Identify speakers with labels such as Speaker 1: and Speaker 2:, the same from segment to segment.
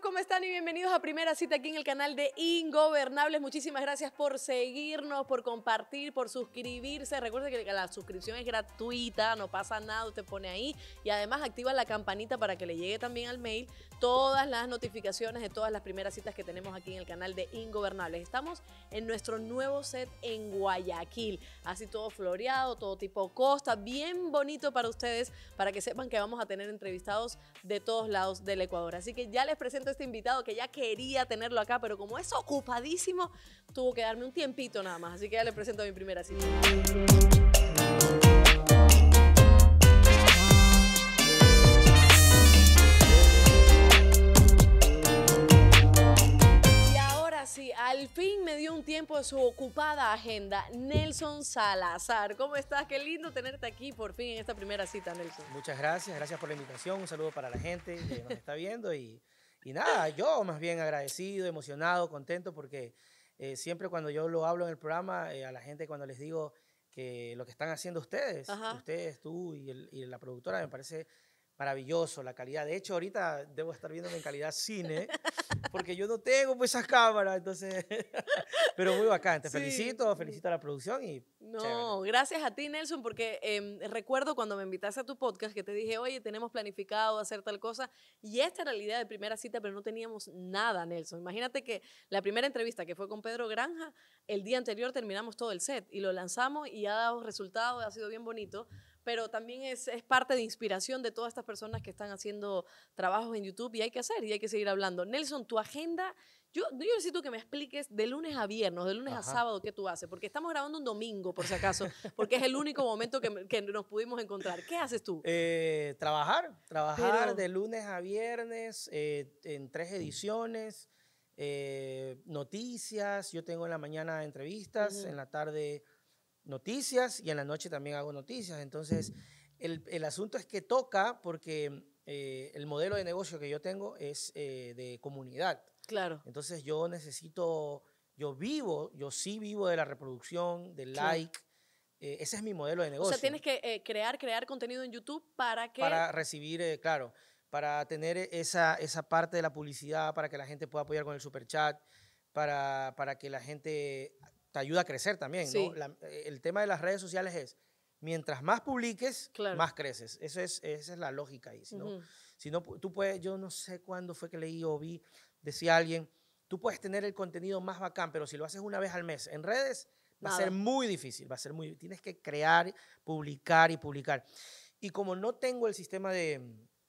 Speaker 1: ¿cómo están? Y bienvenidos a Primera Cita aquí en el canal de Ingobernables. Muchísimas gracias por seguirnos, por compartir, por suscribirse. Recuerden que la suscripción es gratuita, no pasa nada, usted pone ahí. Y además activa la campanita para que le llegue también al mail todas las notificaciones de todas las primeras citas que tenemos aquí en el canal de Ingobernables. Estamos en nuestro nuevo set en Guayaquil, así todo floreado, todo tipo costa, bien bonito para ustedes, para que sepan que vamos a tener entrevistados de todos lados del Ecuador. Así que ya les presento a este invitado que ya quería tenerlo acá, pero como es ocupadísimo, tuvo que darme un tiempito nada más. Así que ya les presento a mi primera cita. al fin me dio un tiempo de su ocupada agenda, Nelson Salazar. ¿Cómo estás? Qué lindo tenerte aquí por fin en esta primera cita, Nelson.
Speaker 2: Muchas gracias, gracias por la invitación. Un saludo para la gente que nos está viendo. Y, nada, yo más bien agradecido, emocionado, contento, porque eh, siempre cuando yo lo hablo en el programa, eh, a la gente cuando les digo que lo que están haciendo ustedes, ustedes, tú y la productora, me parece maravilloso la calidad. De hecho, ahorita debo estar viéndome en calidad cine, porque yo no tengo pues esas cámaras, entonces, pero muy bacán. Te felicito, felicito a la producción y...
Speaker 1: No, gracias a ti, Nelson, porque em, recuerdo cuando me invitaste a tu podcast que te dije, oye, tenemos planificado hacer tal cosa, y esta era la idea de primera cita, pero no teníamos nada, Nelson. Imagínate que la primera entrevista que fue con Pedro Granja, el día anterior terminamos todo el set y lo lanzamos y ha dado resultados, ha sido bien bonito pero también es, es, parte de inspiración de todas estas personas que están haciendo trabajos en YouTube y hay que hacer y hay que seguir hablando. Nelson, tu agenda, yo, necesito que me expliques de lunes a viernes, de lunes a sábado, qué tú haces, porque estamos grabando un domingo, por si acaso, porque es el único momento que, nos pudimos
Speaker 2: encontrar. ¿Qué haces tú? Eh, trabajar, trabajar de lunes a viernes eh, en tres ediciones. Eh, noticias, yo tengo en la mañana entrevistas, en la tarde noticias y en la noche también hago noticias. Entonces, el, asunto es que toca porque eh, el modelo de negocio que yo tengo es eh, de comunidad. Claro. Entonces, yo necesito, yo vivo, yo sí vivo de la reproducción, del like. Eh, ese es mi modelo de negocio. O sea, tienes
Speaker 1: que crear, crear contenido en YouTube para que... Para
Speaker 2: recibir, claro, para tener esa, esa parte de la publicidad, para que la gente pueda apoyar con el super chat, para, para que la gente te ayuda a crecer también, ¿no? Eh, el tema de las redes sociales es, mientras más publiques, más creces. Eso es, esa es la lógica ahí. Si, si no, tú puedes, yo no sé cuándo fue que leí o vi, decía alguien, tú puedes tener el contenido más bacán, pero si lo haces una vez al mes en redes, va a ser muy difícil, va a ser muy, tienes que crear, publicar y publicar. Y como no tengo el sistema de,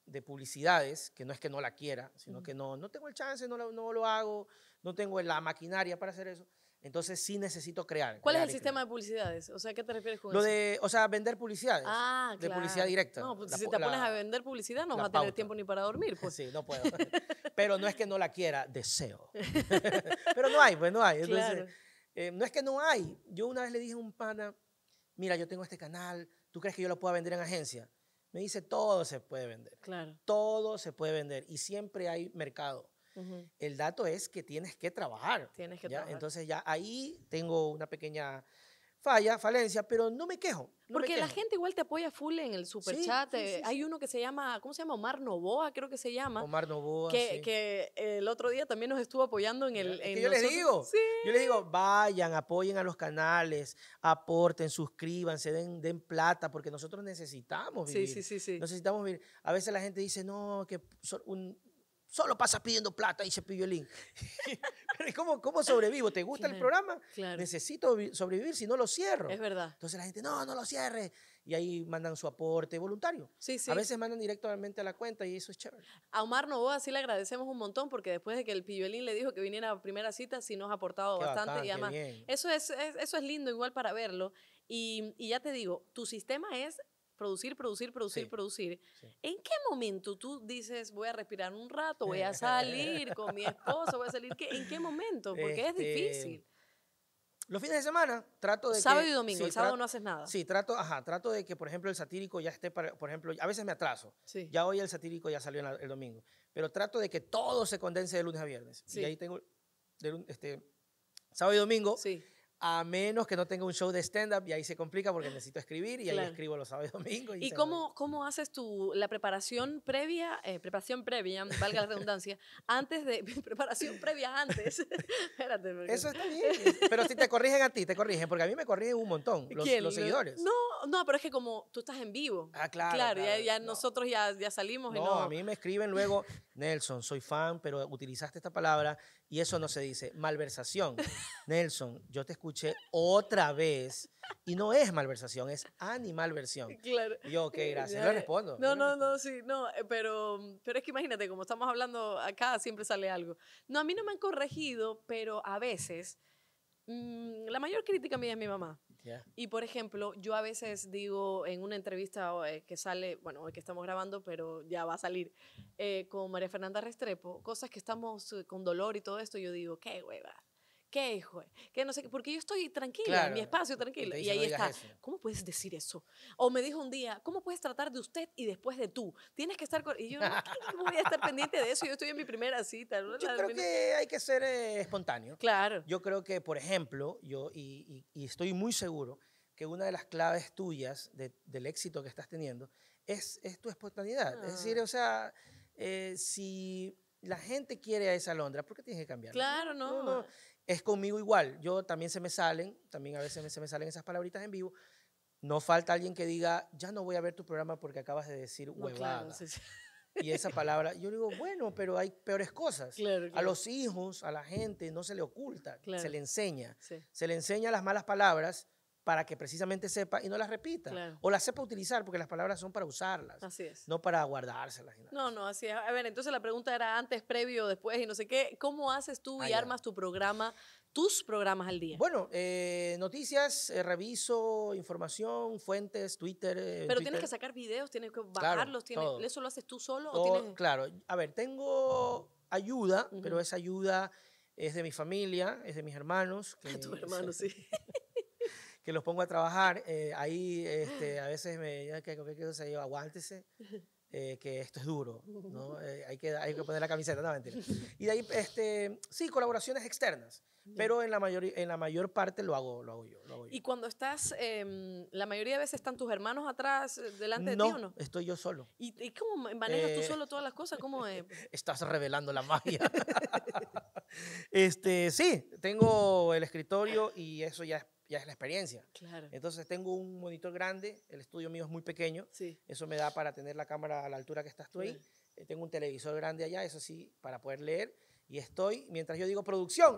Speaker 2: de publicidades, que no es que no la quiera, sino que no, no tengo el chance, no no lo hago, no tengo la maquinaria para hacer eso, entonces sí necesito crear. ¿Cuál es el sistema
Speaker 1: de publicidades? O sea, qué te refieres con Lo de,
Speaker 2: o sea, vender publicidades. Ah, claro. De publicidad directa. No, pues si te pones a
Speaker 1: vender publicidad no vas a tener tiempo
Speaker 2: ni para dormir. Pues. sí, no puedo. Pero no es que no la quiera, deseo. Pero no hay, pues no hay. Eh, no es que no hay. Yo una vez le dije a un pana, mira, yo tengo este canal, ¿tú crees que yo lo pueda vender en agencia? Me dice, todo se puede vender. Claro. Todo se puede vender y siempre hay mercado. El dato es que tienes que trabajar. Tienes que trabajar. Entonces ya ahí tengo una pequeña falla, falencia, pero no me quejo. Porque la
Speaker 1: gente igual te apoya full en el superchat. Eh, hay uno que se llama, ¿cómo se llama? Omar Novoa, creo que se llama.
Speaker 2: Omar Novoa. Que,
Speaker 1: que el otro día también nos estuvo apoyando en el. En yo les digo,
Speaker 2: yo les digo, vayan, apoyen a los canales, aporten, suscríbanse, den, den plata, porque nosotros necesitamos vivir. Sí, sí, sí, Necesitamos vivir. A veces la gente dice, no, que un, Solo pasas pidiendo plata, dice Piolín. Pero ¿cómo, ¿cómo sobrevivo? ¿Te gusta el programa? Necesito sobrevivir si no lo cierro. Es verdad. Entonces la gente, no, no lo cierre. Y ahí mandan su aporte voluntario. Sí, A veces mandan directamente a la cuenta y eso es chévere. A Omar Novoa sí le agradecemos
Speaker 1: un montón porque después de que el Piolín le dijo que viniera a primera cita, sí nos ha aportado bastante. Y además, eso es, eso es lindo igual para verlo. y ya te digo, tu sistema es producir, producir, producir, producir. ¿En qué momento tú dices, voy a respirar un rato, voy a salir con mi esposo, voy a salir? ¿qué? ¿En qué momento? Porque es este, difícil.
Speaker 2: Los fines de semana trato de sábado y domingo, el sábado no haces nada. Sí, trato, ajá, trato de que por ejemplo el satírico ya esté por ejemplo, a veces me atraso. Sí. Ya hoy el satírico ya salió el domingo, pero trato de que todo se condense de lunes a viernes. Sí. Y ahí tengo este sábado y domingo. Sí a menos que no tenga un show de stand-up y ahí se complica porque necesito escribir y ahí escribo los sábados y domingos. ¿Y,
Speaker 1: cómo, cómo haces tu, la preparación previa, eh, preparación previa, valga la redundancia, antes de, preparación previa antes? Espérate. Porque... Eso está bien,
Speaker 2: pero si te corrigen a ti, te corrigen, porque a mí me corrigen un montón los, seguidores.
Speaker 1: No, no, pero es que como tú estás en vivo.
Speaker 2: Ah, claro. Claro, ya,
Speaker 1: nosotros ya, ya salimos. no, a mí
Speaker 2: me escriben luego, Nelson, soy fan, pero utilizaste esta palabra y eso no se dice. Malversación. Nelson, yo te escuché otra vez y no es malversación, es animalversión.
Speaker 1: Claro. yo,
Speaker 2: qué gracias. Yo respondo. No,
Speaker 1: no, no, sí, no, eh, pero, pero es que imagínate, como estamos hablando acá, siempre sale algo. No, a mí no me han corregido, pero a veces mm, la mayor crítica mía es mi mamá. Y por ejemplo, yo a veces digo en una entrevista eh, que sale, bueno, hoy que estamos grabando, pero ya va a salir, eh, con María Fernanda Restrepo, cosas que estamos eh, con dolor y todo esto, yo digo, qué hueva qué, hijo? Que no sé qué, porque yo estoy tranquila, en mi espacio tranquilo. Y ahí está, ¿cómo puedes decir eso? O me dijo un día, ¿cómo puedes tratar de usted y después de tú? Tienes que estar con... Y yo, ¿cómo voy a estar pendiente de eso? Yo estoy en mi primera cita. Yo creo que
Speaker 2: hay que ser eh, espontáneo. Claro. Yo creo que, por ejemplo, yo, y, estoy muy seguro que una de las claves tuyas del éxito que estás teniendo es, tu espontaneidad. Es decir, ah. o sea, eh, si la gente quiere a esa Londra, ¿por qué tienes que cambiar? Claro, no. Es conmigo igual. Yo también se me salen, también a veces se me salen esas palabritas en vivo. No falta alguien que diga, ya no voy a ver tu programa porque acabas de decir huevada. Y esa palabra, yo digo, bueno, pero hay peores cosas. A los hijos, a la gente, no se le oculta, se le enseña. Se le enseña las malas palabras para que precisamente sepa y no las repita. O las sepa utilizar, porque las palabras son para usarlas. Así es. No para guardárselas.
Speaker 1: No, no, así es. A ver, entonces la pregunta era antes, previo, después y no sé qué. ¿Cómo haces tú y armas tu programa, tus programas al día?
Speaker 2: Bueno, eh, noticias, eh, reviso, información, fuentes, Twitter. Eh, pero tienes que
Speaker 1: sacar videos, tienes que bajarlos. tienes, ¿Eso lo haces tú solo?
Speaker 2: Claro. A ver, tengo ayuda, pero esa ayuda es de mi familia, es de mis hermanos. De tu hermano, sí. que los pongo a trabajar. Eh, ahí este, a veces me dicen que, aguántese, eh, que esto es duro, ¿no? Eh, hay, que, hay que poner la camiseta, Y de ahí, este, sí, colaboraciones externas, pero en la, mayor, en la mayor parte lo hago, lo hago, yo, ¿Y
Speaker 1: cuando estás, em, la mayoría de veces están tus hermanos atrás, delante de ti o no?
Speaker 2: estoy yo solo.
Speaker 1: ¿Y, cómo manejas tú solo todas las cosas? ¿Cómo,
Speaker 2: Estás revelando la magia. este, sí, tengo el escritorio y eso ya es ya es la experiencia. Claro. Entonces tengo un monitor grande, el estudio mío es muy pequeño, eso me da para tener la cámara a la altura que estás tú ahí. Eh, tengo un televisor grande allá, eso sí, para poder leer. Y estoy, mientras yo digo producción,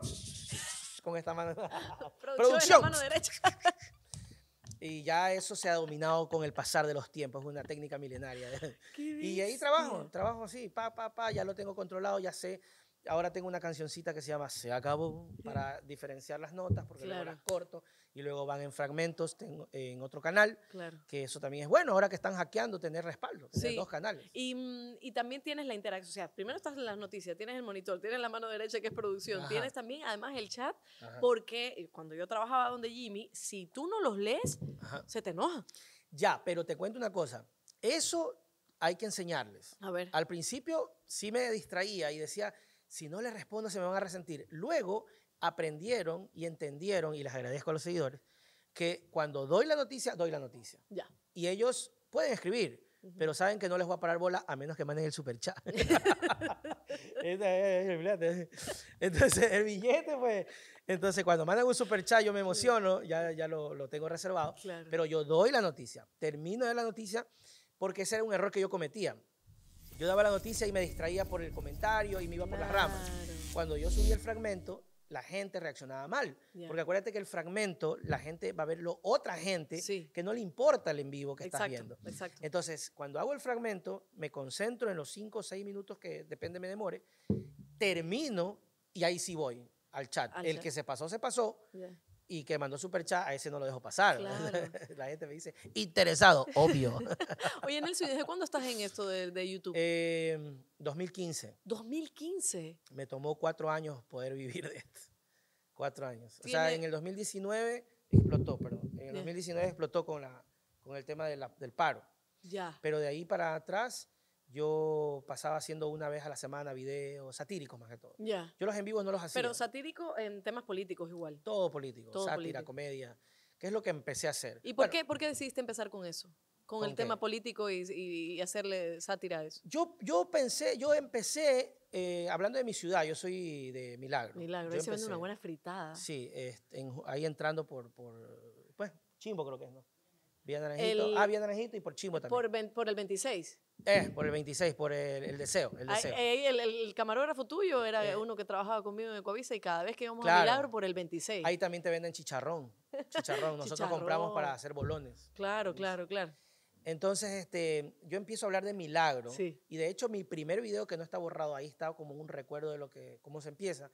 Speaker 2: con esta mano. producción. derecha. y ya eso se ha dominado con el pasar de los tiempos, es una técnica milenaria. y ahí trabajo, trabajo así, pa, pa, pa, ya lo tengo controlado, ya sé ahora tengo una cancioncita que se llama Se acabó para diferenciar las notas porque claro. luego corto y luego van en fragmentos en otro canal. Claro. Que eso también es bueno ahora que están hackeando tener respaldo, en sí. dos canales.
Speaker 1: Mm, y, también tienes la interacción. O sea, primero estás en las noticias, tienes el monitor, tienes la mano derecha que es producción, tienes también además el chat porque eh, cuando yo
Speaker 2: trabajaba donde Jimmy, si tú no los lees, se te enoja. Ya, pero te cuento una cosa. Eso hay que enseñarles. A ver. Al principio sí me distraía y decía, si no les respondo, se me van a resentir. Luego aprendieron y entendieron, y les agradezco a los seguidores, que cuando doy la noticia, doy la noticia. Ya. Y ellos pueden escribir, pero saben que no les voy a parar bola a menos que manden el super chat. entonces, el billete, pues. Entonces, cuando mandan un super chat, yo me emociono, ya, ya lo, lo tengo reservado. Pero yo doy la noticia, termino de la noticia, porque ese era un error que yo cometía. Yo daba la noticia y me distraía por el comentario y me iba por las ramas. Cuando yo subí el fragmento, la gente reaccionaba mal. Porque acuérdate que el fragmento, la gente va a verlo otra gente que no le importa el en vivo que está estás viendo. Entonces, cuando hago el fragmento, me concentro en los cinco o 6 minutos que depende me demore, termino y ahí sí voy al chat. el que se pasó, se pasó y que mandó super chat, a ese no lo dejo pasar. La gente me dice, interesado, obvio. Oye, Nelson, ¿desde cuándo estás en esto de, de YouTube? 2015. Em, ¿2015? Me tomó cuatro años poder vivir de esto. Cuatro años. O sea, en el 2019 explotó, perdón. En el 2019 explotó con, la, con el tema la, del paro. Ya. Pero de ahí para atrás yo pasaba haciendo una vez a la semana videos satíricos más que todo. Yo los en vivo no los hacía. Pero satírico en temas políticos igual. Todo político, sátira, comedia, qué es lo que empecé a hacer. ¿Y por, qué,
Speaker 1: por qué decidiste empezar con eso? Con, el tema político y, hacerle sátira a eso.
Speaker 2: Yo, yo pensé, yo empecé eh, hablando de mi ciudad, yo soy de Milagro. Milagro, ahí se vende una buena fritada. Sí, este, ahí entrando por, por, pues, chimbo creo que es, ¿no? Vía Naranjito. ah, bien Naranjito y por Chimo
Speaker 1: también. Por, el 26. Eh, por
Speaker 2: el 26, por el, deseo.
Speaker 1: El, camarógrafo tuyo era eh. uno que trabajaba conmigo en Ecovisa y cada vez que íbamos a Milagro
Speaker 2: por el 26. Ahí también te venden chicharrón. Chicharrón. Nosotros compramos para hacer bolones. Claro, claro, claro. Entonces, este, yo empiezo a hablar de Milagro. Y de hecho, mi primer video que no está borrado ahí está como un recuerdo de lo que, cómo se empieza.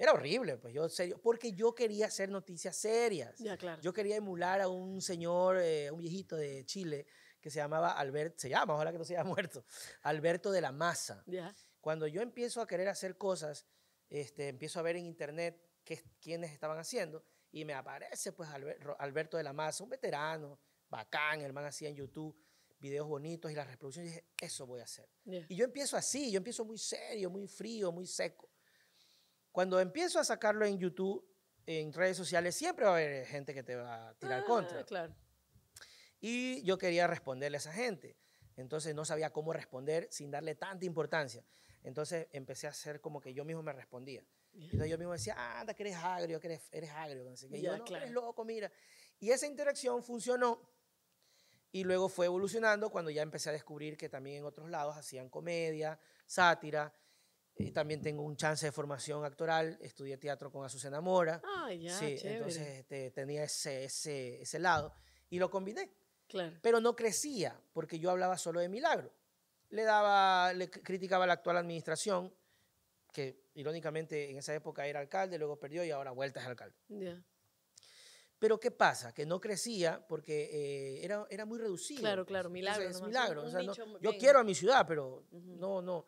Speaker 2: Era horrible, pues yo serio, porque yo quería hacer noticias serias. Yo quería emular a un señor, eh, un viejito de Chile que se llamaba Alberto, se llama, ahora que no se haya muerto, Alberto de la Maza. Ya. Cuando yo empiezo a querer hacer cosas, este, empiezo a ver en internet qué, quiénes estaban haciendo y me aparece pues Alberto de la Maza, un veterano, bacán, el man hacía en YouTube videos bonitos y las reproducciones, y dije, eso voy a hacer. Y yo empiezo así, yo empiezo muy serio, muy frío, muy seco. Cuando empiezo a sacarlo en YouTube, en redes sociales, siempre va a haber gente que te va a tirar ah, contra. Claro. Y yo quería responderle a esa gente. Entonces no sabía cómo responder sin darle tanta importancia. Entonces empecé a hacer como que yo mismo me respondía. y Entonces yo mismo decía, anda, que eres agrio, que eres, agrio. Y yo, no, claro. eres loco, mira. Y esa interacción funcionó y luego fue evolucionando cuando ya empecé a descubrir que también en otros lados hacían comedia, sátira también tengo un chance de formación actoral, estudié teatro con Azucena Mora. Ah, ya, sí, entonces este, tenía ese, ese, ese lado y lo combiné. Claro. Pero no crecía porque yo hablaba solo de milagro. Le daba, le criticaba a la actual administración, que irónicamente en esa época era alcalde, luego perdió y ahora vuelta es alcalde. ya Pero ¿qué pasa? Que no crecía porque eh, era, era muy reducido. Claro, claro, milagro. es milagro. yo quiero a mi ciudad, pero no, no.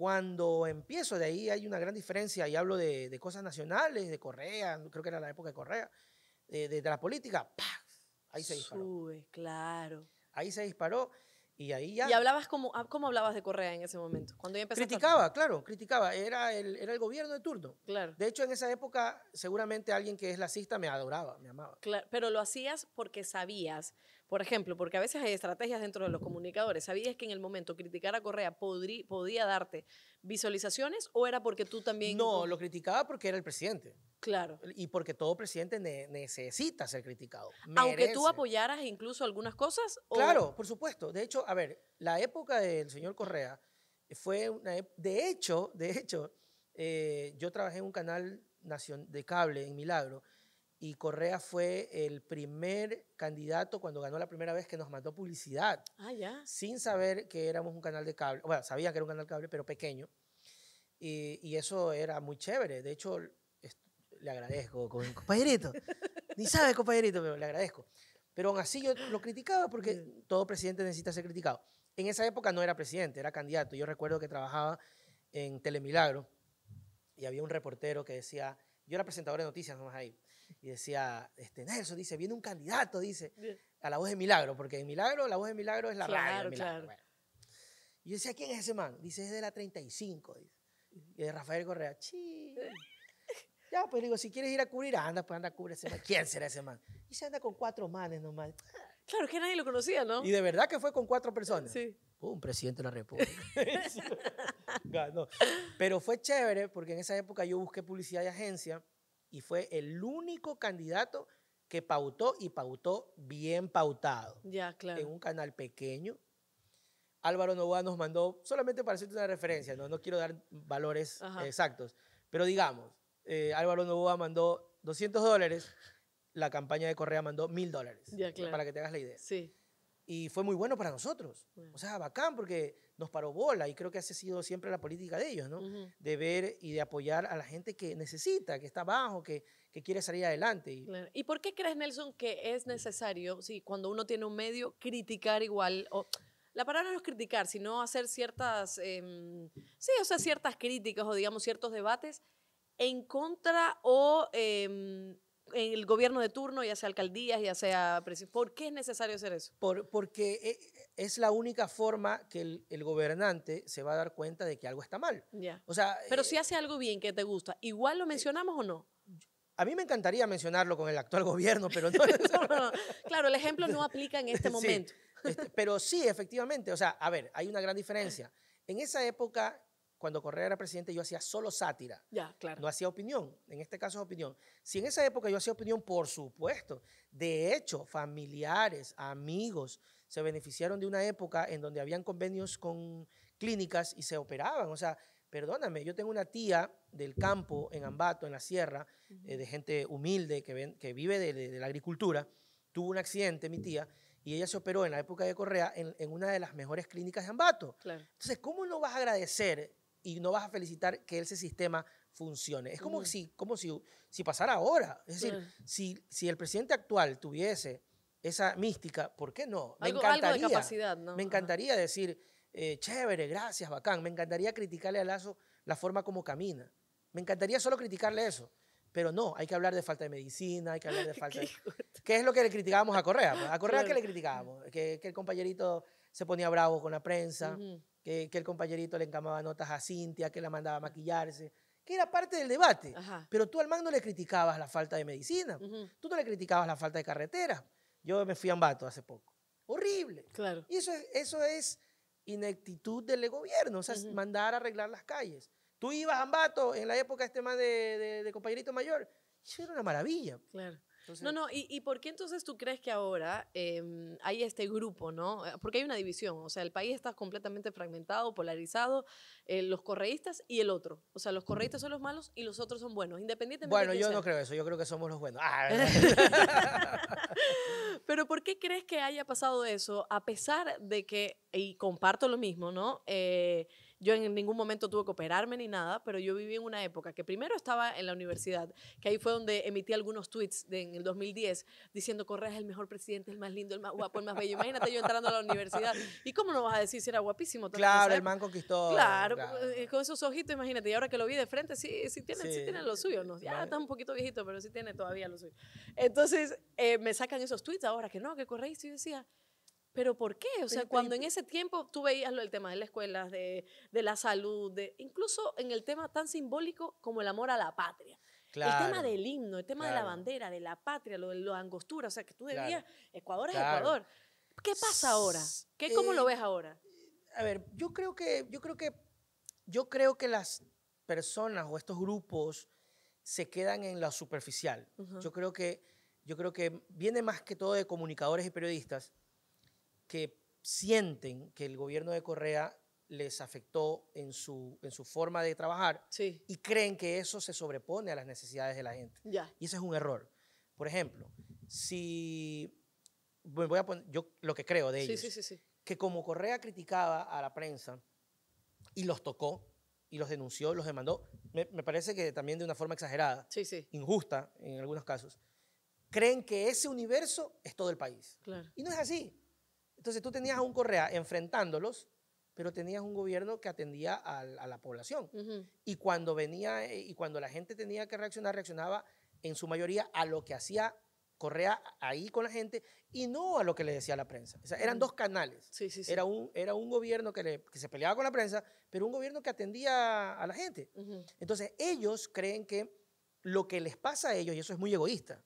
Speaker 2: Cuando empiezo, de ahí hay una gran diferencia y hablo de, cosas nacionales, de Correa, creo que era la época de Correa, de, la política, ahí se disparó. Sube, claro. Ahí se disparó y ahí ya... ¿Y hablabas como, ah, cómo hablabas de Correa en ese momento? Cuando ya Criticaba, claro, criticaba. Era el, era el gobierno de turno. Claro. De hecho, en esa época, seguramente alguien que es lacista me adoraba, me amaba. Claro, pero lo hacías porque
Speaker 1: sabías
Speaker 2: por ejemplo, porque a veces hay estrategias
Speaker 1: dentro de los comunicadores. ¿Sabías que en el momento criticar a Correa podía darte visualizaciones
Speaker 2: o era porque tú también... No, lo criticaba porque era el presidente. Claro. Y porque todo presidente necesita ser criticado. Aunque tú
Speaker 1: apoyaras incluso algunas cosas. ¿o? Claro,
Speaker 2: por supuesto. De hecho, a ver, la época del señor Correa fue una... De hecho, de hecho, eh, yo trabajé en un canal de cable en Milagro y Correa fue el primer candidato cuando ganó la primera vez que nos mandó publicidad. Ah, ya. Sin saber que éramos un canal de cable. Bueno, sabía que era un canal de cable, pero pequeño. Y, eso era muy chévere. De hecho, le agradezco, con, compañerito. Ni sabe, compañerito, pero le agradezco. Pero aún así yo lo criticaba porque todo presidente necesita ser criticado. En esa época no era presidente, era candidato. Yo recuerdo que trabajaba en Telemilagro y había un reportero que decía, yo era presentador de noticias nomás ahí y decía, este, Nelson, dice, viene un candidato, dice, a la voz de Milagro, porque en Milagro, la voz de Milagro es la claro, De Milagro. Y yo decía, ¿quién es ese man? Dice, es de la 35, dice. Y de Rafael Correa, chi. Ya, pues digo, si quieres ir a cubrir, anda, pues anda a cubrir ese man. ¿Quién será ese man? Y se anda con cuatro manes nomás. Claro, que nadie lo conocía, ¿no? Y de verdad que fue con cuatro personas. Sí. Un Presidente de la República. Ganó. Pero fue chévere porque en esa época yo busqué publicidad y agencia y fue el único candidato que pautó y pautó bien pautado.
Speaker 1: Ya, claro. En un
Speaker 2: canal pequeño. Álvaro Novoa nos mandó, solamente para hacerte una referencia, no, no quiero dar valores exactos, pero digamos, eh, Álvaro Novoa mandó 200 dólares, la campaña de Correa mandó 1000 dólares, ya, claro. para que te hagas la idea. Sí. Y fue muy bueno para nosotros. O sea, bacán, porque nos paró bola y creo que ha sido siempre la política de ellos, ¿no? De ver y de apoyar a la gente que necesita, que está abajo, que, que quiere salir adelante.
Speaker 1: Y, por qué crees, Nelson, que es necesario, si cuando uno tiene un medio, criticar igual? O, la palabra no es criticar, sino hacer ciertas, em, sí, o sea, ciertas críticas o digamos ciertos debates en contra o em, el
Speaker 2: gobierno de turno, ya sea alcaldías, ya sea... ¿Por qué es necesario hacer eso? Por, porque eh, es la única forma que el, gobernante se va a dar cuenta de que algo está mal. Ya. O sea, Pero si eh, hace algo bien que te gusta, ¿igual lo eh, mencionamos o no? A mí me encantaría mencionarlo con el actual gobierno, pero no. Claro, el ejemplo no aplica en este momento. Este, pero sí, efectivamente. O sea, a ver, hay una gran diferencia. En esa época cuando Correa era presidente, yo hacía solo sátira. Ya, claro. No hacía opinión. En este caso es opinión. Si en esa época yo hacía opinión, por supuesto. De hecho, familiares, amigos, se beneficiaron de una época en donde habían convenios con clínicas y se operaban. O sea, perdóname, yo tengo una tía del campo en Ambato, en la sierra, eh, de gente humilde que, que vive de, la agricultura. Tuvo un accidente, mi tía, y ella se operó en la época de Correa en, en una de las mejores clínicas de Ambato. Claro. Entonces, ¿cómo no vas a agradecer y no vas a felicitar que ese sistema funcione. Es como, si, como si, si pasara ahora. Es decir, si, si el presidente actual tuviese esa mística, ¿por qué no? Me encantaría, ¿no? Me encantaría decir, eh, chévere, gracias, bacán. Me encantaría criticarle a Lazo la forma como camina. Me encantaría solo criticarle eso. Pero no, hay que hablar de falta de medicina, hay que hablar de falta de... ¿Qué es lo que le criticábamos a Correa? Pues, ¿A Correa que qué le criticábamos? Que, que, el compañerito se ponía bravo con la prensa que, el compañerito le encamaba notas a Cintia, que la mandaba a maquillarse, que era parte del debate. Pero tú al man no le criticabas la falta de medicina, tú no le criticabas la falta de carretera. Yo me fui a Ambato hace poco. Horrible. Claro. Y eso es, eso es ineptitud del gobierno, o sea, mandar a arreglar las calles. Tú ibas a Ambato en la época este más de, compañerito mayor, eso era una maravilla. Claro
Speaker 1: no, no, ¿y, por qué entonces tú crees que ahora em, hay este grupo, no? Eh, porque hay una división, o sea, el país está completamente fragmentado, polarizado, eh, los correístas y el otro. O sea, los correístas son los malos y los otros son buenos, independientemente Bueno, yo no creo
Speaker 2: eso, yo creo que somos los buenos.
Speaker 1: Pero ¿por qué crees que haya pasado eso a pesar de que, y comparto lo mismo, ¿no? Eh, yo en ningún momento tuve que operarme ni nada, pero yo viví en una época que primero estaba en la universidad, que ahí fue donde emití algunos tweets en el 2010 diciendo Correa es el mejor presidente, el más lindo, el más guapo, el más bello. Imagínate yo entrando a la universidad. ¿Y cómo no vas a decir si era guapísimo? Claro, el man
Speaker 2: conquistó. Claro,
Speaker 1: eh, eh, con esos ojitos, imagínate. Y ahora que lo vi de frente, sí, sí, tienen, sí. lo suyo. ¿no? Ya está un poquito viejito, pero sí tiene todavía lo suyo. Entonces, eh, me sacan esos tweets ahora que no, que Correa. Y decía, ¿Pero por qué? O sea, cuando en ese tiempo tú veías el tema de la escuela, de, la salud, de, incluso en el tema tan simbólico como el amor a la patria. el tema del himno, el tema de la bandera, de la patria, lo de la angostura, o sea, que tú debías, Ecuador es Ecuador. ¿Qué pasa ahora? ¿Qué, ¿Cómo lo eh, ves ahora?
Speaker 2: A ver, yo creo que, yo creo que, yo creo que las personas o estos grupos se quedan en lo superficial. Yo creo que, yo creo que viene más que todo de comunicadores y periodistas que sienten que el gobierno de Correa les afectó en su, en su forma de trabajar y creen que eso se sobrepone a las necesidades de la gente. Y ese es un error. Por ejemplo, si voy a poner yo lo que creo de ellos, que como Correa criticaba a la prensa y los tocó y los denunció, los demandó, me, me parece que también de una forma exagerada, injusta en algunos casos, creen que ese universo es todo el país. Y no es así. Entonces tú tenías a un Correa enfrentándolos, pero tenías un gobierno que atendía a, la población. Y cuando venía eh, y cuando la gente tenía que reaccionar, reaccionaba en su mayoría a lo que hacía Correa ahí con la gente y no a lo que le decía la prensa. O sea, eran dos canales. Sí, Era, un, era un gobierno que, se peleaba con la prensa, pero un gobierno que atendía a la gente. Entonces, ellos creen que lo que les pasa a ellos, y eso es muy egoísta,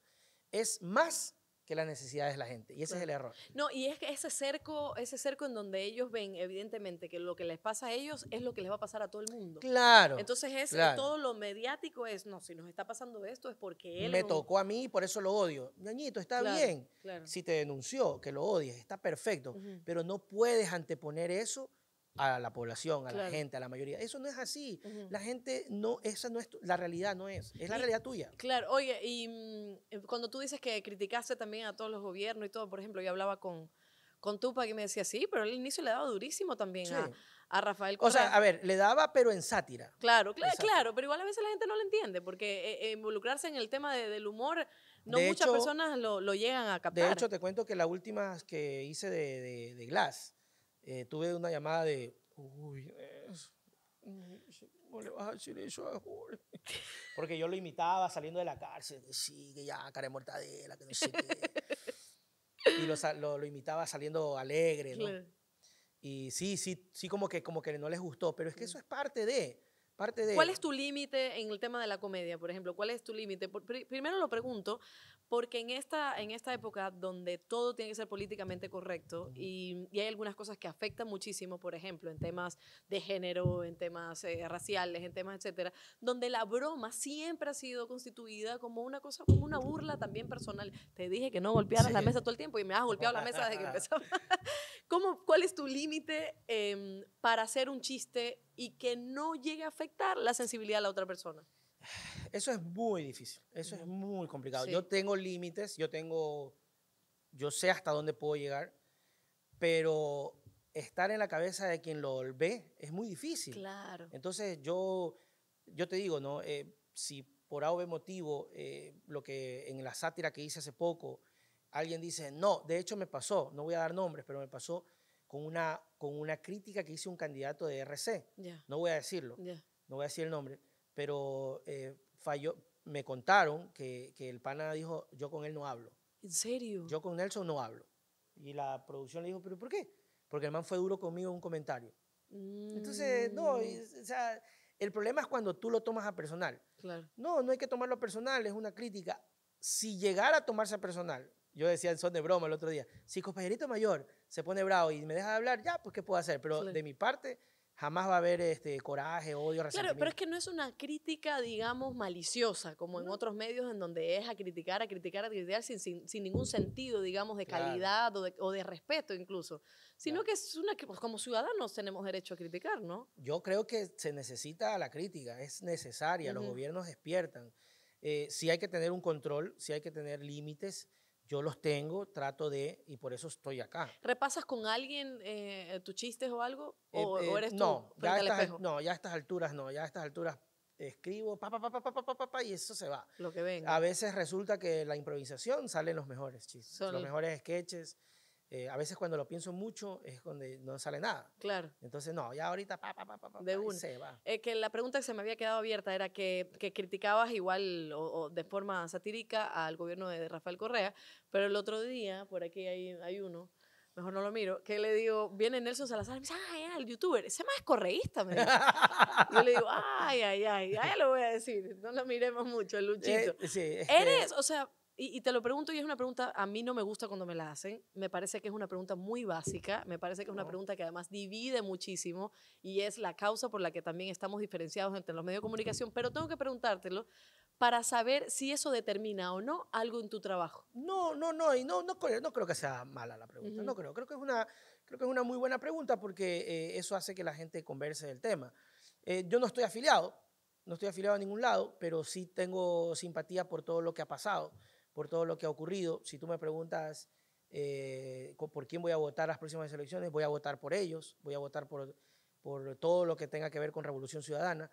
Speaker 2: es más que las necesidades de la gente. Y ese es el error.
Speaker 1: No, y es que ese cerco, ese cerco en donde ellos ven, evidentemente, que lo que les pasa a ellos es lo que les va a pasar a todo el mundo. Claro. Entonces es todo lo mediático es, no, si nos está pasando esto es porque él... Me tocó
Speaker 2: a mí, por eso lo odio. Ñañito, está bien. Si te denunció, que lo odies, está perfecto. Pero no puedes anteponer eso a la población, a la gente, a la mayoría. Eso no es así. La gente no, esa no es, la realidad no es, es la realidad tuya.
Speaker 1: Claro, oye, y mm, eh, cuando tú dices que criticaste también a todos los gobiernos y todo, por ejemplo, yo hablaba con, con Tupac que me decía, sí, pero al inicio le daba durísimo también a, Rafael Correa. O sea, a
Speaker 2: ver, le daba, pero en sátira.
Speaker 1: Claro, claro, claro, pero igual a veces la gente no lo entiende, porque eh, eh, involucrarse en el tema del humor, no muchas personas
Speaker 2: lo, llegan a captar. De hecho, te cuento que la últimas que hice de, de Glass, eh, tuve una llamada de, uy, ¿cómo le vas a decir eso a Jorge? Porque yo lo imitaba saliendo de la cárcel, sí, que ya, cara de mortadela, que no sé qué. Y lo, lo, imitaba saliendo alegre, ¿no? Y sí, sí, sí, como que, como que no les gustó, pero es que eso mm. es parte de... Parte de... ¿Cuál
Speaker 1: es tu límite en el tema de la comedia, por ejemplo? ¿Cuál es tu límite? Primero lo pregunto porque en esta, en esta época donde todo tiene que ser políticamente correcto y, hay algunas cosas que afectan muchísimo, por ejemplo, en temas de género, en temas eh, raciales, en temas etcétera, donde la broma siempre ha sido constituida como una cosa, como una burla también personal. Te dije que no golpearas la mesa todo el tiempo y me has golpeado la mesa desde que empezaba. ¿Cómo, ¿Cuál es tu límite em, para hacer un chiste y que no llegue a afectar la sensibilidad de la otra persona?
Speaker 2: Eso es muy difícil, eso es muy complicado. Yo tengo límites, yo tengo, yo sé hasta dónde puedo llegar, pero estar en la cabeza de quien lo ve es muy difícil. Claro. Entonces yo, yo te digo, ¿no? Eh, si por algo o motivo, eh, lo que en la sátira que hice hace poco, alguien dice, no, de hecho me pasó, no voy a dar nombres, pero me pasó con una, con una crítica que hice un candidato de RC. No voy a decirlo, Ya. no voy a decir el nombre pero eh, falló, me contaron que, que, el pana dijo, yo con él no hablo. ¿En serio? Yo con Nelson no hablo. Y la producción le dijo, ¿pero por qué? Porque el man fue duro conmigo en un comentario. Mm. Entonces, no, o sea, el problema es cuando tú lo tomas a personal. Claro. No, no hay que tomarlo a personal, es una crítica. Si llegara a tomarse a personal, yo decía en son de broma el otro día, si compañerito mayor se pone bravo y me deja de hablar, ya, pues ¿qué puedo hacer? Pero de mi parte jamás va a haber este coraje, odio, resentimiento. Claro, pero es que
Speaker 1: no es una crítica, digamos, maliciosa, como en otros medios en donde es a criticar, a criticar, a criticar sin, sin, ningún sentido, digamos, de calidad o, de, o, de, respeto incluso, sino que es una que pues, como ciudadanos tenemos derecho a criticar, ¿no?
Speaker 2: Yo creo que se necesita la crítica, es necesaria, los gobiernos despiertan. Eh, sí hay que tener un control, sí hay que tener límites, yo los tengo, trato de, y por eso estoy acá.
Speaker 1: ¿Repasas con alguien
Speaker 2: eh, tus chistes o algo? ¿O, eh, eh, no, ya estas, No, ya a estas alturas no, ya a estas alturas escribo, pa, pa, pa, pa, pa, pa, pa, y eso se va. Lo que venga. A veces resulta que la improvisación salen los mejores chistes, los mejores sketches. Eh, a veces cuando lo pienso mucho es donde no sale nada. Claro. Entonces, no, ya ahorita, pa, pa, pa, pa, de una.
Speaker 1: Eh, que la pregunta que se me había quedado abierta era que, que criticabas igual o, de forma satírica al gobierno de Rafael Correa, pero el otro día, por aquí hay, hay uno, mejor no lo miro, que le digo, viene Nelson Salazar, y me dice, ah, el youtuber, ese más es correísta, me Yo le digo, ay, ay, ay, ya lo voy a decir, no lo miremos mucho, el luchito.
Speaker 2: Eh, Eres,
Speaker 1: o sea, y, te lo pregunto y es una pregunta, a mí no me gusta cuando me la hacen, me parece que es una pregunta muy básica, me parece que es una pregunta que además divide muchísimo y es la causa por la que también estamos diferenciados entre los medios de comunicación, pero tengo que preguntártelo para saber si eso determina o no algo en tu
Speaker 2: trabajo. No, no, no, y no, no, no creo que sea mala la pregunta, no creo, creo que, es una, creo que es una muy buena pregunta porque eh, eso hace que la gente converse del tema. Eh, yo no estoy afiliado, no estoy afiliado a ningún lado, pero sí tengo simpatía por todo lo que ha pasado por todo lo que ha ocurrido. Si tú me preguntas eh, por quién voy a votar las próximas elecciones, voy a votar por ellos, voy a votar por, por todo lo que tenga que ver con Revolución Ciudadana,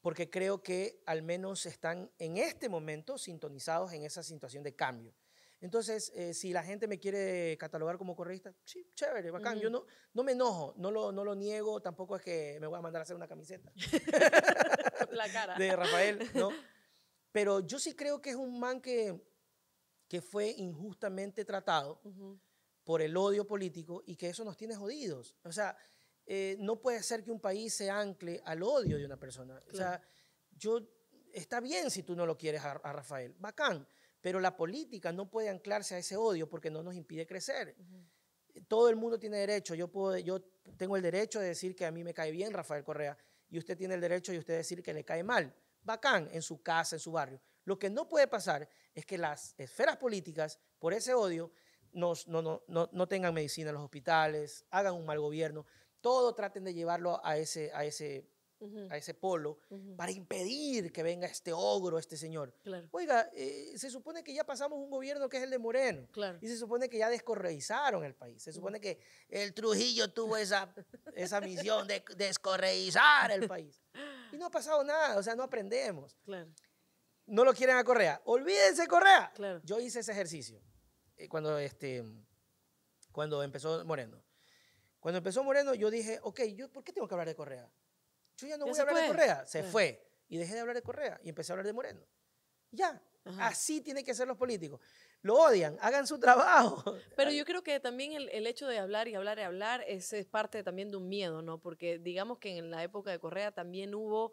Speaker 2: porque creo que al menos están en este momento sintonizados en esa situación de cambio. Entonces, eh, si la gente me quiere catalogar como correísta, sí, chévere, bacán. Yo no, no me enojo, no lo, no lo niego, tampoco es que me voy a mandar a hacer una camiseta. la cara. De Rafael, ¿no? Pero yo sí creo que es un man que que fue injustamente tratado por el odio político y que eso nos tiene jodidos. O sea, eh, no puede ser que un país se ancle al odio de una persona. O sea, yo, está bien si tú no lo quieres a, Rafael, bacán, pero la política no puede anclarse a ese odio porque no nos impide crecer. todo el mundo tiene derecho. Yo, puedo, yo tengo el derecho de decir que a mí me cae bien Rafael Correa y usted tiene el derecho de usted decir que le cae mal. Bacán, en su casa, en su barrio. Lo que no puede pasar es que las esferas políticas, por ese odio, no, no, no, no, tengan medicina en los hospitales, hagan un mal gobierno, todo traten de llevarlo a ese, a ese, a ese polo para impedir que venga este ogro, este señor. Oiga, eh, se supone que ya pasamos un gobierno que es el de Moreno y se supone que ya descorreizaron el país, se supone que el Trujillo tuvo esa, esa misión de descorreizar el país y no ha pasado nada, o sea, no aprendemos. Claro no lo quieren a Correa. Olvídense Correa. Yo hice ese ejercicio eh, cuando, este, cuando empezó Moreno. Cuando empezó Moreno, yo dije, ok, yo, ¿por qué tengo que hablar de Correa? Yo ya no voy a hablar de Correa. Se fue. Y dejé de hablar de Correa y empecé a hablar de Moreno. Ya. Así tienen que ser los políticos. Lo odian, hagan su trabajo.
Speaker 1: Pero yo creo que también el, hecho de hablar y hablar y hablar es, es parte también de un miedo, ¿no? Porque digamos que en la época de Correa también hubo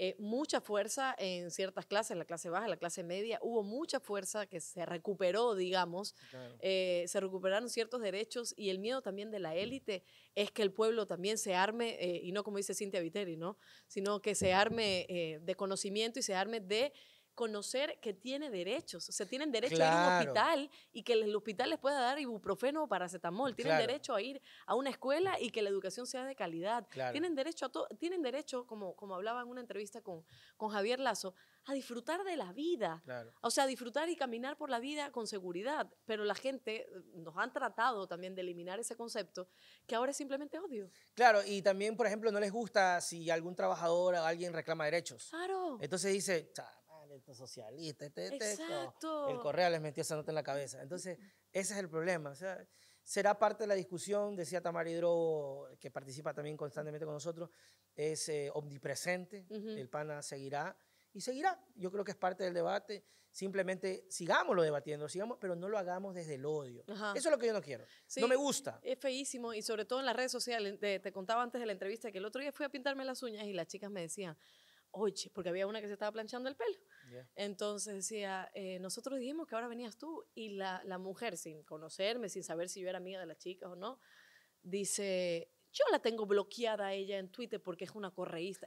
Speaker 1: eh, mucha fuerza en ciertas clases, la clase baja, la clase media, hubo mucha fuerza que se recuperó, digamos, eh, se recuperaron ciertos derechos y el miedo también de la élite es que el pueblo también se arme, eh, y no como dice Cintia Viteri, ¿no? sino que se arme de conocimiento y se arme de conocer que tiene derechos. O sea, tienen derecho a ir a un hospital y que el hospital les pueda dar ibuprofeno o paracetamol. Tienen derecho a ir a una escuela y que la educación sea de calidad. Tienen derecho a todo, tienen derecho, como, como hablaba en una entrevista con, con Javier Lazo, a disfrutar de la vida. O sea, disfrutar y caminar por la vida con seguridad. Pero la gente eh, nos han tratado también de eliminar ese concepto que ahora es simplemente odio.
Speaker 2: Claro, y también, por ejemplo, no les gusta si algún trabajador o alguien reclama derechos. Claro. Entonces dice, este, socialista, este, este, El correo les metió esa nota en la cabeza. Entonces, ese es el problema. O sea, será parte de la discusión, decía Tamara Hidro, que participa también constantemente con nosotros, es eh, omnipresente, el PANA seguirá y seguirá. Yo creo que es parte del debate. Simplemente sigámoslo debatiendo, sigamos, pero no lo hagamos desde el odio. Eso es lo que yo no quiero. no me gusta.
Speaker 1: Es feísimo y sobre todo en las redes sociales. te, contaba antes de la entrevista que el otro día fui a pintarme las uñas y las chicas me decían, oye, porque había una que se estaba planchando el pelo. Entonces decía, eh, nosotros dijimos que ahora venías tú y la, la mujer, sin conocerme, sin saber si yo era amiga de las chicas o no, dice, yo la tengo bloqueada a ella en Twitter porque es una correísta.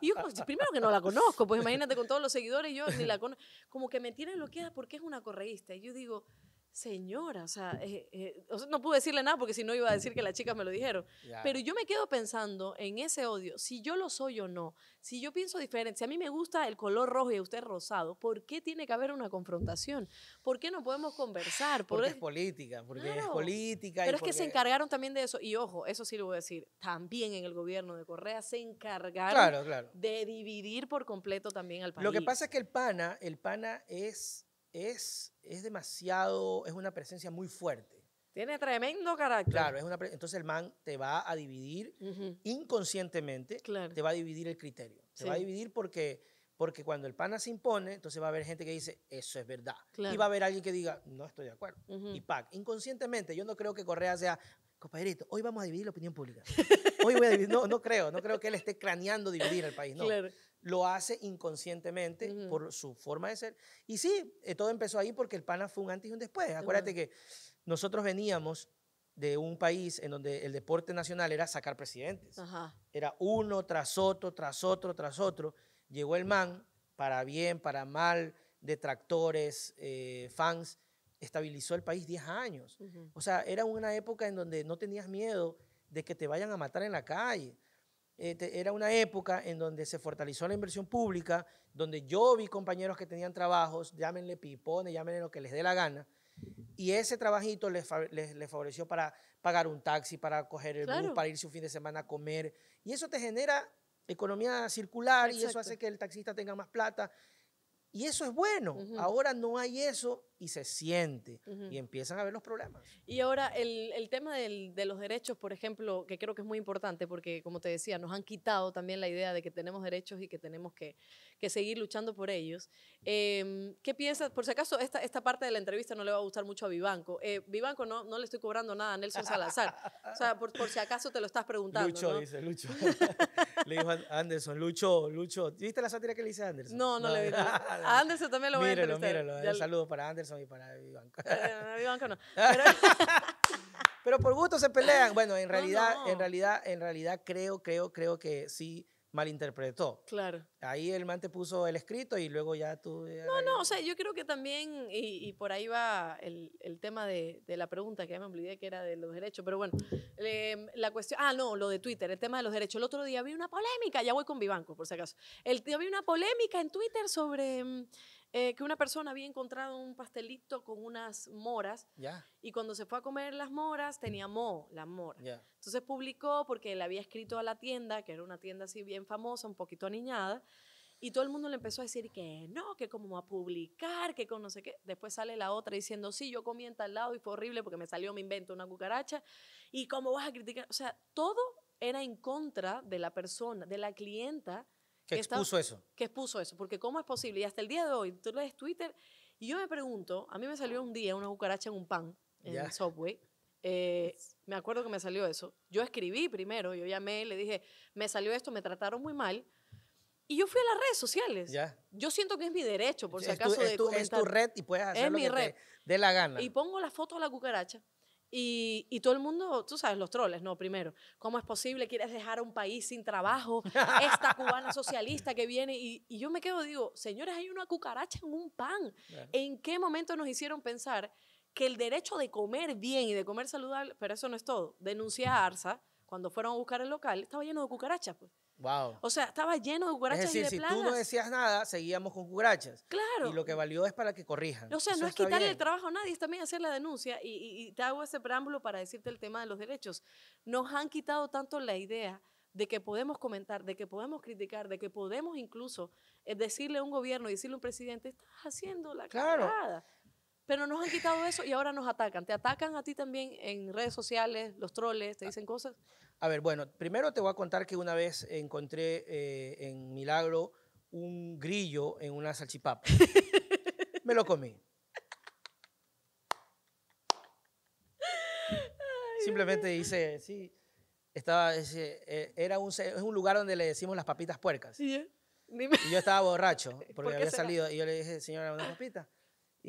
Speaker 2: Y, yo, primero que no la conozco, pues imagínate
Speaker 1: con todos los seguidores, yo ni la conozco. Como que me tiene bloqueada porque es una correísta. Y yo digo, señora, eh, eh, o sea, no pude decirle nada porque si no iba a decir que las chicas me lo dijeron. Pero yo me quedo pensando en ese odio, si yo lo soy o no, si yo pienso diferente, si a mí me gusta el color rojo y a usted rosado, ¿por qué tiene que haber una confrontación? ¿Por qué no podemos conversar? ¿Por porque es
Speaker 2: política, porque es política. Pero es que se
Speaker 1: encargaron también de eso, y ojo, eso sí lo voy a decir, también en el gobierno de Correa se encargaron de dividir por completo también al país. Lo que pasa
Speaker 2: es que el PANA, el PANA es es, es demasiado, es una presencia muy fuerte. Tiene tremendo carácter. Claro, es entonces el man te va a dividir inconscientemente, te va a dividir el criterio. Te va a dividir porque, porque cuando el pana se impone, entonces va a haber gente que dice, eso es verdad. Y va a haber alguien que diga, no estoy de acuerdo. Y pac, inconscientemente, yo no creo que Correa sea, compadrito, hoy vamos a dividir la opinión pública. Hoy voy a no, no creo, no creo que él esté craneando dividir el país, no lo hace inconscientemente por su forma de ser. Y sí, eh, todo empezó ahí porque el pana fue un antes y un después. Acuérdate que nosotros veníamos de un país en donde el deporte nacional era sacar presidentes. Era uno tras otro, tras otro, tras otro. Llegó el man, para bien, para mal, detractores, eh, fans, estabilizó el país 10 años. O sea, era una época en donde no tenías miedo de que te vayan a matar en la calle este, era una época en donde se fortaleció la inversión pública, donde yo vi compañeros que tenían trabajos, llámenle pipones, llámenle lo que les dé la gana, y ese trabajito les, favoreció para pagar un taxi, para coger el bus, para irse un fin de semana a comer, y eso te genera economía circular y eso hace que el taxista tenga más plata, y eso es bueno. Ahora no hay eso y se siente y empiezan a ver los problemas.
Speaker 1: Y ahora el, tema del, de los derechos, por ejemplo, que creo que es muy importante porque, como te decía, nos han quitado también la idea de que tenemos derechos y que tenemos que, seguir luchando por ellos. Em, ¿Qué piensas? Por si acaso, esta, esta parte de la entrevista no le va a gustar mucho a Vivanco. Eh, Vivanco, no, no le estoy cobrando nada a Nelson Salazar. o sea, por, si acaso te lo estás preguntando. Lucho, dice,
Speaker 2: Lucho. le dijo a Anderson, Lucho, Lucho. ¿Viste la sátira que le hice a Anderson? No, no, le vi. a
Speaker 1: Anderson también lo voy a entrevistar. Míralo,
Speaker 2: eh, para Anderson y para Vivanco. Vivanco no. Pero... por gusto se pelean. Bueno, en realidad, en realidad, en realidad creo, creo, creo que sí malinterpretó. Claro. Ahí el man te puso el escrito y luego ya tú...
Speaker 1: no, no, o sea, yo creo que también, y, por ahí va el, el tema de, de, la pregunta, que ya me olvidé que era de los derechos, pero bueno, la cuestión... Ah, no, lo de Twitter, el tema de los derechos. El otro día vi una polémica, ya voy con Vivanco, por si acaso. El, día vi una polémica en Twitter sobre mm, eh, que una persona había encontrado un pastelito con unas moras y cuando se fue a comer las moras tenía mo las moras. Entonces publicó porque le había escrito a la tienda, que era una tienda así bien famosa, un poquito aniñada, y todo el mundo le empezó a decir que no, que cómo va a publicar, que con no sé qué. Después sale la otra diciendo, sí, yo comí en tal lado y fue horrible porque me salió, me invento una cucaracha. ¿Y cómo vas a criticar? O sea, todo era en contra de la persona, de la clienta ¿Qué expuso eso. Que expuso eso, porque ¿cómo es posible? Y hasta el día de hoy, tú lees Twitter y yo me pregunto, a mí me salió un día una cucaracha en un pan, en el Subway. Eh, me acuerdo que me salió eso. Yo escribí primero, yo llamé, le dije, me salió esto, me trataron muy mal. Y yo fui a las redes sociales. Yo siento que es mi derecho, por si acaso. es, de tu, comentar. es tu red y puedes hacer lo mi que red. te
Speaker 2: dé la gana. Y
Speaker 1: pongo la foto de la cucaracha y, todo el mundo, tú sabes, los troles, ¿no? Primero, ¿cómo es posible? ¿Quieres dejar a un país sin trabajo? Esta cubana socialista que viene. Y, yo me quedo, digo, señores, hay una cucaracha en un pan. ¿En qué momento nos hicieron pensar que el derecho de comer bien y de comer saludable, pero eso no es todo, denuncié a Arsa, cuando fueron a buscar el local, estaba lleno de cucarachas, pues. Wow. O sea, estaba lleno de cucarachas es decir, si tú no decías
Speaker 2: nada, seguíamos con cucarachas. Claro. Y lo que valió es para que corrijan. O sea, no es quitarle el
Speaker 1: trabajo a nadie, es también hacer la denuncia. Y, te hago ese preámbulo para decirte el tema de los derechos. Nos han quitado tanto la idea de que podemos comentar, de que podemos criticar, de que podemos incluso eh, decirle a un gobierno, y decirle a un presidente, estás haciendo la claro. Pero nos han quitado eso y ahora nos atacan. Te atacan a ti también en redes sociales, los troles,
Speaker 2: te ah. dicen cosas. A ver, bueno, primero te voy a contar que una vez encontré eh, en Milagro un grillo en una salchipapa. Me lo comí. Simplemente dice, sí, estaba, eh, era un, es un lugar donde le decimos las papitas puercas. Eh, y yo estaba borracho porque había salido y yo le dije, señora, una papita.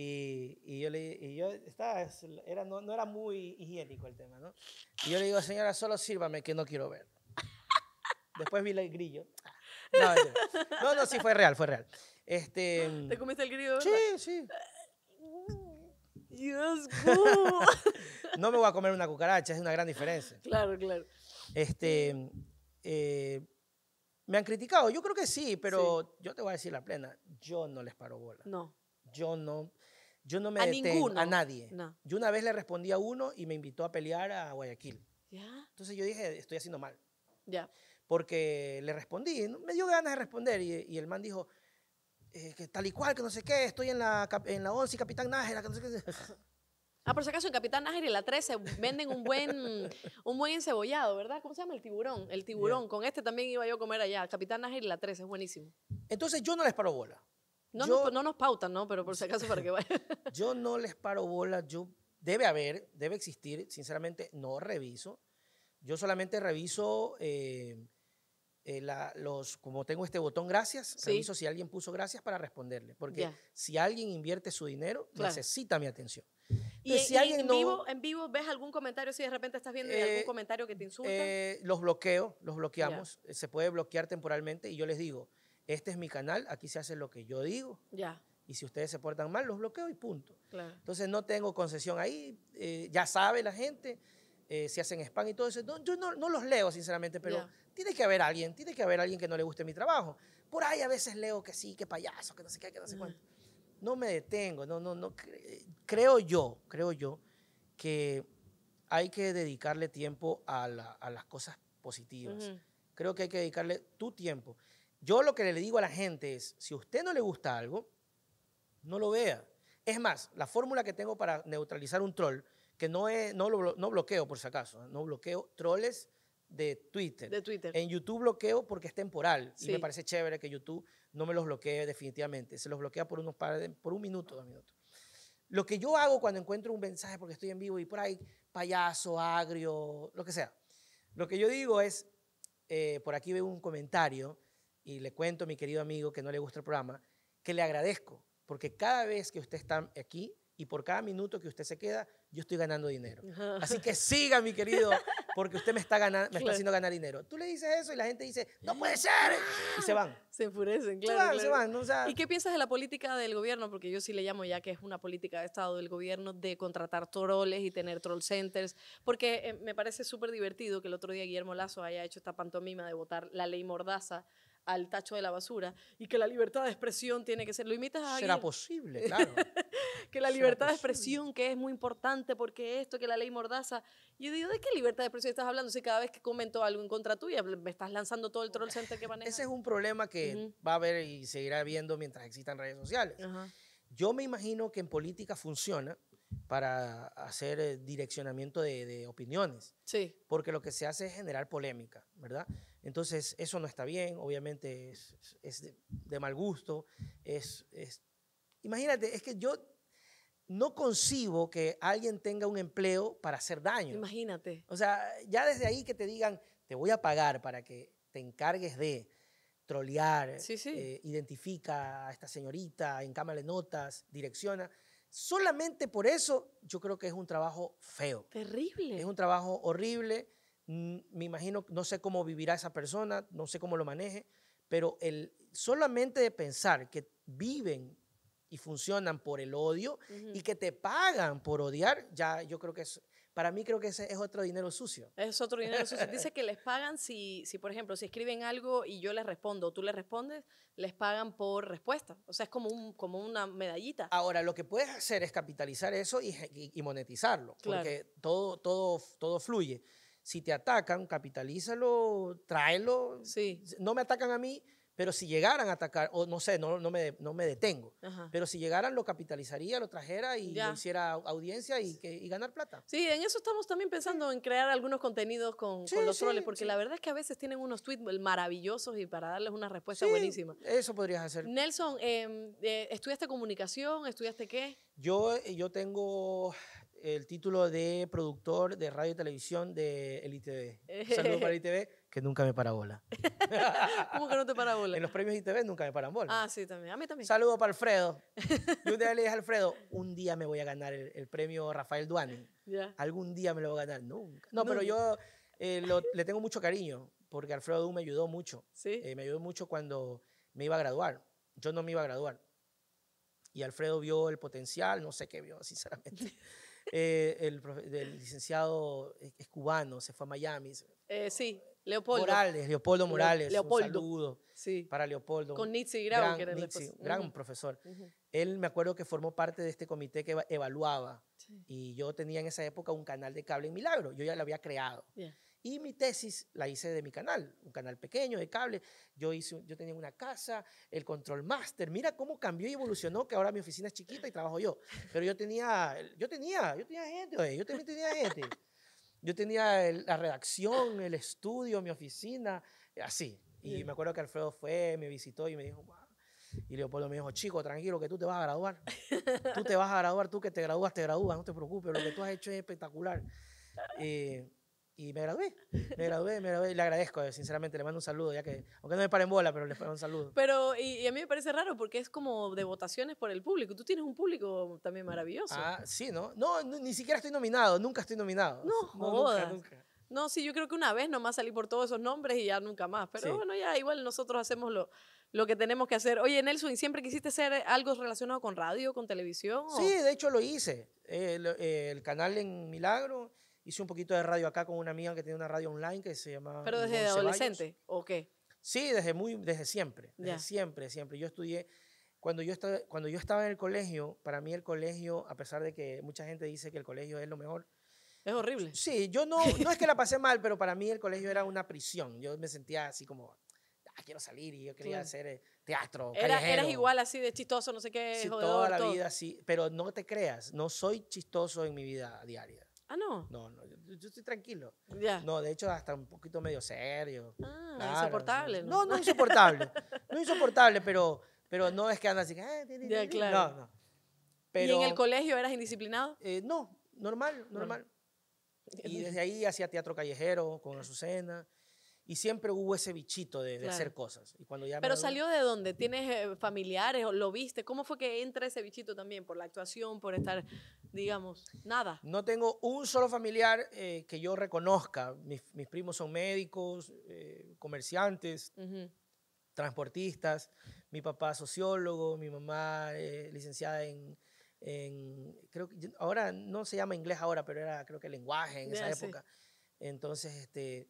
Speaker 2: Y, yo le y yo estaba, no, era muy higiénico el tema, ¿no? Y yo le digo, señora, solo sírvame que no quiero ver. Después vi el grillo. No, no, sí, fue real, fue real. Este, ¿Te mm,
Speaker 1: comiste el grillo?
Speaker 2: Sí, sí. Dios, no me voy a comer una cucaracha, es una gran diferencia. Claro, claro. Este, eh, me han criticado, yo creo que sí, pero yo te voy a decir la plena, yo no les paro bola. No. Yo no yo no me a a nadie. Yo una vez le respondí a uno y me invitó a pelear a Guayaquil. Entonces yo dije, estoy haciendo mal. Ya. Porque le respondí, me dio ganas de responder y, el man dijo, eh, tal y cual, que no sé qué, estoy en la, en la 11, Capitán Nájera, que no sé qué. Ah, por si acaso, en Capitán Nájera y la 13 venden un buen, un buen
Speaker 1: encebollado, ¿verdad? ¿Cómo se llama? El tiburón. El tiburón. Con este también iba yo a comer allá. Capitán Nájera y la 13, es buenísimo.
Speaker 2: Entonces yo no les paro bola. No, nos, pautan, ¿no? Pero por si acaso para que vaya. yo no les paro bola, yo debe haber, debe existir, sinceramente no reviso. Yo solamente reviso eh, eh, los, como tengo este botón gracias, reviso si alguien puso gracias para responderle. Porque si alguien invierte su dinero, necesita mi atención. ¿Y, si alguien en, vivo,
Speaker 1: en vivo ves algún comentario? Si de repente estás viendo algún eh, comentario que te insulta.
Speaker 2: los bloqueo, los bloqueamos. Se puede bloquear temporalmente y yo les digo, este es mi canal, aquí se hace lo que yo digo. Ya. Y si ustedes se portan mal, los bloqueo y punto. Entonces no tengo concesión ahí, eh, ya sabe la gente, eh, si hacen spam y todo eso. yo no, los leo, sinceramente, pero tiene que haber alguien, tiene que haber alguien que no le guste mi trabajo. Por ahí a veces leo que sí, que payaso, que no sé qué, que no sé cuánto. No me detengo, no, no, no. Creo yo, creo yo que hay que dedicarle tiempo a, las cosas positivas. Creo que hay que dedicarle tu tiempo. Yo lo que le digo a la gente es, si a usted no le gusta algo, no lo vea. Es más, la fórmula que tengo para neutralizar un troll, que no, no, bloqueo por si acaso, ¿eh? no bloqueo troles de Twitter. De Twitter. En YouTube bloqueo porque es temporal y me parece chévere que YouTube no me los bloquee definitivamente. Se los bloquea por unos par por un minuto, dos minutos. Lo que yo hago cuando encuentro un mensaje porque estoy en vivo y por ahí payaso, agrio, lo que sea. Lo que yo digo es, eh, por aquí veo un comentario y le cuento a mi querido amigo que no le gusta el programa, que le agradezco, porque cada vez que usted está aquí y por cada minuto que usted se queda, yo estoy ganando dinero. Así que siga, mi querido, porque usted me está, ganando, me está haciendo ganar dinero. Tú le dices eso y la gente dice, no puede ser. Y se van. Se enfurecen, claro. Se van, Se van ¿Y qué piensas
Speaker 1: de la política del gobierno? Porque yo sí le llamo ya que es una política de Estado del gobierno de contratar troles y tener troll centers, porque eh, me parece súper divertido que el otro día Guillermo Lazo haya hecho esta pantomima de votar la ley mordaza al tacho de la basura y que la libertad de expresión tiene que ser. ¿Lo imitas a Será
Speaker 2: posible, claro.
Speaker 1: que la libertad de expresión, que es muy importante porque esto, que la ley mordaza. Yo digo, ¿de qué libertad de expresión estás
Speaker 2: hablando si cada vez que comento algo en contra tuya me estás lanzando todo el troll center que manejas? Ese es un problema que va a haber y seguirá habiendo mientras existan redes sociales. Yo me imagino que en política funciona para hacer eh, direccionamiento de, de opiniones. Sí. Porque lo que se hace es generar polémica, ¿verdad? Entonces, eso no está bien, obviamente es, de, mal gusto. Es, es, imagínate, es que yo no concibo que alguien tenga un empleo para hacer daño. Imagínate. O sea, ya desde ahí que te digan, te voy a pagar para que te encargues de trolear, eh, identifica a esta señorita, de notas, direcciona. Solamente por eso yo creo que es un trabajo feo. Terrible. Es un trabajo horrible Mm, me imagino, no sé cómo vivirá esa persona, no sé cómo lo maneje, pero el, solamente de pensar que viven y funcionan por el odio y que te pagan por odiar, ya yo creo que es, para mí creo que ese es otro dinero sucio. Es
Speaker 1: otro dinero sucio. Dice que les pagan si, si, por ejemplo, si escriben algo y yo les respondo o tú les respondes, les pagan por respuesta. O sea, es como, un, como una medallita.
Speaker 2: Ahora, lo que puedes hacer es capitalizar eso y, monetizarlo, porque todo, todo, todo fluye. Si te atacan, capitalízalo, tráelo. Sí. No me atacan a mí, pero si llegaran a atacar, o no sé, no, no, me, no me detengo, pero si llegaran lo capitalizaría, lo trajera y hiciera audiencia y, que, ganar plata. Sí, en eso estamos también pensando en crear algunos contenidos
Speaker 1: con, los troles, porque la verdad es que a veces tienen unos tweets maravillosos y para darles una respuesta buenísima.
Speaker 2: Eso podrías hacer.
Speaker 1: Nelson, em, eh, ¿estudiaste comunicación? ¿Estudiaste qué?
Speaker 2: Yo, eh, yo tengo el título de productor de radio y televisión de El ITV. saludo para el ITV, que nunca me parabola. ¿Cómo que no te parabola? En los premios ITV nunca me paran bola Ah, sí, también. A mí también. Saludo para Alfredo. Yo un día le dije a Alfredo, un día me voy a ganar el, premio Rafael Duani Algún día me lo voy a ganar. Nunca. No, pero yo eh, le tengo mucho cariño, porque Alfredo me ayudó mucho. ¿Sí? Eh, me ayudó mucho cuando me iba a graduar. Yo no me iba a graduar. Y Alfredo vio el potencial, no sé qué vio, sinceramente. Eh, el, licenciado eh, es cubano, se fue a Miami.
Speaker 1: Eh, sí, Leopoldo. Morales, Leopoldo Morales. Leopoldo. saludo
Speaker 2: sí. para Leopoldo. Con Nietzsche gran, gran profesor. Él me acuerdo que formó parte de este comité que evaluaba. Y yo tenía en esa época un canal de cable en Milagro. Yo ya lo había creado. Y mi tesis la hice de mi canal, un canal pequeño de cable. Yo, hice, yo tenía una casa, el control master. Mira cómo cambió y evolucionó, que ahora mi oficina es chiquita y trabajo yo. Pero yo tenía, yo tenía, yo tenía gente, oye, yo también tenía gente. Yo tenía la redacción, el estudio, mi oficina, así. Y me acuerdo que Alfredo fue, me visitó y me dijo, wow. Y Leopoldo me dijo, chico, tranquilo, que tú te vas a graduar. Tú te vas a graduar, tú que te gradúas, te gradúas, no te preocupes, lo que tú has hecho es espectacular. Eh, y me gradué. Me gradué, me gradué. Y le agradezco, eh, sinceramente, le mando un saludo, ya que, aunque no me paren bola, pero le mando un saludo. Pero, y,
Speaker 1: a mí me parece raro porque es como de votaciones por el público. Tú tienes un público también maravilloso. Ah,
Speaker 2: sí, ¿no? No, ni siquiera estoy nominado, nunca estoy nominado. No, no nunca, nunca.
Speaker 1: No, sí, yo creo que una vez nomás salí por todos esos nombres y ya nunca más. Pero bueno, ya igual nosotros hacemos lo, lo que tenemos que hacer. Oye, Nelson, ¿siempre quisiste hacer algo relacionado con radio, con televisión? Sí, de
Speaker 2: hecho lo hice. Eh, eh, el canal en Milagro hice un poquito de radio acá con una amiga que tiene una radio online que se llama... ¿Pero desde adolescente o qué? Sí, desde, muy, desde siempre, desde siempre, siempre. Yo estudié, cuando yo, estaba, cuando yo estaba en el colegio, para mí el colegio, a pesar de que mucha gente dice que el colegio es lo mejor, es horrible. Sí, yo no, no es que la pasé mal, pero para mí el colegio era una prisión. Yo me sentía así como, ah, quiero salir y yo quería hacer eh, teatro. Era, eras igual
Speaker 1: así de chistoso, no sé qué. Sí, toda la vida
Speaker 2: así, pero no te creas, no soy chistoso en mi vida diaria. Ah, no. No, no, yo, estoy tranquilo. Ya. No, de hecho, hasta un poquito medio serio. Ah, insoportable. ¿no? no, no insoportable. no insoportable, pero, pero no es que andas así. Ah, No, no. Pero, ¿Y en el
Speaker 1: colegio eras indisciplinado? Eh, no, normal, normal.
Speaker 2: Y desde ahí hacía teatro callejero con Azucena. Y siempre hubo ese bichito de, de hacer cosas. Y cuando ya Pero salió de
Speaker 1: dónde? ¿Tienes eh, familiares o lo viste? ¿Cómo fue que entra ese bichito también? ¿Por la actuación? ¿Por estar,
Speaker 2: digamos, nada? No tengo un solo familiar eh, que yo reconozca. Mis, mis primos son médicos, eh, comerciantes, transportistas. Mi papá sociólogo, mi mamá licenciada en, en, creo que ahora no se llama inglés ahora, pero era creo que lenguaje en esa época. Entonces, este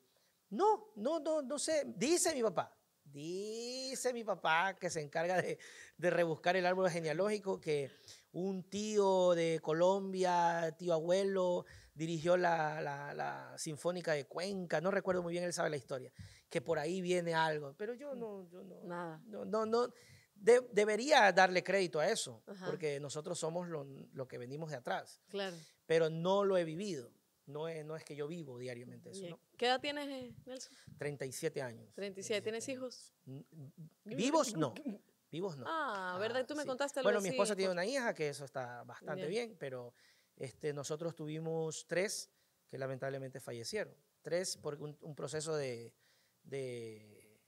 Speaker 2: no, no, no, no sé. Dice mi papá, dice mi papá que se encarga de, rebuscar el árbol genealógico, que un tío de Colombia, tío abuelo, dirigió la, Sinfónica de Cuenca, no recuerdo muy bien, él sabe la historia, que por ahí viene algo, pero yo no, yo no, Nada. no, no, debería darle crédito a eso, porque nosotros somos lo, que venimos de atrás, claro. pero no lo he vivido no es, no es que yo vivo diariamente eso. ¿no?
Speaker 1: ¿Qué edad tienes, eh, Nelson?
Speaker 2: 37 años.
Speaker 1: 37. ¿Tienes hijos? Vivos no. Vivos no. Ah, ¿verdad? Tú me contaste Bueno, mi esposa tiene
Speaker 2: una hija, que eso está bastante bien, pero este, nosotros tuvimos tres que lamentablemente fallecieron. Tres por un, proceso de, de,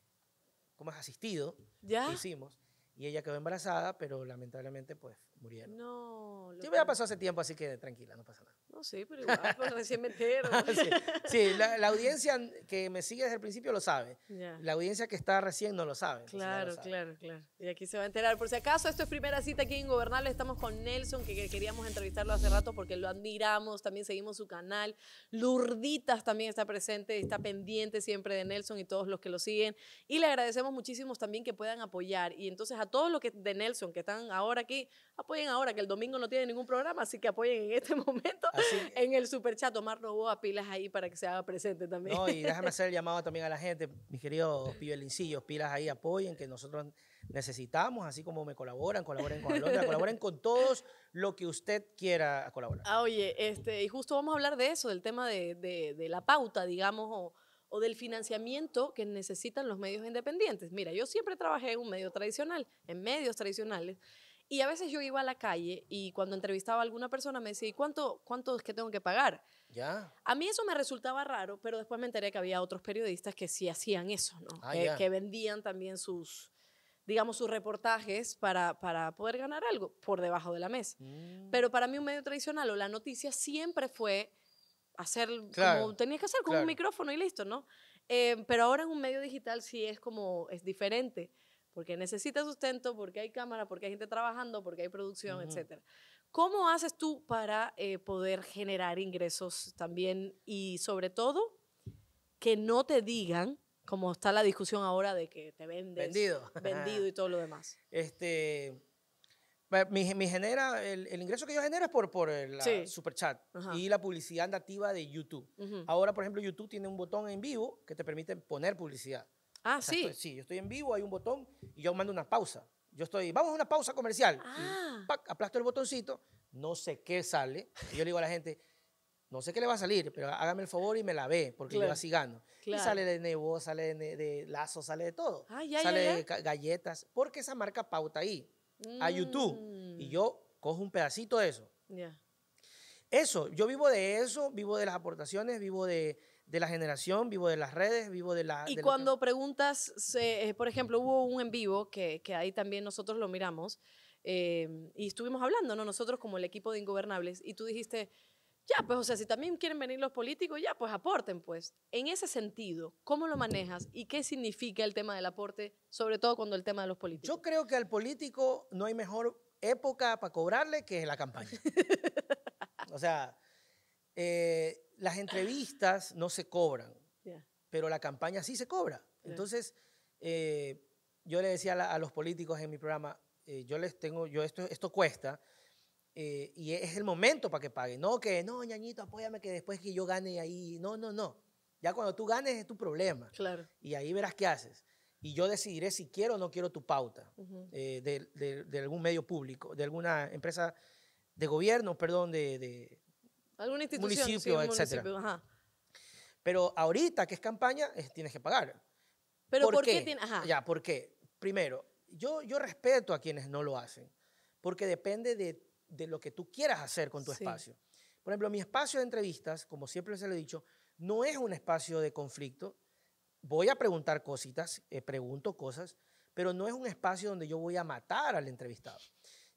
Speaker 2: ¿cómo es? Asistido ¿Ya? que hicimos. Y ella quedó embarazada, pero lamentablemente pues murieron. No. Yo me ha pasado hace tiempo, así que tranquila, no pasa nada.
Speaker 1: No sé, pero igual, pues, recién me entero. sí, la, audiencia
Speaker 2: que me sigue desde el principio lo sabe. La audiencia que está recién no lo sabe. Claro, claro, claro.
Speaker 1: Y aquí se va a enterar. Por si acaso, esto es primera cita aquí en Gobernable. Estamos con Nelson, que queríamos entrevistarlo hace rato porque lo admiramos. También seguimos su canal. Lurditas también está presente, está pendiente siempre de Nelson y todos los que lo siguen. Y le agradecemos muchísimo también que puedan apoyar. Y entonces a todos los que de Nelson que están ahora aquí, Apoyen ahora, que el domingo no tiene ningún programa, así que apoyen en este momento en el superchat. Tomar robó a pilas ahí para que se haga presente también. No, y déjame hacer
Speaker 2: el llamado también a la gente, mis queridos pibelincillos, pilas ahí, apoyen, que nosotros necesitamos, así como me colaboran, colaboren con colaboren con todos lo que usted quiera colaborar.
Speaker 1: Ah, oye, este, y justo vamos a hablar de eso, del tema de, la pauta, digamos, o, o del financiamiento que necesitan los medios independientes. Mira, yo siempre trabajé en un medio tradicional, en medios tradicionales, y a veces yo iba a la calle y cuando entrevistaba a alguna persona me decía, ¿y cuánto, es que tengo que pagar? Ya. A mí eso me resultaba raro, pero después me enteré que había otros periodistas que sí hacían eso, ¿no? Ah, que, vendían también sus, digamos, sus reportajes para, para poder ganar algo por debajo de la mesa. Mm. Pero para mí un medio tradicional o la noticia siempre fue hacer como tenías que hacer, con un micrófono y listo, ¿no? Eh, pero ahora en un medio digital sí es como, es diferente porque necesita sustento, porque hay cámara, porque hay gente trabajando, porque hay producción, etc. etcétera. ¿Cómo haces tú para eh, poder generar ingresos también y sobre todo que no te digan, como está la discusión ahora de que te vendes, vendido, vendido y
Speaker 2: todo lo demás? Este, mi, genera, el, ingreso que yo genero es por, por el super chat y la publicidad nativa de YouTube. Ahora, por ejemplo, YouTube tiene un botón en vivo que te permite poner publicidad. Ah, sí. sí, yo estoy en vivo, hay un botón y yo mando una pausa. Yo estoy, vamos a una pausa comercial. Ah. aplasto el botoncito, no sé qué sale. yo le digo a la gente, no sé qué le va a salir, pero hágame el favor y me la ve, porque yo así gano. Claro. Y sale de Nebo, sale de, Lazo, sale de todo. Ah, ya, sale ya, de galletas, porque esa marca pauta ahí, a mm. YouTube. Y yo cojo un pedacito de eso. Eso, yo vivo de eso, vivo de las aportaciones, vivo de, de la generación, vivo de las redes, vivo de la... Y cuando
Speaker 1: preguntas, eh, por ejemplo, hubo un en vivo que, ahí también nosotros lo miramos eh, y estuvimos hablando, ¿no? Nosotros como el equipo de Ingobernables y tú dijiste, ya, pues, o sea, si también quieren venir los políticos, ya, pues aporten, pues. En ese sentido, ¿cómo lo manejas y qué significa el tema del aporte, sobre todo cuando el tema de los
Speaker 2: políticos? Yo creo que al político no hay mejor época para cobrarle que la campaña. o sea... Eh, las entrevistas no se cobran, pero la campaña sí se cobra. Entonces, eh, yo le decía a, los políticos en mi programa, eh, yo les tengo, yo esto, esto cuesta, eh, y es el momento para que paguen. No que, no, ñañito, apóyame que después que yo gane ahí. No, no, no. Ya cuando tú ganes es tu problema. Claro. Y ahí verás qué haces. Y yo decidiré si quiero o no quiero tu pauta de, algún medio público, de alguna empresa de gobierno, perdón, de,
Speaker 1: Alguna institución. Municipio, etcétera.
Speaker 2: Pero ahorita que es campaña, tienes que pagar. ¿Pero por, qué? Ya, ¿por qué? Primero, yo, yo respeto a quienes no lo hacen, porque depende de, lo que tú quieras hacer con tu espacio. Por ejemplo, mi espacio de entrevistas, como siempre se lo he dicho, no es un espacio de conflicto. Voy a preguntar cositas, eh, pregunto cosas, pero no es un espacio donde yo voy a matar al entrevistado.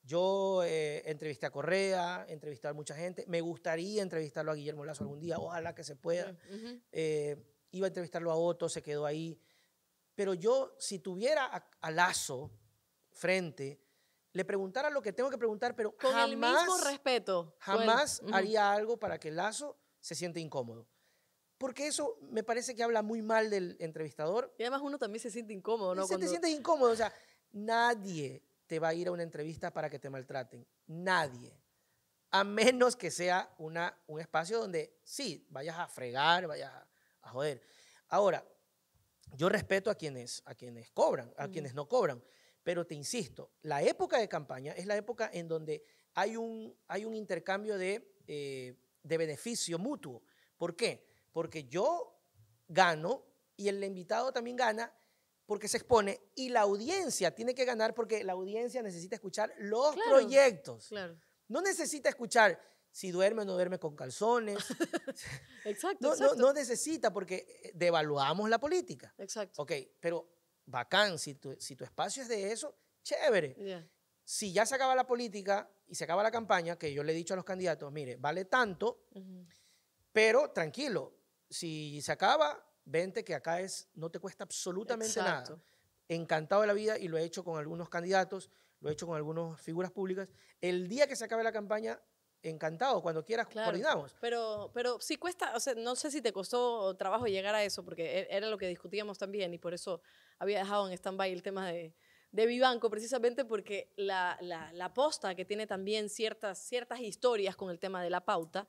Speaker 2: Yo eh, entrevisté a Correa, entrevisté a mucha gente. Me gustaría entrevistarlo a Guillermo Lazo algún día, ojalá que se pueda. Eh, iba a entrevistarlo a Otto, se quedó ahí. Pero yo, si tuviera a, Lazo frente, le preguntara lo que tengo que preguntar, pero Con jamás, el mismo
Speaker 1: respeto. Jamás haría
Speaker 2: algo para que Lazo se siente incómodo. Porque eso me parece que habla muy mal del entrevistador. Y además uno también se siente incómodo, ¿no? Se te sientes incómodo, o sea, nadie te va a ir a una entrevista para que te maltraten. Nadie. A menos que sea una, un espacio donde sí, vayas a fregar, vayas a, joder. Ahora, yo respeto a quienes, a quienes cobran, a quienes no cobran, pero te insisto, la época de campaña es la época en donde hay un, hay un intercambio de, eh, de beneficio mutuo. ¿Por qué? Porque yo gano y el invitado también gana porque se expone y la audiencia tiene que ganar porque la audiencia necesita escuchar los proyectos. No necesita escuchar si duerme o no duerme con calzones. exacto, no, necesita porque eh, devaluamos la política. Exacto. Ok, pero bacán, si tu, si tu espacio es de eso, chévere. Si ya se acaba la política y se acaba la campaña, que yo le he dicho a los candidatos, mire, vale tanto, pero tranquilo, si se acaba, vente que acá es, no te cuesta absolutamente nada. Encantado de la vida y lo he hecho con algunos candidatos, lo he hecho con algunas figuras públicas. El día que se acabe la campaña, encantado, cuando quieras claro, coordinamos.
Speaker 1: Pero, pero sí cuesta, o sea, no sé si te costó trabajo llegar a eso, porque e, era lo que discutíamos también y por eso había dejado en stand-by el tema de, de Vivanco, precisamente porque la, la, la, posta que tiene también ciertas, ciertas historias con el tema de la pauta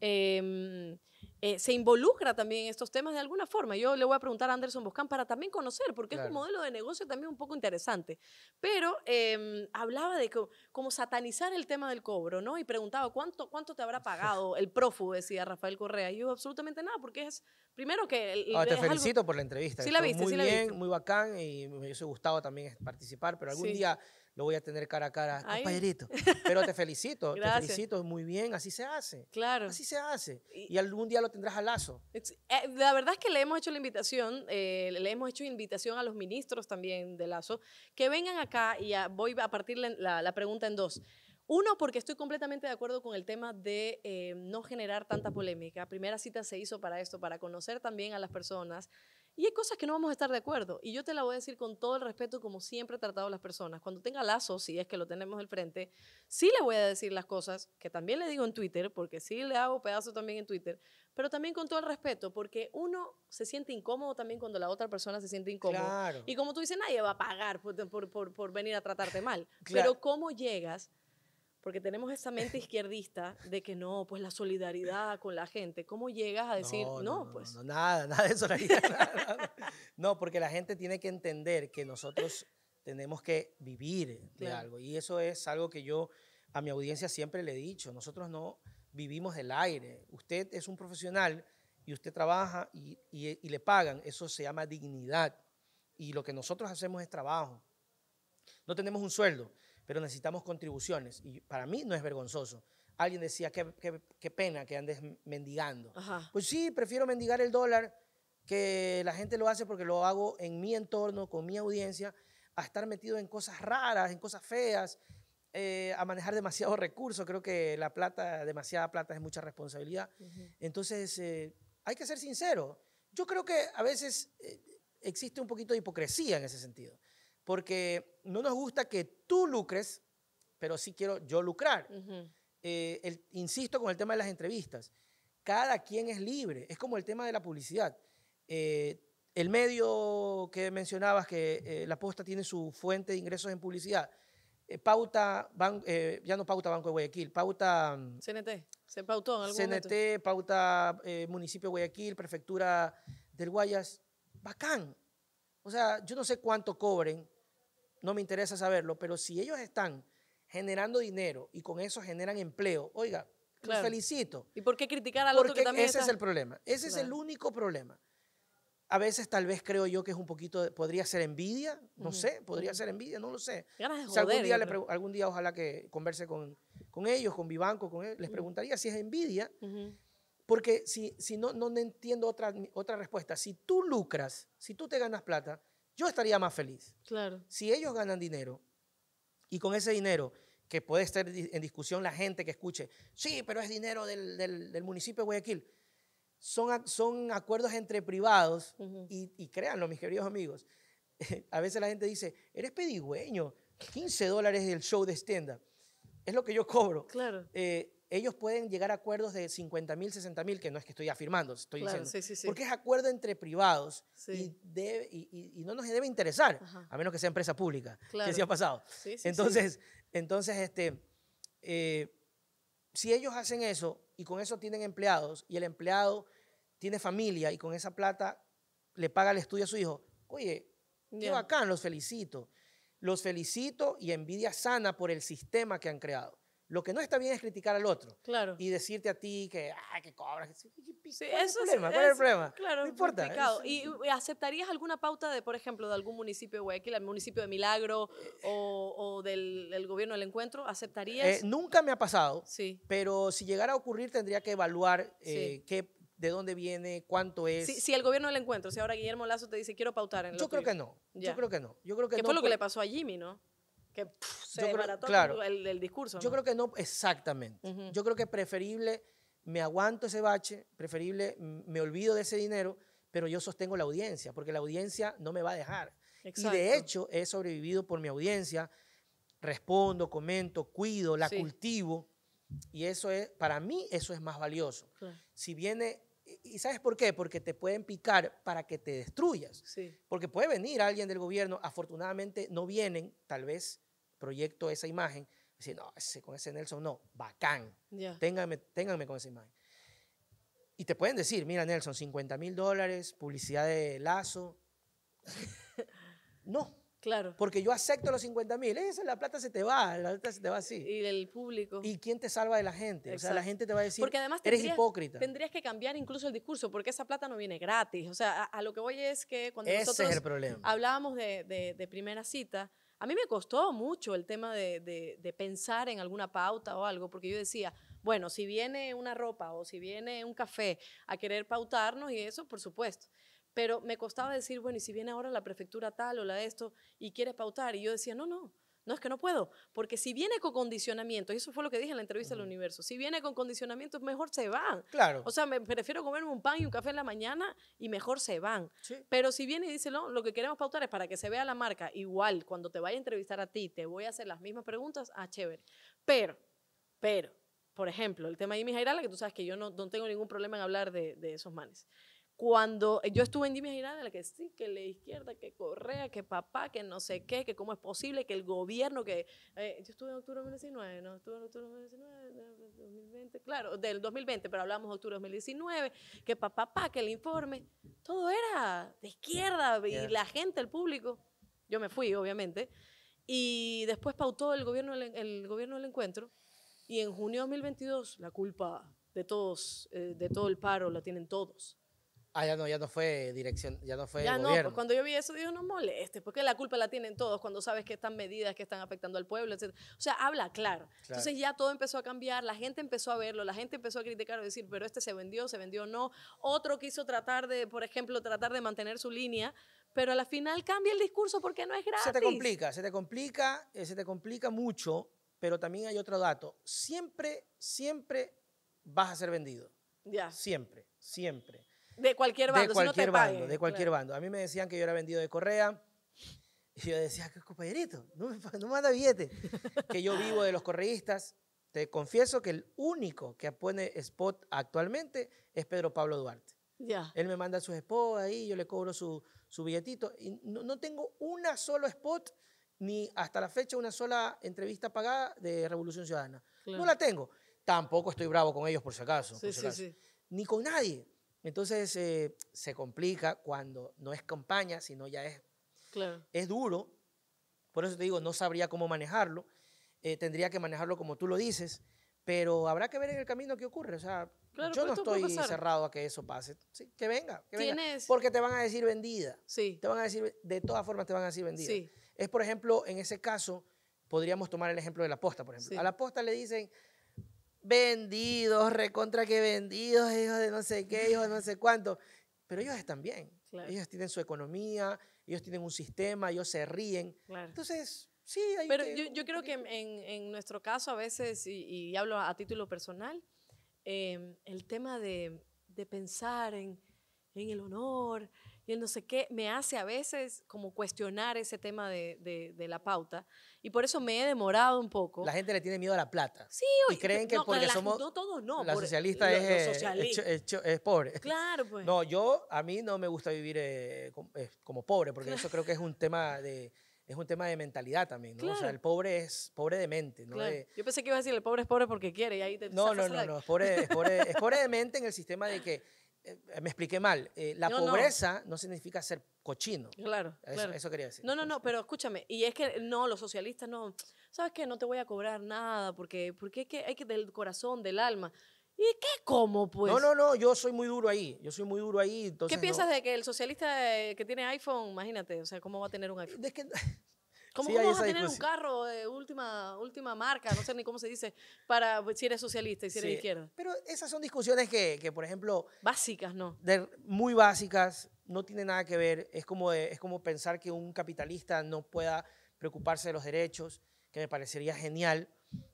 Speaker 1: Em, eh, se involucra también en estos temas de alguna forma. Yo le voy a preguntar a Anderson Boscán para también conocer, porque es un modelo de negocio también un poco interesante. Pero em, hablaba de cómo como satanizar el tema del cobro, ¿no? Y preguntaba, ¿cuánto, cuánto te habrá pagado el prófugo? Decía Rafael Correa. Y yo, absolutamente nada, porque es, primero que... Ah, te felicito por la entrevista. Sí la viste, muy bien,
Speaker 2: Muy bacán, y me hubiese gustado también participar, pero algún día lo voy a tener cara a cara, compañerito. Pero te felicito, te felicito, muy bien, así se hace. Claro. Así se hace. Y, algún día lo tendrás a lazo. Eh, la verdad es que
Speaker 1: le hemos hecho la invitación, eh, le hemos hecho invitación a los ministros también de Lazo, que vengan acá y voy a partir la, pregunta en dos. Uno, porque estoy completamente de acuerdo con el tema de eh, no generar tanta polémica. Primera cita se hizo para esto, para conocer también a las personas, y hay cosas que no vamos a estar de acuerdo. Y yo te la voy a decir con todo el respeto, como siempre he tratado a las personas. Cuando tenga lazos, si es que lo tenemos al frente, sí le voy a decir las cosas, que también le digo en Twitter, porque sí le hago pedazo también en Twitter, pero también con todo el respeto, porque uno se siente incómodo también cuando la otra persona se siente incómoda. Y como tú dices, nadie va a pagar por, venir a tratarte mal. Pero cómo llegas porque tenemos esa mente izquierdista de que no, pues la solidaridad con la gente. ¿Cómo llegas a decir no, pues?
Speaker 2: No, nada, nada de solidaridad. no, porque la gente tiene que entender que nosotros tenemos que vivir de algo. Y eso es algo que yo a mi audiencia siempre le he dicho. Nosotros no vivimos del aire. Usted es un profesional y usted trabaja y le pagan. Eso se llama dignidad. Y lo que nosotros hacemos es trabajo. No tenemos un sueldo pero necesitamos contribuciones. Y para mí no es vergonzoso. Alguien decía, qué, qué pena que andes mendigando. Pues sí, prefiero mendigar el dólar, que la gente lo hace porque lo hago en mi entorno, con mi audiencia, a estar metido en cosas raras, en cosas feas, eh, a manejar demasiados recursos. Creo que la plata, demasiada plata es mucha responsabilidad. Entonces, eh, hay que ser sincero. Yo creo que a veces eh, existe un poquito de hipocresía en ese sentido porque no nos gusta que tú lucres, pero sí quiero yo lucrar. Eh, insisto con el tema de las entrevistas. Cada quien es libre, es como el tema de la publicidad. Eh, el medio que mencionabas, que eh, La Posta tiene su fuente de ingresos en publicidad. pauta, ya no pauta Banco de Guayaquil, pauta... Mm, CNT,
Speaker 1: se pautó en algún CNT,
Speaker 2: pauta Municipio de Guayaquil, Prefectura del Guayas. Bacán. O sea, yo no sé cuánto cobren, no me interesa saberlo, pero si ellos están generando dinero y con eso generan empleo, oiga, los felicito.
Speaker 1: ¿Y por qué criticar al otro que también Ese es el problema, ese es el
Speaker 2: único problema. A veces tal vez creo yo que es un poquito, podría ser envidia, no sé, podría ser envidia, no lo sé. si algún, día algún día ojalá que converse con, con ellos, con Vivanco, con él, les preguntaría si es envidia, porque si, si no, no entiendo otra, otra respuesta. Si tú lucras, si tú te ganas plata, yo estaría más feliz. Claro. Si ellos ganan dinero y con ese dinero que puede estar en discusión la gente que escuche, sí, pero es dinero del, municipio de Guayaquil. Son, son acuerdos entre privados y, créanlo, mis queridos amigos. A veces la gente dice, eres pedigüeño, 15 dólares del show de stand Es lo que yo cobro. Claro. Eh, ellos pueden llegar a acuerdos de 50 mil, 60 mil, que no es que estoy afirmando, estoy diciendo, porque es acuerdo entre privados y, no nos debe interesar, a menos que sea empresa pública, que ha pasado. entonces, entonces este, eh, si ellos hacen eso y con eso tienen empleados y el empleado tiene familia y con esa plata le paga el estudio a su hijo, oye, qué bacán, los felicito. Los felicito y envidia sana por el sistema que han creado. Lo que no está bien es criticar al otro. Claro. Y decirte a ti que, ah, que cobras. Sí, ¿Cuál, es el problema? ¿Cuál es el problema? Claro, no importa. Es... ¿Y,
Speaker 1: aceptarías alguna pauta de, por ejemplo, de algún municipio de el municipio de Milagro o, del, gobierno del encuentro? ¿Aceptarías? Eh,
Speaker 2: nunca me ha pasado. Sí. Pero si llegara a ocurrir, tendría que evaluar eh, qué, de dónde viene, cuánto es. Si,
Speaker 1: el gobierno del encuentro, si ahora Guillermo Lazo te dice, quiero pautar en lo Yo creo que no.
Speaker 2: Yo creo que no.
Speaker 1: Yo creo que, ¿Qué fue lo que le pasó a Jimmy, ¿no? yo creo, el, discurso. Yo creo que
Speaker 2: no, exactamente. Yo creo que preferible me aguanto ese bache, preferible me olvido de ese dinero, pero yo sostengo la audiencia, porque la audiencia no me va a dejar. Y de hecho he sobrevivido por mi audiencia, respondo, comento, cuido, la cultivo, y eso es, para mí eso es más valioso. Si viene ¿Y sabes por qué? Porque te pueden picar para que te destruyas. Porque puede venir alguien del gobierno, afortunadamente no vienen, tal vez proyecto esa imagen, decir, no, con ese Nelson no, bacán, ténganme, con esa imagen. Y te pueden decir, mira Nelson, 50 mil dólares, publicidad de lazo. no. Claro. Porque yo acepto los 50 mil, eh, esa la plata se te va, la plata se te va así. Y el público. ¿Y quién te salva de la gente? O sea, la gente te va a decir, porque además tendrías, eres hipócrita. Tendrías
Speaker 1: que cambiar incluso el discurso, porque esa plata no viene gratis. O sea, a, lo que voy es que cuando nosotros hablábamos de primera cita, a mí me costó mucho el tema de, de, pensar en alguna pauta o algo, porque yo decía, bueno, si viene una ropa o si viene un café a querer pautarnos y eso, por supuesto. Pero me costaba decir, bueno, y si viene ahora la prefectura tal o la de esto y quiere pautar, y yo decía, no, no, no es que no puedo, porque si viene con condicionamiento, y eso fue lo que dije en la entrevista del universo, si viene con condicionamiento, mejor se van. Claro. O sea, me prefiero comerme un pan y un café en la mañana y mejor se van. Pero si viene y dice, no, lo que queremos pautar es para que se vea la marca, igual, cuando te vaya a entrevistar a ti, te voy a hacer las mismas preguntas, ah, chévere. Pero, pero, por ejemplo, el tema de Imi Jairala, que tú sabes que yo no, tengo ningún problema en hablar de esos manes cuando eh, yo estuve en Dime la que sí, que la izquierda, que Correa, que papá, que no sé qué, que cómo es posible, que el gobierno, que eh, yo estuve en octubre de 2019, no, estuve en octubre de 2019, 2020, claro, del 2020, pero hablamos de octubre de 2019, que papá, papá, que el informe, todo era de izquierda y la gente, el público. Yo me fui, obviamente, y después pautó el gobierno el, gobierno del encuentro y en junio de 2022 la culpa de todos, eh, de todo el paro, la tienen todos
Speaker 2: Ah, ya no, ya no fue dirección, ya no fue ya no, pues cuando
Speaker 1: yo vi eso dije, no molestes, porque la culpa la tienen todos cuando sabes que están medidas que están afectando al pueblo, etc. O sea, habla claro. Entonces ya todo empezó a cambiar, la gente empezó a verlo, la gente empezó a criticar, a decir, pero este se vendió, se vendió no. Otro quiso tratar de, por ejemplo, tratar de mantener su línea, pero al final cambia el discurso porque no es gratis. Se te complica,
Speaker 2: se te complica, eh, se te complica mucho, pero también hay otro dato. Siempre,
Speaker 1: siempre
Speaker 2: vas a ser vendido.
Speaker 1: Ya. Siempre,
Speaker 2: siempre
Speaker 1: de cualquier bando, de cualquier bando, de cualquier
Speaker 2: bando. A mí me decían que yo era vendido de correa. Y yo decía, compañerito, no me, no manda billete. que yo vivo de los correístas. Te confieso que el único que pone spot actualmente es Pedro Pablo Duarte. Ya. Él me manda sus spots ahí, yo le cobro su, su billetito. Y no, tengo una sola spot, ni hasta la fecha una sola entrevista pagada de Revolución Ciudadana. No la tengo. Tampoco estoy bravo con ellos, por si acaso. Ni con nadie. Entonces eh, se complica cuando no es compañía sino ya es. Claro. Es duro. Por eso te digo, no sabría cómo manejarlo. Eh, tendría que manejarlo como tú lo dices. Pero habrá que ver en el camino qué ocurre. O sea, yo pues no estoy cerrado a que eso pase. que venga, que venga. Porque te van a decir vendida. Sí. Te van a decir, de todas formas te van a decir vendida. Es, por ejemplo, en ese caso, podríamos tomar el ejemplo de la posta, por ejemplo. A la posta le dicen, vendidos, recontra que vendidos, hijos de no sé qué, hijos de no sé cuánto. Pero ellos están bien. Ellos tienen su economía, ellos tienen un sistema, ellos se ríen. Entonces, sí,
Speaker 1: hay Pero yo, creo que en, nuestro caso a veces, y, hablo a título personal, em, el tema de, pensar en, en el honor, y el no sé qué, me hace a veces como cuestionar ese tema de, de, la pauta. Y por eso me he demorado un poco. La gente le tiene miedo a la plata. Sí, oye, Y creen que porque somos... No todos, no. La socialista es,
Speaker 2: Es, pobre. Claro, pues. No, yo, a mí no me gusta vivir eh, eh, como, pobre, porque eso creo que es un tema de es un tema de mentalidad también, O sea, el pobre es pobre de mente,
Speaker 1: Yo pensé que iba a decir, el pobre es pobre porque quiere y ahí No, no, no, pobre, es pobre, es pobre
Speaker 2: de mente en el sistema de que eh, me expliqué mal. Eh, la pobreza no. significa ser cochino. Claro eso, quería decir. No,
Speaker 1: no, no, pero escúchame. Y es que no, los socialistas no. ¿Sabes qué? No te voy a cobrar nada porque, porque hay, que, hay que del corazón, del alma.
Speaker 2: ¿Y qué cómo, pues? No, no, no, yo soy muy duro ahí. Yo soy muy duro ahí. ¿Qué piensas
Speaker 1: de que el socialista eh, que tiene iPhone, imagínate, o sea, ¿cómo va a tener un iPhone? que ¿Cómo, sí, a tener un carro de última, última marca, no sé ni cómo se dice, para pues, si eres socialista y si eres izquierda?
Speaker 2: Pero esas son discusiones que, que por ejemplo... Básicas, ¿no? De, muy básicas, no tiene nada que ver. Es como, es como pensar que un capitalista no pueda preocuparse de los derechos, que me parecería genial.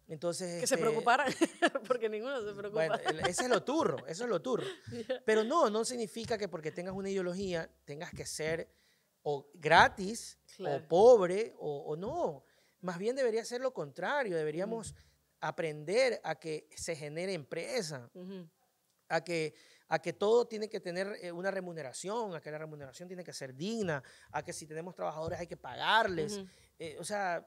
Speaker 2: Entonces, que se este, preocuparan,
Speaker 1: porque ninguno se preocupa. Bueno, ese es lo
Speaker 2: turro, eso es lo turro. Pero no, no significa que porque tengas una ideología tengas que ser o gratis, o pobre, o, no. Más bien debería ser lo contrario, deberíamos aprender a que se genere empresa, a, que, a que todo tiene que tener eh, una remuneración, a que la remuneración tiene que ser digna, a que si tenemos trabajadores hay que pagarles. Eh, o sea,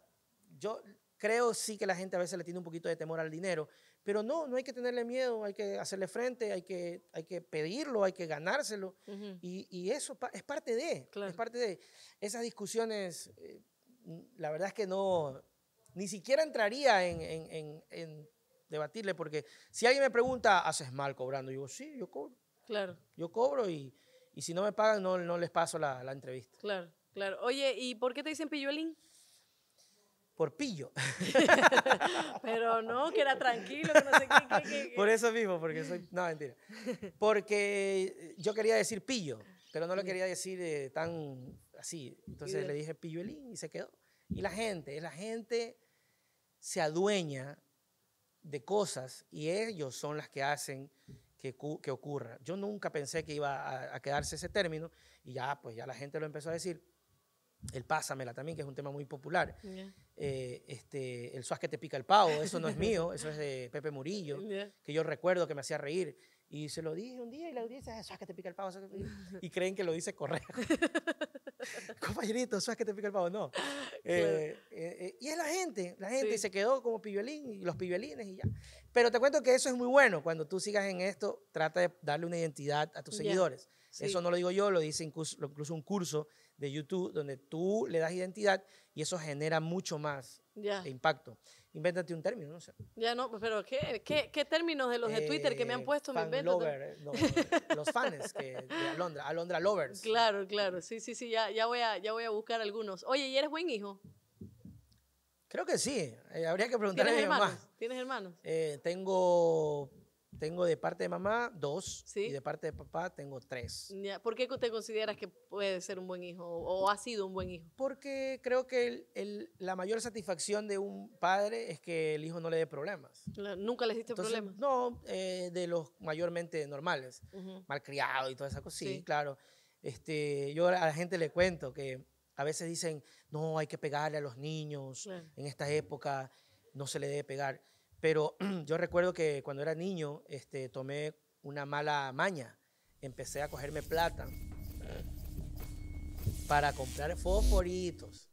Speaker 2: yo creo sí que la gente a veces le tiene un poquito de temor al dinero, pero no, no hay que tenerle miedo, hay que hacerle frente, hay que, hay que pedirlo, hay que ganárselo. y, eso es parte de, es parte de. Esas discusiones, eh, la verdad es que no, ni siquiera entraría en, debatirle, porque si alguien me pregunta, ¿haces mal cobrando? Yo digo, sí, yo cobro. Claro. Yo cobro y, si no me pagan, no, les paso la, la entrevista.
Speaker 1: Claro, claro. Oye, ¿y por qué te dicen pilluelín?
Speaker 2: por pillo.
Speaker 1: Pero no, que era tranquilo, que no sé
Speaker 2: qué, Por eso mismo, porque soy... No, mentira. Porque eh, yo quería decir pillo, pero no lo quería decir eh, tan así. Entonces le dije pilluelín y se quedó. Y la gente, la gente se adueña de cosas y ellos son las que hacen que, que ocurra. Yo nunca pensé que iba a, a quedarse ese término y ya, pues ya la gente lo empezó a decir el Pásamela también, que es un tema muy popular. Eh, este, el Suaz que te pica el pavo, eso no es mío, eso es de Pepe Murillo, que yo recuerdo que me hacía reír. Y se lo dije un día y la audiencia, ah, Suaz que te pica el pavo, y creen que lo dice correcto. Compañerito, Suaz que te pica el pavo, no. Eh, eh, y es la gente, la gente se quedó como pibiolín y los pibiolines y ya. Pero te cuento que eso es muy bueno, cuando tú sigas en esto, trata de darle una identidad a tus seguidores. Eso no lo digo yo, lo dice incluso, incluso un curso de YouTube donde tú le das identidad y eso genera mucho más e impacto. Invéntate un término, no sé.
Speaker 1: Ya no, pero ¿qué, qué, términos de los de Twitter que me han eh, puesto fan me Lover, eh,
Speaker 2: los fans de Alondra, Alondra Lovers.
Speaker 1: Claro, claro, sí, sí, sí, ya, ya, voy a, ya voy a buscar algunos. Oye, ¿y eres buen hijo?
Speaker 2: Creo que sí, eh, habría que preguntarle a mi mamá. ¿Tienes hermanos? tengo tengo de parte de mamá dos y de parte de papá tengo tres.
Speaker 1: ¿Por qué usted consideras que puede ser un buen hijo o ha
Speaker 2: sido un buen hijo? Porque creo que la mayor satisfacción de un padre es que el hijo no le dé problemas. ¿Nunca le diste problemas? No, eh, de los mayormente normales, malcriado y todas esa cosas. Sí, claro. Este, yo a la gente le cuento que a veces dicen, no, hay que pegarle a los niños en esta época, no se le debe pegar pero yo recuerdo que cuando era niño este, tomé una mala maña. Empecé a cogerme plata para comprar fosforitos.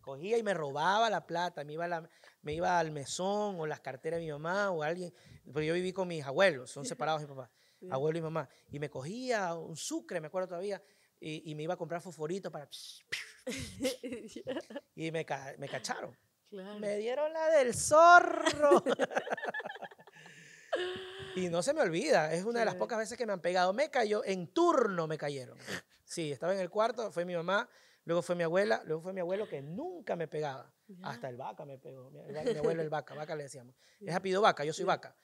Speaker 2: Cogía y me robaba la plata. Me iba, al mesón o las carteras de mi mamá o alguien. Porque yo viví con mis abuelos, son separados mi papá, abuelo y mamá. Y me cogía un sucre, me acuerdo todavía. Y, me iba a comprar fosforitos para. y me, me cacharon. Me dieron la del zorro. y no se me olvida, es una de las pocas veces que me han pegado. Me cayó, en turno me cayeron. Sí, estaba en el cuarto, fue mi mamá, luego fue mi abuela, luego fue mi abuelo que nunca me pegaba. Hasta el vaca me pegó. Mi, abuelo el vaca, vaca le decíamos. Es rápido vaca, yo soy vaca.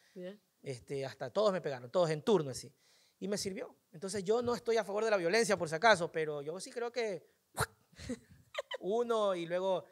Speaker 2: Este, hasta todos me pegaron, todos en turno así. Y me sirvió. Entonces yo no estoy a favor de la violencia, por si acaso, pero yo sí creo que uno y luego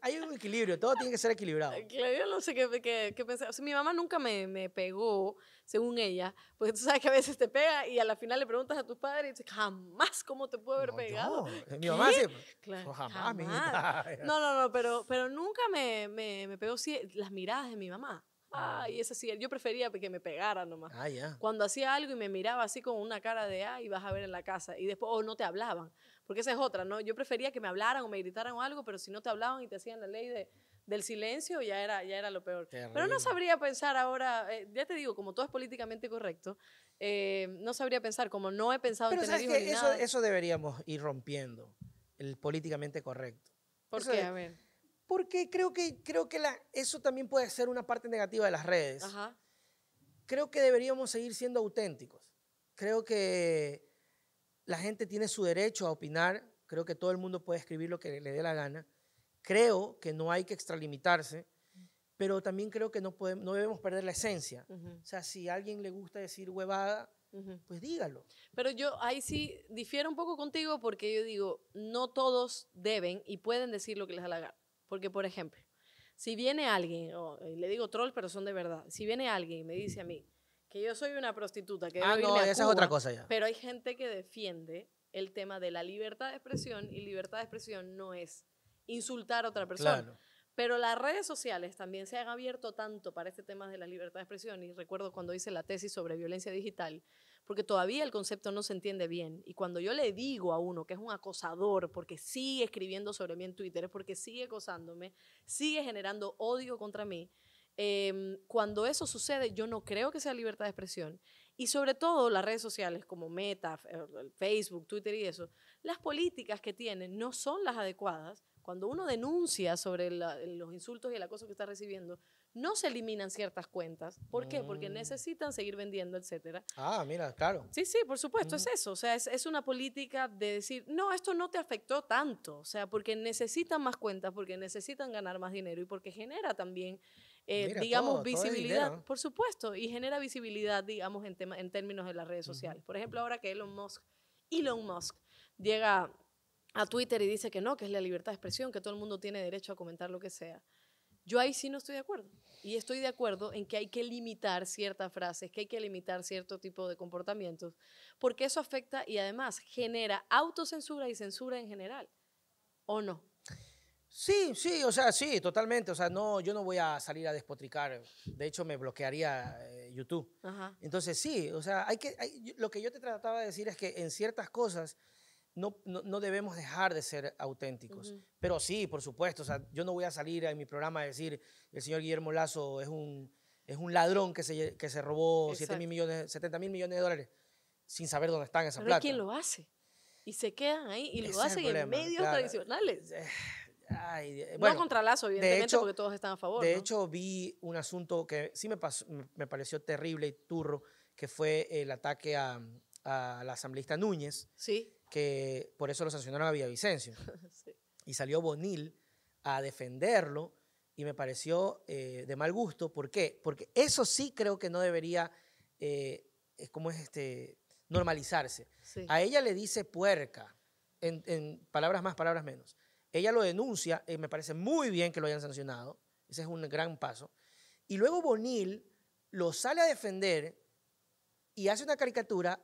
Speaker 2: hay un equilibrio, todo tiene que ser equilibrado.
Speaker 1: Claro, yo no sé qué, qué, pensar. mi mamá nunca me, me, pegó, según ella, porque tú sabes que a veces te pega y a la final le preguntas a tus padres y dices, jamás, ¿cómo te puede haber pegado? Eh, mi mamá sí? Claro, no, jamás, No, no, no, pero, pero nunca me, me, me pegó si las miradas de mi mamá. Ah. Ay, yo prefería que me pegara nomás. Ah, ya. Cuando hacía algo y me miraba así con una cara de, ay, vas a ver en la casa. Y después, o no te hablaban. Porque esa es otra, ¿no? Yo prefería que me hablaran o me gritaran o algo, pero si no te hablaban y te hacían la ley de, del silencio, ya era, ya era lo peor. Pero no sabría pensar ahora, eh, ya te digo, como todo es políticamente correcto, eh, no sabría pensar, como no he pensado en tener que ni eso, nada. eso
Speaker 2: deberíamos ir rompiendo, el políticamente correcto. ¿Por qué? a ver. Porque creo que, creo que la, eso también puede ser una parte negativa de las redes. Ajá. Creo que deberíamos seguir siendo auténticos. Creo que la gente tiene su derecho a opinar, creo que todo el mundo puede escribir lo que le dé la gana, creo que no hay que extralimitarse, pero también creo que no, debemos perder la esencia. O sea, si a alguien le gusta decir huevada, pues dígalo.
Speaker 1: Pero yo ahí sí difiero un poco contigo porque yo digo, no todos deben y pueden decir lo que les da la gana. Porque, por ejemplo, si viene alguien, eh, le digo troll, pero son de verdad, si viene alguien y me dice a mí, que yo soy una prostituta, que Ah, no, esa es otra cosa ya. Pero hay gente que defiende el tema de la libertad de expresión y libertad de expresión no es insultar a otra persona. Claro. Pero las redes sociales también se han abierto tanto para este tema de la libertad de expresión y recuerdo cuando hice la tesis sobre violencia digital, porque todavía el concepto no se entiende bien y cuando yo le digo a uno que es un acosador porque sigue escribiendo sobre mí en Twitter, porque sigue acosándome, sigue generando odio contra mí, Em, cuando eso sucede, yo no creo que sea libertad de expresión. Y sobre todo las redes sociales como Meta, Facebook, Twitter y eso, las políticas que tienen no son las adecuadas. Cuando uno denuncia sobre los insultos y el acoso que está recibiendo, no se eliminan ciertas cuentas. ¿Por qué? Porque mm. necesitan seguir vendiendo, etcétera.
Speaker 2: Ah, mira, claro.
Speaker 1: Sí, sí, por supuesto, es eso. O sea, es, una política de decir, no, esto no te afectó tanto. O sea, porque necesitan más cuentas, porque necesitan ganar más dinero y porque genera también eh, digamos, visibilidad, por supuesto, y genera visibilidad, digamos, en, en términos de las redes sociales. Por ejemplo, ahora que Elon Musk, Elon Musk llega a Twitter y dice que no, que es la libertad de expresión, que todo el mundo tiene derecho a comentar lo que sea. Yo ahí sí no estoy de acuerdo. Y estoy de acuerdo en que hay que limitar ciertas frases, que hay que limitar cierto tipo de comportamientos, porque eso afecta y además genera autocensura y censura en general.
Speaker 2: ¿O no? Sí, sí, o sea, sí, totalmente. O sea, no, yo no voy a salir a despotricar. De hecho, me bloquearía eh, YouTube. Entonces, sí, o sea, hay que, lo que yo te trataba de decir es que en ciertas cosas no, no, debemos dejar de ser auténticos. Pero sí, por supuesto, o sea, yo no voy a salir en mi programa a decir el señor Guillermo Lazo es un, es un ladrón que se, que se robó 7 mil millones, 70 mil millones de dólares sin saber dónde están esa Pero plata. ¿Quién
Speaker 1: lo hace? Y se quedan ahí y lo hacen en medios tradicionales. Eh,
Speaker 2: Ay, eh, bueno, no contra
Speaker 1: evidentemente, hecho, porque todos están a favor. De
Speaker 2: hecho, vi un asunto que sí me, me pareció terrible y turro, que fue el ataque a, la asambleísta Núñez. Sí. Que por eso lo sancionaron a Villavicencio. Y salió Bonil a defenderlo y me pareció eh, de mal gusto. ¿Por qué? Porque eso sí creo que no debería, eh, como es este? Normalizarse. A ella le dice puerca, en palabras más, palabras menos. Ella lo denuncia, y eh, me parece muy bien que lo hayan sancionado, ese es un gran paso. Y luego Bonil lo sale a defender y hace una caricatura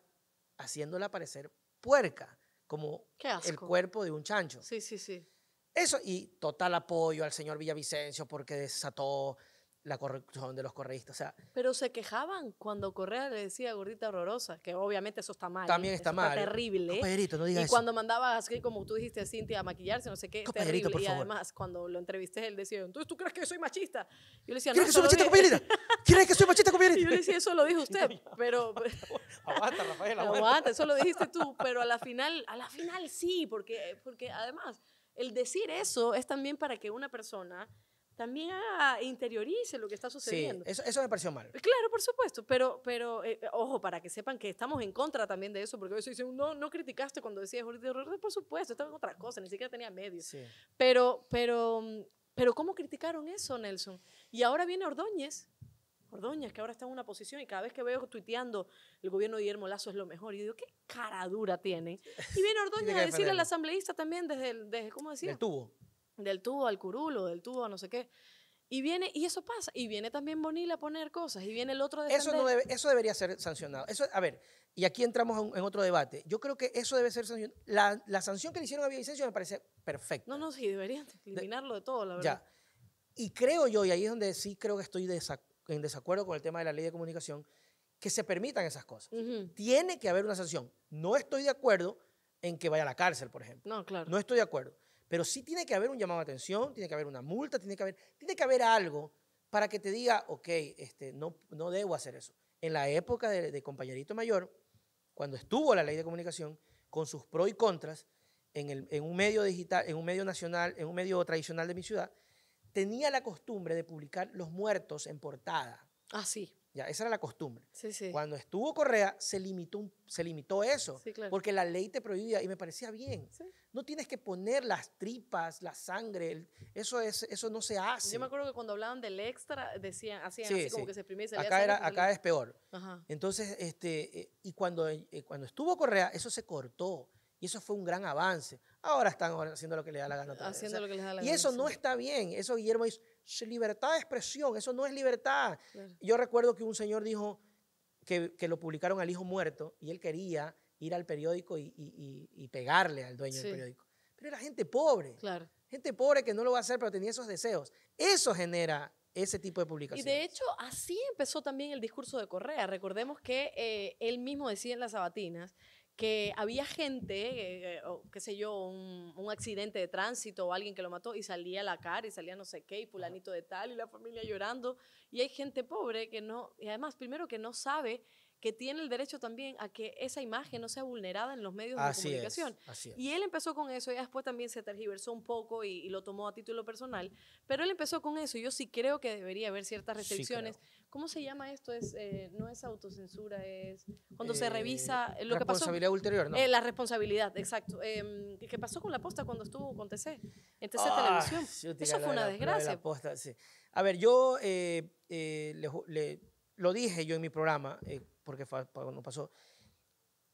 Speaker 2: haciéndola parecer puerca, como el cuerpo de un chancho. Sí, sí, sí. Eso, y total apoyo al señor Villavicencio porque desató la corrupción de los correístas. O sea,
Speaker 1: Pero se quejaban cuando Correa le decía gordita horrorosa, que obviamente eso está mal. También ¿eh? está mal. Está terrible. Compañerito, no ¿eh? digas Y cuando mandaba así, como tú dijiste, a Cintia a maquillarse, no sé qué, terrible. Por y además, cuando lo entrevisté, él decía, entonces tú crees que soy machista. Yo le decía, no, ¿Crees que soy machista, compañerita?
Speaker 2: ¿Quieres que soy machista, compañerita? Y yo le decía, eso
Speaker 1: lo dijo usted, pero... aguanta, Rafael, aguanta. aguanta. eso lo dijiste tú, pero a la final, a la final sí, porque, porque además, el decir eso es también para que una persona también interiorice lo que está sucediendo. Sí, eso, eso me pareció mal. Claro, por supuesto, pero, pero eh, eh, ojo, para que sepan que estamos en contra también de eso, porque a veces dicen, no, no criticaste cuando decías, por supuesto, estaba en otra cosa, ni siquiera tenía medios. Pero, pero, mm, pero, ¿cómo criticaron eso, Nelson? Y ahora viene Ordóñez, Ordóñez, que ahora está en una posición y cada vez que veo tuiteando el gobierno de Guillermo Lazo es lo mejor, yo digo, qué caradura tiene! Y viene Ordóñez a decirle al asambleísta también desde, desde ¿cómo decía? Del del tubo al curulo, del tubo a no sé qué. Y viene, y eso pasa, y viene también Bonilla a poner cosas, y viene el otro de eso, eso
Speaker 2: debería ser sancionado. Eso, a ver, y aquí entramos en, otro debate. Yo creo que eso debe ser sancionado. La, sanción que le hicieron a Villavicencio me parece perfecta. No, no, sí, deberían eliminarlo de todo, la verdad. Ya. Y creo yo, y ahí es donde sí creo que estoy en desacuerdo con el tema de la ley de comunicación, que se permitan esas cosas. Tiene que haber una sanción. No estoy de acuerdo en que vaya a la cárcel, por ejemplo. No, claro. No estoy de acuerdo. Pero sí tiene que haber un llamado de atención, tiene que haber una multa, tiene que haber, tiene que haber algo para que te diga, ok, este, no, no debo hacer eso. En la época de, compañerito mayor, cuando estuvo la ley de comunicación, con sus pros y contras, en, en, un medio digital, en un medio nacional, en un medio tradicional de mi ciudad, tenía la costumbre de publicar los muertos en portada. Ah, sí. Ya, esa era la costumbre. Cuando estuvo Correa, se limitó, se limitó eso, porque la ley te prohibía y me parecía bien. No tienes que poner las tripas, la sangre, eso, es, eso no se hace. Yo me
Speaker 1: acuerdo que cuando hablaban del extra, decían, hacían así como que se exprimía y se acá, era, acá es peor.
Speaker 2: Entonces, este, eh, y cuando, eh, cuando estuvo Correa, eso se cortó. Y eso fue un gran avance. Ahora están haciendo lo que les da la gana. Haciendo y eso no está bien. Eso Guillermo hizo libertad de expresión, eso no es libertad. Yo recuerdo que un señor dijo que, lo publicaron al hijo muerto y él quería ir al periódico y, pegarle al dueño del periódico. Pero era gente pobre, gente pobre que no lo va a hacer, pero tenía esos deseos. Eso genera ese tipo de publicaciones. Y
Speaker 1: de hecho, así empezó también el discurso de Correa. Recordemos que eh, él mismo decía en las sabatinas que había gente, eh, qué sé yo, un, accidente de tránsito o alguien que lo mató y salía la cara y salía no sé qué y pulanito de tal y la familia llorando. Y hay gente pobre que no, y además primero que no sabe que tiene el derecho también a que esa imagen no sea vulnerada en los medios de comunicación. Y él empezó con eso, y después también se tergiversó un poco y, lo tomó a título personal, pero él empezó con eso. Yo sí creo que debería haber ciertas restricciones. ¿Cómo se llama esto? Es, eh, no es autocensura, es cuando se eh, revisa lo que pasó. Responsabilidad ulterior, ¿no? Eh, la responsabilidad, exacto. Em, ¿Qué pasó con la posta cuando estuvo con TC? En TC Televisión. Eso fue una desgracia.
Speaker 2: A ver, yo lo dije yo en mi programa, porque fue, pasó.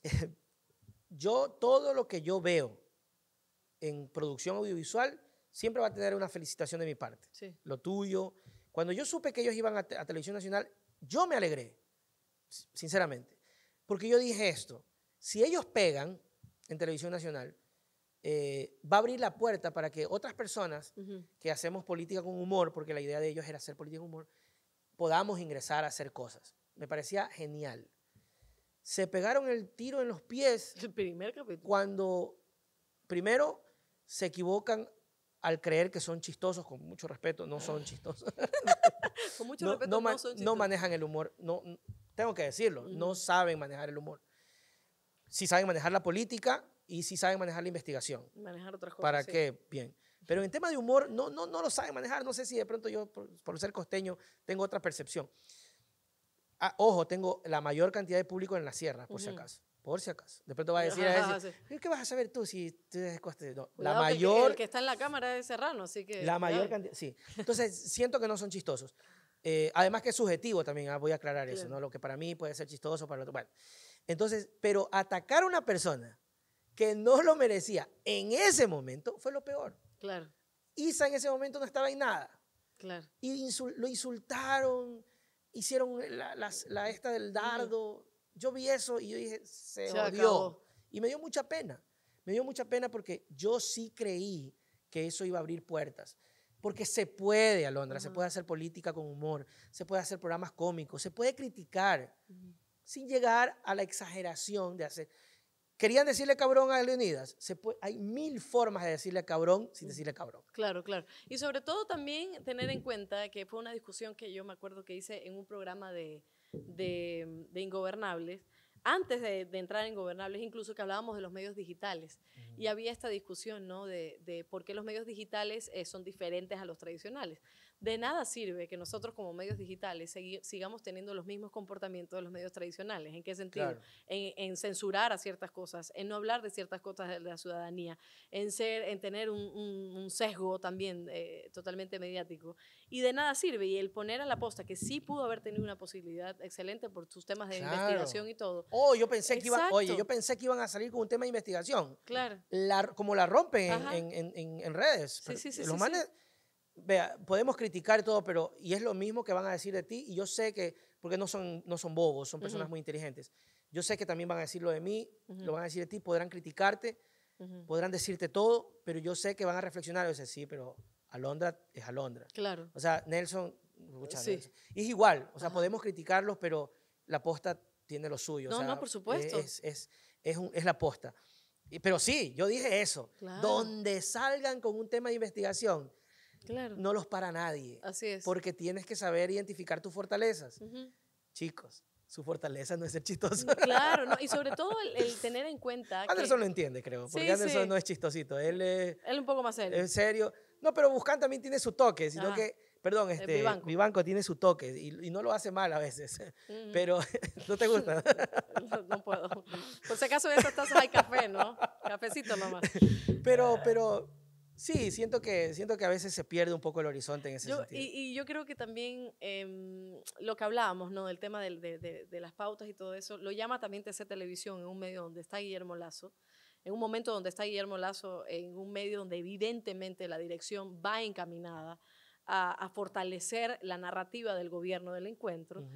Speaker 2: yo, todo lo que yo veo en producción audiovisual siempre va a tener una felicitación de mi parte. Lo tuyo cuando yo supe que ellos iban a, Televisión Nacional, yo me alegré, sinceramente, porque yo dije esto, si ellos pegan en Televisión Nacional, eh, va a abrir la puerta para que otras personas que hacemos política con humor, porque la idea de ellos era hacer política con humor, podamos ingresar a hacer cosas. Me parecía genial. Se pegaron el tiro en los pies. El primer capítulo. Cuando primero se equivocan al creer que son chistosos, con mucho respeto, no son chistosos. con mucho no, respeto, no, son No manejan el humor, no, tengo que decirlo, no saben manejar el humor. Sí saben manejar la política y sí saben manejar la investigación.
Speaker 1: Manejar otras cosas. ¿Para qué?
Speaker 2: Bien. Pero en tema de humor, no, no, no lo saben manejar. No sé si de pronto yo, por, ser costeño, tengo otra percepción. Ah, ojo, tengo la mayor cantidad de público en la sierra, por si acaso por si acaso. De pronto va a decir, a decir ¿qué vas a saber tú si la mayor...
Speaker 1: Que está en la cámara de Serrano, así que... La mayor
Speaker 2: cantidad, sí. Entonces, siento que no son chistosos. Eh, además que es subjetivo también, ah, voy a aclarar eso, ¿no? Lo que para mí puede ser chistoso, para otro... Bueno, entonces, pero atacar a una persona que no lo merecía en ese momento fue lo peor. Claro. Isa en ese momento no estaba en nada. Claro. Y lo insultaron, hicieron la esta del dardo yo vi eso y yo dije, se, Y me dio mucha pena. Me dio mucha pena porque yo sí creí que eso iba a abrir puertas. Porque se puede, Alondra, se puede hacer política con humor, se puede hacer programas cómicos, se puede criticar sin llegar a la exageración de hacer. Querían decirle cabrón a Leonidas. Se hay mil formas de decirle cabrón sin decirle cabrón. Claro, claro. Y sobre todo
Speaker 1: también tener en cuenta que fue una discusión que yo me acuerdo que hice en un programa de, de, Ingobernables, antes de, entrar en Gobernables, incluso que hablábamos de los medios digitales. Y había esta discusión, ¿no? De, por qué los medios digitales eh, son diferentes a los tradicionales. De nada sirve que nosotros como medios digitales sigamos teniendo los mismos comportamientos de los medios tradicionales. ¿En qué sentido? En, censurar a ciertas cosas, en no hablar de ciertas cosas de la ciudadanía, en, ser, en tener un, sesgo también eh, totalmente mediático. Y de nada sirve. Y el poner a la posta, que sí pudo haber tenido una posibilidad excelente por sus temas de investigación y todo. Oh, yo pensé que iba, oye, yo
Speaker 2: pensé que iban a salir con un tema de investigación. Claro. como la rompen en, redes. Sí, sí, sí, vea, podemos criticar todo, pero y es lo mismo que van a decir de ti, y yo sé que, porque no son, no son bobos, son personas muy inteligentes, yo sé que también van a decir lo de mí, lo van a decir de ti, podrán criticarte, podrán decirte todo, pero yo sé que van a reflexionar, Yo sé, sí, pero Alondra es Alondra. Claro. O sea, Nelson, muchas es igual, o sea, podemos criticarlos, pero la posta tiene lo suyo. No, no, por supuesto. Es, es, es, un, es la posta. pero sí, yo dije eso. Claro. Donde salgan con un tema de investigación, no los para nadie. Así es. Porque tienes que saber identificar tus fortalezas. Chicos, su fortaleza no es ser chistoso. Mm, claro, no, y sobre todo el,
Speaker 1: tener en cuenta. Anderson lo
Speaker 2: entiende, creo, porque Anderson no es chistosito. Él es.
Speaker 1: Él un poco más serio. Es
Speaker 2: serio. No, pero Buscán también tiene su toque, sino que. Perdón, eh, este, mi banco tiene su toque y, no lo hace mal a veces, pero no te gusta. no, puedo. Por si
Speaker 1: acaso en estas tazas hay café, ¿no? Cafecito
Speaker 2: nomás. Pero, pero Sí, siento que, siento que a veces se pierde un poco el horizonte en ese sentido. Y,
Speaker 1: yo creo que también em, lo que hablábamos, ¿no? Del tema de, de, las pautas y todo eso, lo llama también TC Televisión, en un medio donde está Guillermo Lazo, en un momento donde está Guillermo Lazo, en un medio donde evidentemente la dirección va encaminada a, a fortalecer la narrativa del gobierno del encuentro,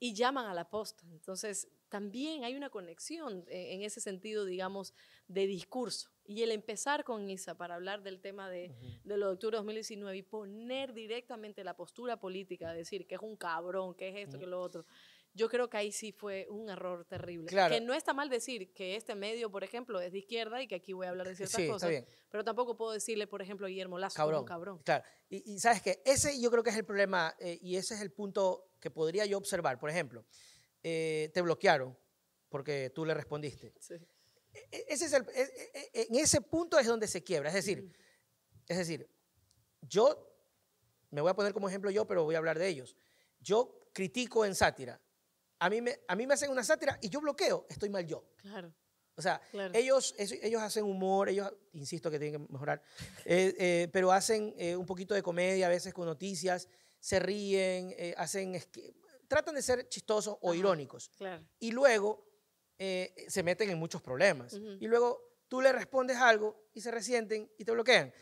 Speaker 1: y llaman a la posta. Entonces, también hay una conexión eh, en ese sentido, digamos, de discurso. Y el empezar con ISA para hablar del tema de, de lo de octubre de 2019 y poner directamente la postura política, decir que es un cabrón, que es esto, que es lo otro, yo creo que ahí sí fue un error terrible. Claro. Que no está mal decir que este medio, por ejemplo, es de izquierda y que aquí voy a hablar de eh, ciertas cosas, está bien. pero tampoco puedo decirle, por ejemplo, a Guillermo Lazo, cabrón. Un cabrón.
Speaker 2: Claro. Y, sabes que ese yo creo que es el problema eh, y ese es el punto que podría yo observar. Por ejemplo, eh, te bloquearon porque tú le respondiste. E, e, ese es el, e, en ese punto es donde se quiebra. Es decir, es decir, yo, me voy a poner como ejemplo yo, pero voy a hablar de ellos. Yo critico en sátira. A mí me, a mí me hacen una sátira y yo bloqueo. Estoy mal yo. Claro. O sea, ellos, ellos hacen humor, ellos, insisto que tienen que mejorar, eh, eh, pero hacen un poquito de comedia a veces con noticias, se ríen, hacen tratan de ser chistosos o irónicos. Y luego eh, se meten en muchos problemas. Y luego tú le respondes algo y se resienten y te bloquean.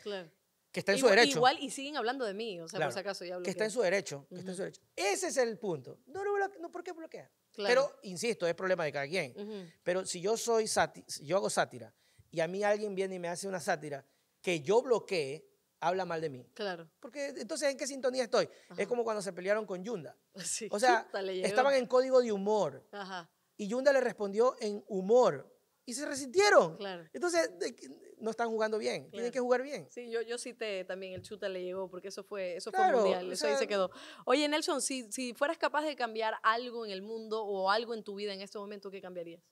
Speaker 2: Que está en su derecho. Igual
Speaker 1: y siguen hablando de mí, o sea, por si acaso ya Que está en su
Speaker 2: derecho, que está en su derecho. Ese es el punto. No, no, ¿por qué bloquear? Pero, insisto, es problema de cada quien. Pero si yo soy si yo hago sátira y a mí alguien viene y me hace una sátira que yo bloquee, habla mal de mí. Claro. Porque entonces, ¿en qué sintonía estoy? Es como cuando se pelearon con Yunda. O sea, estaban en código de humor. Ajá. Y Yunda le respondió en humor. Y se resintieron. Claro. Entonces, no están jugando bien. Tienen que jugar bien.
Speaker 1: Sí, yo, yo cité también el chuta le llegó, porque eso fue, eso fue mundial. Eso ahí se quedó. Oye, Nelson, si, si fueras capaz de cambiar algo en el mundo o algo en tu vida en este momento, ¿qué cambiarías?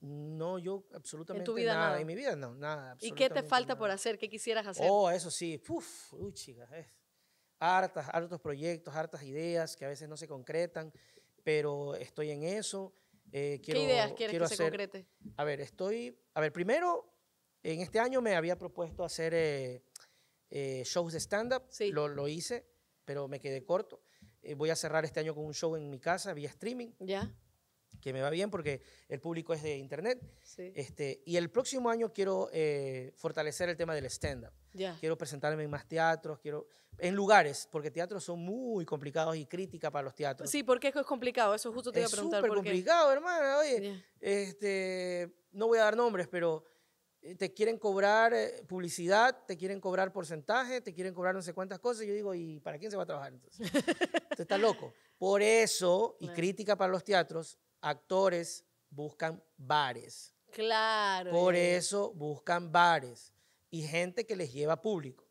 Speaker 2: No, yo absolutamente ¿En tu vida, nada. En mi vida no, nada. ¿Y qué te falta
Speaker 1: por hacer? ¿Qué quisieras hacer? Oh, eso
Speaker 2: sí. Uf, uy, chicas. Hartas, hartos proyectos, hartas ideas que a veces no se concretan, pero estoy en eso. Eh, quiero, ¿Qué ideas quieres que hacer, se concrete? A ver, estoy. A ver, primero, en este año me había propuesto hacer eh, eh, shows de stand-up. Sí. Lo, lo, hice, pero me quedé corto. voy a cerrar este año con un show en mi casa vía streaming. Ya que me va bien porque el público es de internet. Este, y el próximo año quiero eh, fortalecer el tema del stand-up. Quiero presentarme en más teatros, quiero en lugares, porque teatros son muy complicados y crítica para los teatros. Sí,
Speaker 1: porque es es complicado, eso justo te iba a preguntar. Es súper complicado,
Speaker 2: hermana. Oye, este, no voy a dar nombres, pero eh, te quieren cobrar eh, publicidad, te quieren cobrar porcentaje, te quieren cobrar no sé cuántas cosas. Yo digo, ¿y para quién se va a trabajar entonces? entonces está loco. Por eso, y crítica para los teatros, actores buscan bares.
Speaker 1: Claro. Por eso
Speaker 2: buscan bares y gente que les lleva público.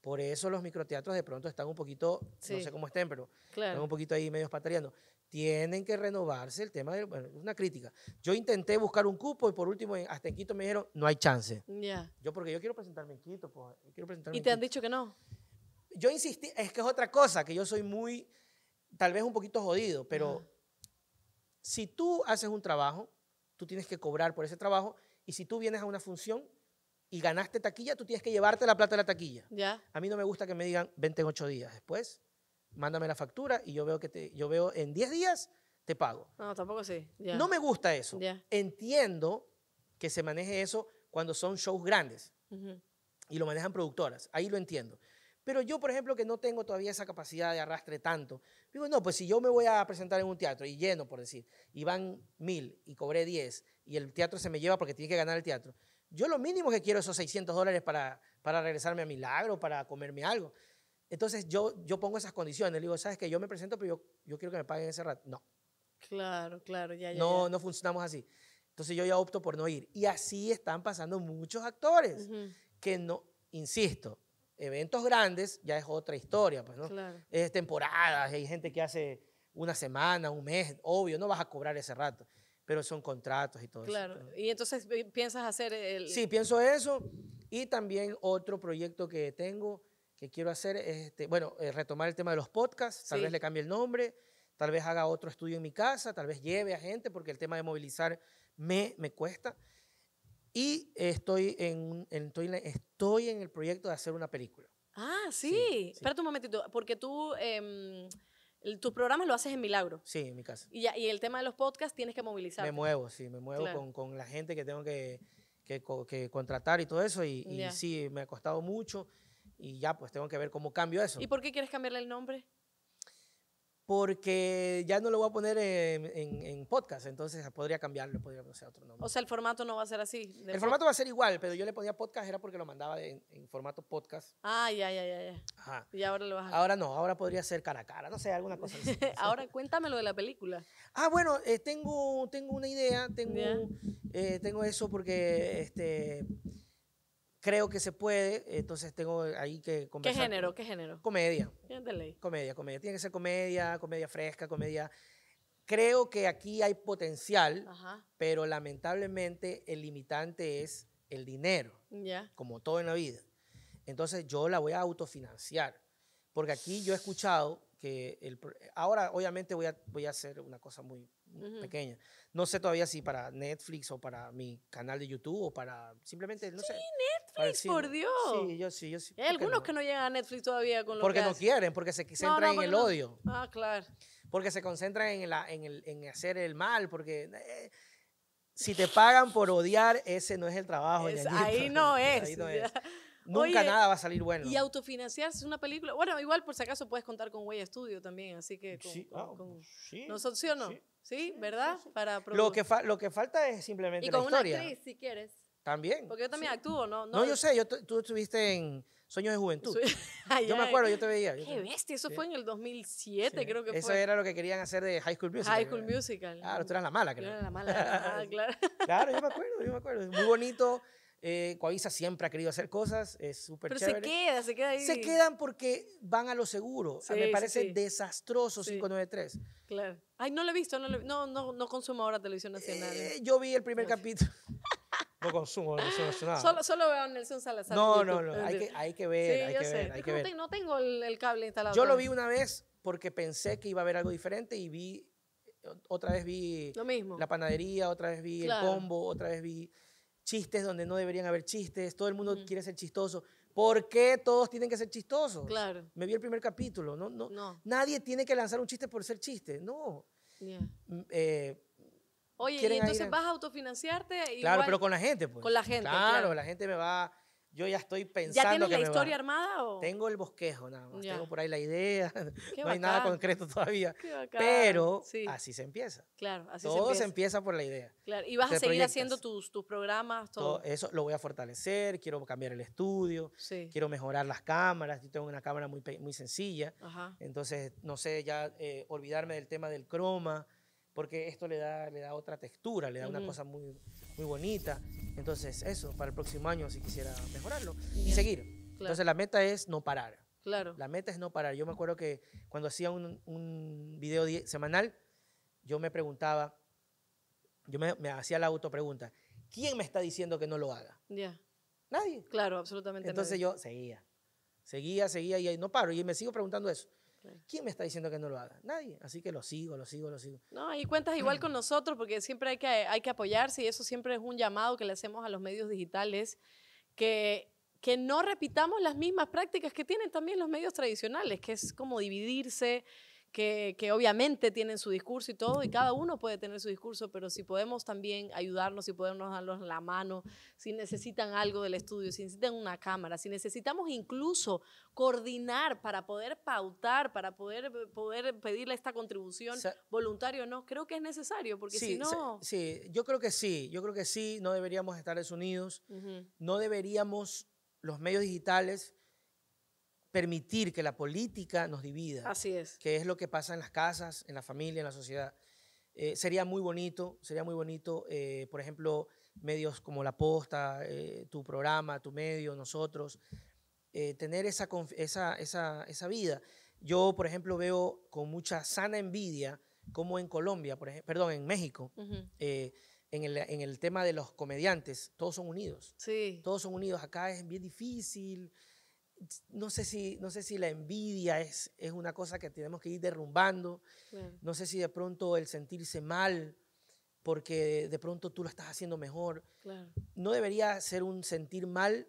Speaker 2: Por eso los microteatros de pronto están un poquito, no sé cómo estén, pero están un poquito ahí medio pataleando. Tienen que renovarse el tema de bueno, una crítica. Yo intenté buscar un cupo y por último hasta en Quito me dijeron, no hay chance. Ya. Yo porque yo quiero presentarme en Quito. Pues, quiero presentarme ¿Y te han dicho que no? Yo insistí, es que es otra cosa, que yo soy muy, tal vez un poquito jodido, pero... Si tú haces un trabajo, tú tienes que cobrar por ese trabajo y si tú vienes a una función y ganaste taquilla, tú tienes que llevarte la plata de la taquilla. Ya. A mí no me gusta que me digan, vente en ocho días después, mándame la factura y yo veo que te, yo veo en diez días te pago.
Speaker 1: No, tampoco sí. No me
Speaker 2: gusta eso. Entiendo que se maneje eso cuando son shows grandes y lo manejan productoras. Ahí lo entiendo. Pero yo, por ejemplo, que no tengo todavía esa capacidad de arrastre tanto, digo, no, pues si yo me voy a presentar en un teatro y lleno, por decir, y van mil y cobré diez y el teatro se me lleva porque tiene que ganar el teatro, yo lo mínimo que quiero esos 600 dólares para, para regresarme a Milagro, para comerme algo. Entonces yo, yo pongo esas condiciones, le digo, sabes que yo me presento, pero yo, yo quiero que me paguen ese rato. No.
Speaker 1: Claro, claro, ya, ya. No,
Speaker 2: no funcionamos así. Entonces yo ya opto por no ir. Y así están pasando muchos actores que no, insisto, Eventos grandes ya es otra historia, pues, ¿no? Es temporada, hay gente que hace una semana, un mes, obvio, no vas a cobrar ese rato, pero son contratos y todo eso. Claro, pues,
Speaker 1: y entonces eh, piensas hacer el... Sí, pienso
Speaker 2: eso y también otro proyecto que tengo que quiero hacer es, este, bueno, eh, retomar el tema de los podcasts, tal vez le cambie el nombre, tal vez haga otro estudio en mi casa, tal vez lleve a gente, porque el tema de movilizar me, me cuesta. Y estoy en, estoy, el proyecto de hacer una película.
Speaker 1: Ah, sí. Espérate un momentito, porque tú... Em, tus programas lo haces en Milagro.
Speaker 2: Sí, en mi casa. Y,
Speaker 1: y, el tema de los podcasts tienes que movilizar. Me muevo,
Speaker 2: sí, me muevo con, la gente que tengo que, contratar y todo eso. Y, y, sí, me ha costado mucho. Y ya, pues tengo que ver cómo cambio eso. ¿Y
Speaker 1: por qué quieres cambiarle el nombre?
Speaker 2: porque ya no lo voy a poner en, podcast, entonces podría cambiarlo, podría poner otro nombre. O
Speaker 1: sea, el formato no va a ser así. El formato,
Speaker 2: va a ser igual, pero yo le ponía podcast, era porque lo mandaba en, formato podcast.
Speaker 1: Ah, ya, ya, ya. ya. Y ahora lo
Speaker 2: vas a... Ahora no, ahora podría ser cara a cara, no sé, alguna cosa. Así, ahora cuéntame lo de la película. Ah, bueno, eh, tengo, tengo una idea, tengo, eh, tengo eso porque este, creo que se puede, entonces tengo ahí que conversar. ¿Qué género? ¿Qué género? Comedia. Comedia, comedia. Tiene que ser comedia, comedia fresca, comedia... Creo que aquí hay potencial, pero lamentablemente el limitante es el dinero, como todo en la vida. Entonces yo la voy a autofinanciar, porque aquí yo he escuchado que el, ahora obviamente voy a, voy a hacer una cosa muy pequeña. No sé todavía si para Netflix o para mi canal de YouTube o para simplemente, no sé. Netflix, por Dios. Sí, yo sí, yo Hay algunos que
Speaker 1: no llegan a Netflix todavía con Porque no
Speaker 2: quieren, porque se centran en el odio. Ah, claro. Porque se concentran en, el, en hacer el mal, porque... Eh, si te pagan por odiar, ese no es el trabajo. ahí no es.
Speaker 1: Nunca nada va a salir bueno. Y autofinanciarse una película. Bueno, igual por si acaso puedes contar con Way Studio también, así que con, sí, ah, sí, o no? Sí, ¿verdad? Para
Speaker 2: lo que falta es simplemente y con una actriz si quieres. También. Porque
Speaker 1: yo también actúo, ¿no? No, yo
Speaker 2: sé, tú estuviste en Sueños de Juventud. yo me acuerdo, yo te veía. Qué
Speaker 1: bestia, eso fue en el 2007, creo que fue. Eso era
Speaker 2: lo que querían hacer de High School Musical. High School Musical. Claro, tú eras la mala, creo. era la mala, ah, claro. claro, yo me acuerdo, yo me acuerdo. Muy bonito eh, Coavisa siempre ha querido hacer cosas, es súper chévere. Pero se queda, se queda ahí. Se quedan porque van a lo seguro. me parece desastroso 593.
Speaker 1: Claro. Ay, no lo he visto, no, no, no, consumo ahora televisión nacional. Eh, yo vi el primer capítulo.
Speaker 2: no consumo televisión nacional. Solo,
Speaker 1: solo veo a Nelson Salazar. No, no, no, hay que, hay que ver, hay que ver, no tengo el, cable instalado. Yo lo vi una
Speaker 2: vez porque pensé que iba a haber algo diferente y vi, eh, otra vez vi lo
Speaker 1: mismo. la panadería,
Speaker 2: otra vez vi el combo, otra vez vi chistes donde no deberían haber chistes, todo el mundo quiere ser chistoso. ¿Por qué todos tienen que ser chistosos? Claro. Me vi el primer capítulo, no, no, no. Nadie tiene que lanzar un chiste por ser chiste, no.
Speaker 1: Mm,
Speaker 2: eh, Oye, y entonces vas
Speaker 1: a autofinanciarte. Claro, pero con la
Speaker 2: gente, pues. Con la gente. claro. la gente me va yo ya estoy pensando. ¿Ya tienes la historia armada o? Tengo el bosquejo nada más, tengo por ahí la idea, no hay nada concreto todavía. Pero así se empieza.
Speaker 1: Claro, así todo se
Speaker 2: empieza. por la idea. Claro, y vas a seguir haciendo
Speaker 1: tus, tus programas, todo.
Speaker 2: Eso lo voy a fortalecer, quiero cambiar el estudio, quiero mejorar las cámaras, yo tengo una cámara muy, muy sencilla, entonces, no sé, ya eh, olvidarme del tema del croma, porque esto le da, le da otra textura, le da una cosa muy, muy bonita. Entonces, eso, para el próximo año si quisiera mejorarlo y seguir. Entonces, la meta es no parar. Claro. La meta es no parar. Yo me acuerdo que cuando hacía un, un video semanal, yo me preguntaba, yo me, hacía la autopregunta, ¿quién me está diciendo que no lo haga?
Speaker 1: Ya. Nadie. Claro, absolutamente Entonces yo
Speaker 2: seguía, seguía, seguía y no paro. Y me sigo preguntando eso. ¿Quién me está diciendo que no lo haga? Nadie. Así que lo sigo, lo sigo, lo sigo. No,
Speaker 1: y cuentas igual con nosotros porque siempre hay que, hay que apoyarse y eso siempre es un llamado que le hacemos a los medios digitales que, que no repitamos las mismas prácticas que tienen también los medios tradicionales, que es como dividirse que, obviamente tienen su discurso y todo, y cada uno puede tener su discurso, pero si podemos también ayudarnos, si podemos darnos la mano, si necesitan algo del estudio, si necesitan una cámara, si necesitamos incluso coordinar para poder pautar, para poder, poder pedirle esta contribución voluntario o no, creo que es necesario, porque si no...
Speaker 2: Sí, yo creo que sí, yo creo que sí, no deberíamos estar desunidos, no deberíamos los medios digitales permitir que la política nos divida. Así es. Que es lo que pasa en las casas, en la familia, en la sociedad. Eh, sería muy bonito, sería muy bonito, eh, por ejemplo, medios como La Posta, eh, tu programa, tu medio, nosotros, tener esa, esa, esa, vida. Yo, por ejemplo, veo con mucha sana envidia como en Colombia, perdón, en México, en, el, en, el, tema de los comediantes, todos son unidos. Sí. Todos son unidos. Acá es bien difícil no sé si, no sé si la envidia es, es una cosa que tenemos que ir derrumbando, no sé si de pronto el sentirse mal porque de pronto tú lo estás haciendo mejor. No debería ser un sentir mal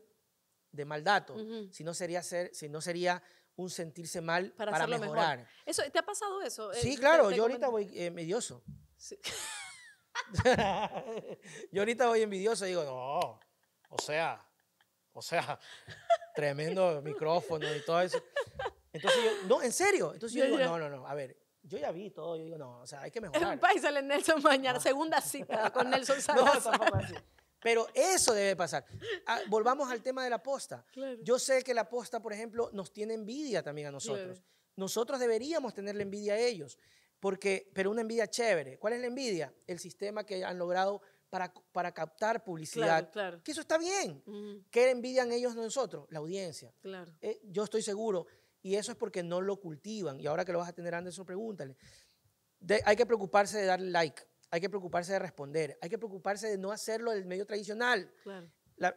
Speaker 2: de mal dato, si no sería ser, sería un sentirse mal para, mejorar.
Speaker 1: Eso, ¿Te ha pasado eso? Eh, sí, claro, yo ahorita
Speaker 2: voy eh, envidioso. yo ahorita voy envidioso y digo, no, o sea, o sea, tremendo micrófono y todo eso. Entonces yo, no, en serio. Entonces yo digo, no, no, no, a ver, yo ya vi todo, yo digo, no, o sea, hay que mejorar. En país sale Nelson mañana, ah. segunda cita con Nelson Salazar. No, Pero eso debe pasar. Ah, volvamos al tema de la posta. Yo sé que la posta, por ejemplo, nos tiene envidia también a nosotros. Nosotros deberíamos tenerle envidia a ellos, porque, pero una envidia chévere. ¿Cuál es la envidia? El sistema que han logrado para, captar publicidad. Claro, Que eso está bien. que ¿Qué envidian ellos nosotros? La audiencia. Claro. Eh, yo estoy seguro. Y eso es porque no lo cultivan. Y ahora que lo vas a tener, Anderson, pregúntale. De, hay que preocuparse de dar like. Hay que preocuparse de responder. Hay que preocuparse de no hacerlo del medio tradicional. Claro.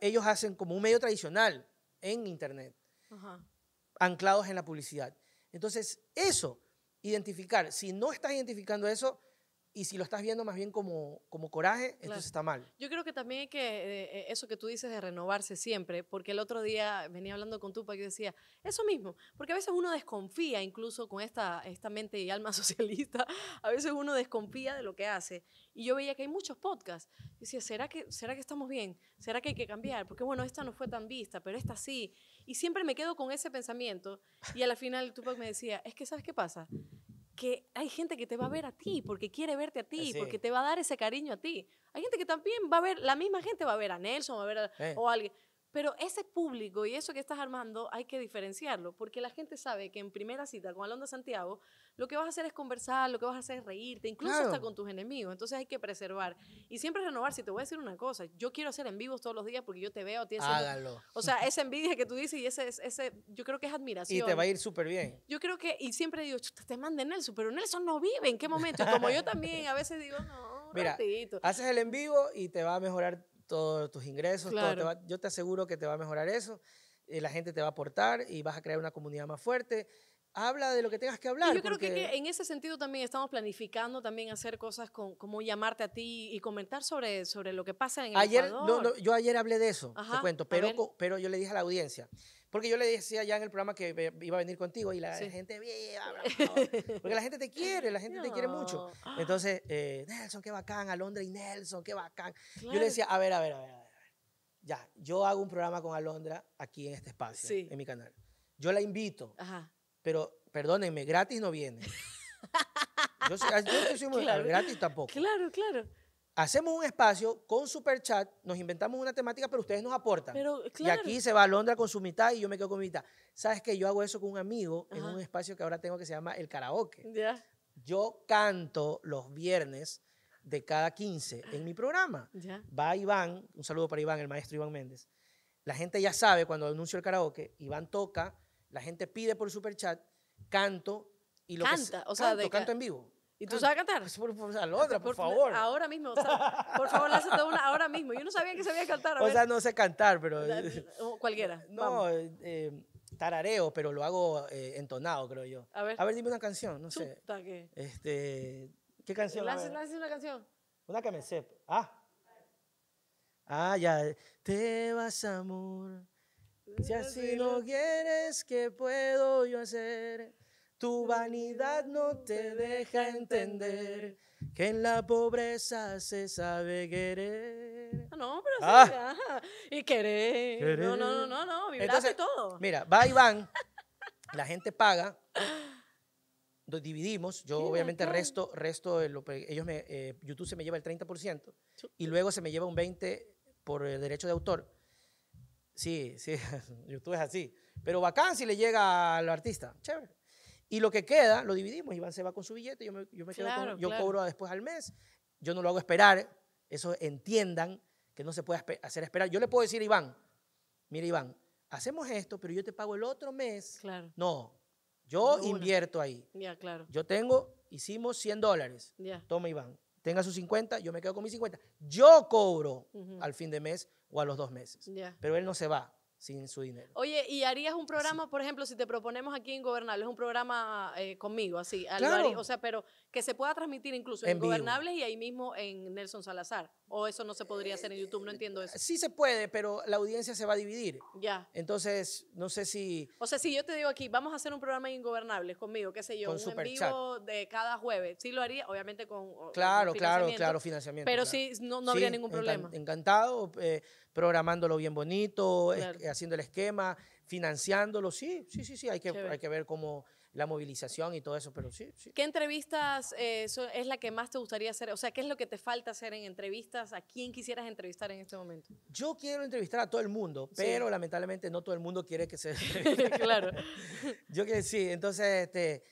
Speaker 2: ellos hacen como un medio tradicional en Internet, Ajá. anclados en la publicidad. Entonces, eso, identificar. Si no estás identificando eso, y si lo estás viendo más bien como, como coraje, entonces está mal.
Speaker 1: Yo creo que también hay que, eh, eh, eso que tú dices de renovarse siempre, porque el otro día venía hablando con Tupac y decía, eso mismo, porque a veces uno desconfía, incluso con esta, esta mente y alma socialista, a veces uno desconfía de lo que hace. Y yo veía que hay muchos podcasts. Y decía, ¿será que, ¿será que estamos bien? ¿Será que hay que cambiar? Porque bueno, esta no fue tan vista, pero esta sí. Y siempre me quedo con ese pensamiento. Y a la final Tupac me decía, es que ¿sabes qué pasa? que hay gente que te va a ver a ti porque quiere verte a ti, porque te va a dar ese cariño a ti. Hay gente que también va a ver, la misma gente va a ver a Nelson, va a ver eh. o a alguien. Pero ese público y eso que estás armando hay que diferenciarlo, porque la gente sabe que en primera cita con Alondra Santiago, lo que vas a hacer es conversar, lo que vas a hacer es reírte, incluso hasta con tus enemigos. Entonces hay que preservar y siempre renovar. Si te voy a decir una cosa, yo quiero hacer en vivos todos los días porque yo te veo. tienes, Hágalo. o sea, esa envidia que tú dices y ese, ese yo creo que es admiración. Y te va a ir
Speaker 2: súper bien.
Speaker 1: Yo creo que, y siempre digo, te este manden Nelson, pero Nelson no vive, ¿en qué momento? como yo también a veces digo, no.
Speaker 2: Mira, haces el en vivo y te va a mejorar todos tus ingresos, yo te aseguro que te va a mejorar eso, eh, la gente te va a aportar y vas a crear una comunidad más fuerte. Habla de lo que tengas que hablar. yo creo que,
Speaker 1: en ese sentido también estamos planificando también hacer cosas con, como llamarte a ti y comentar sobre, sobre lo que pasa en el ayer, No,
Speaker 2: yo ayer hablé de eso, te cuento, pero, pero yo le dije a la audiencia, porque yo le decía ya en el programa que iba a venir contigo y la gente, porque la gente te quiere, la gente te quiere mucho. Entonces, eh, Nelson, qué bacán, Alondra y Nelson, qué bacán. Yo le decía, a ver, a ver, a ver, a ver. Ya, yo hago un programa con Alondra aquí en este espacio, en mi canal. Yo la invito, Ajá. pero perdónenme, gratis no viene. yo, yo soy gratis tampoco. Claro, claro. Hacemos un espacio con super chat, nos inventamos una temática, pero ustedes nos aportan. Y aquí se va a Londra con su mitad y yo me quedo con mi mitad. ¿Sabes que Yo hago eso con un amigo en un espacio que ahora tengo que se llama el karaoke. Yo canto los viernes de cada 15 en mi programa. Va Iván, un saludo para Iván, el maestro Iván Méndez. La gente ya sabe cuando anuncio el karaoke, Iván toca, la gente pide por super chat, canto y lo canta, o sea, canto en vivo. ¿Y tú sabes cantar? por, por, por, favor.
Speaker 1: Ahora mismo, o sea, por favor, lánzate una ahora mismo. Yo no sabía que sabía cantar. o sea,
Speaker 2: no sé cantar, pero... Eh,
Speaker 1: cualquiera. No,
Speaker 2: eh, eh, tarareo, pero lo hago entonado, creo yo. A ver. A ver, dime una canción, no sé. ¿qué? Este, ¿Qué canción? Lánzate una canción. Una que me sepa. Ah. Ah, ya. Te vas, amor. Si así no quieres, ¿qué puedo yo hacer? Tu vanidad no te deja entender que en la pobreza se sabe querer.
Speaker 1: Ah, no, pero sí. Ah.
Speaker 2: Y querer. No, no, no, no, no. todo. Mira, va y van. la gente paga. Nos dividimos. Yo, obviamente, resto, resto ellos me, eh, YouTube se me lleva el 30% y luego se me lleva un 20% por el derecho de autor. Sí, sí, YouTube es así. Pero bacán si le llega al artista. Chévere. Y lo que queda lo dividimos. Iván se va con su billete, yo me, quedo con, yo cobro después al mes. Yo no lo hago esperar. Eso entiendan que no se puede hacer esperar. Yo le puedo decir a Iván, mira Iván, hacemos esto, pero yo te pago el otro mes. Claro. No, yo invierto ahí. Ya, claro. Yo tengo, hicimos 100 dólares. Toma Iván, tenga sus 50, yo me quedo con mis 50. Yo cobro al fin de mes o a los dos meses. Pero él no se va sin su dinero.
Speaker 1: Oye, ¿y harías un programa, por ejemplo, si te proponemos aquí en Gobernables, un programa eh, conmigo, así? Claro. o sea, pero que se pueda transmitir incluso en, Gobernables y ahí mismo en Nelson Salazar. ¿O eso no se podría hacer en YouTube? No eh, entiendo eso. Sí
Speaker 2: se puede, pero la audiencia se va a dividir. Ya. Entonces, no sé si...
Speaker 1: O sea, si yo te digo aquí, vamos a hacer un programa en Ingobernables conmigo, qué sé yo, un en vivo de cada jueves. Sí lo haría, obviamente con... Claro, claro, claro, financiamiento. Pero sí, no, habría ningún problema.
Speaker 2: Encantado. Eh, programándolo bien bonito, haciendo el esquema, financiándolo. Sí, sí, sí, sí, hay que, hay que ver cómo la movilización y todo eso, pero sí. sí. ¿Qué
Speaker 1: entrevistas eh, es la que más te gustaría hacer? O sea, ¿qué es lo que te falta hacer en entrevistas? ¿A quién quisieras entrevistar en este momento?
Speaker 2: Yo quiero entrevistar a todo el mundo, pero lamentablemente no todo el mundo quiere que se... claro. Yo quiero sí, entonces, este,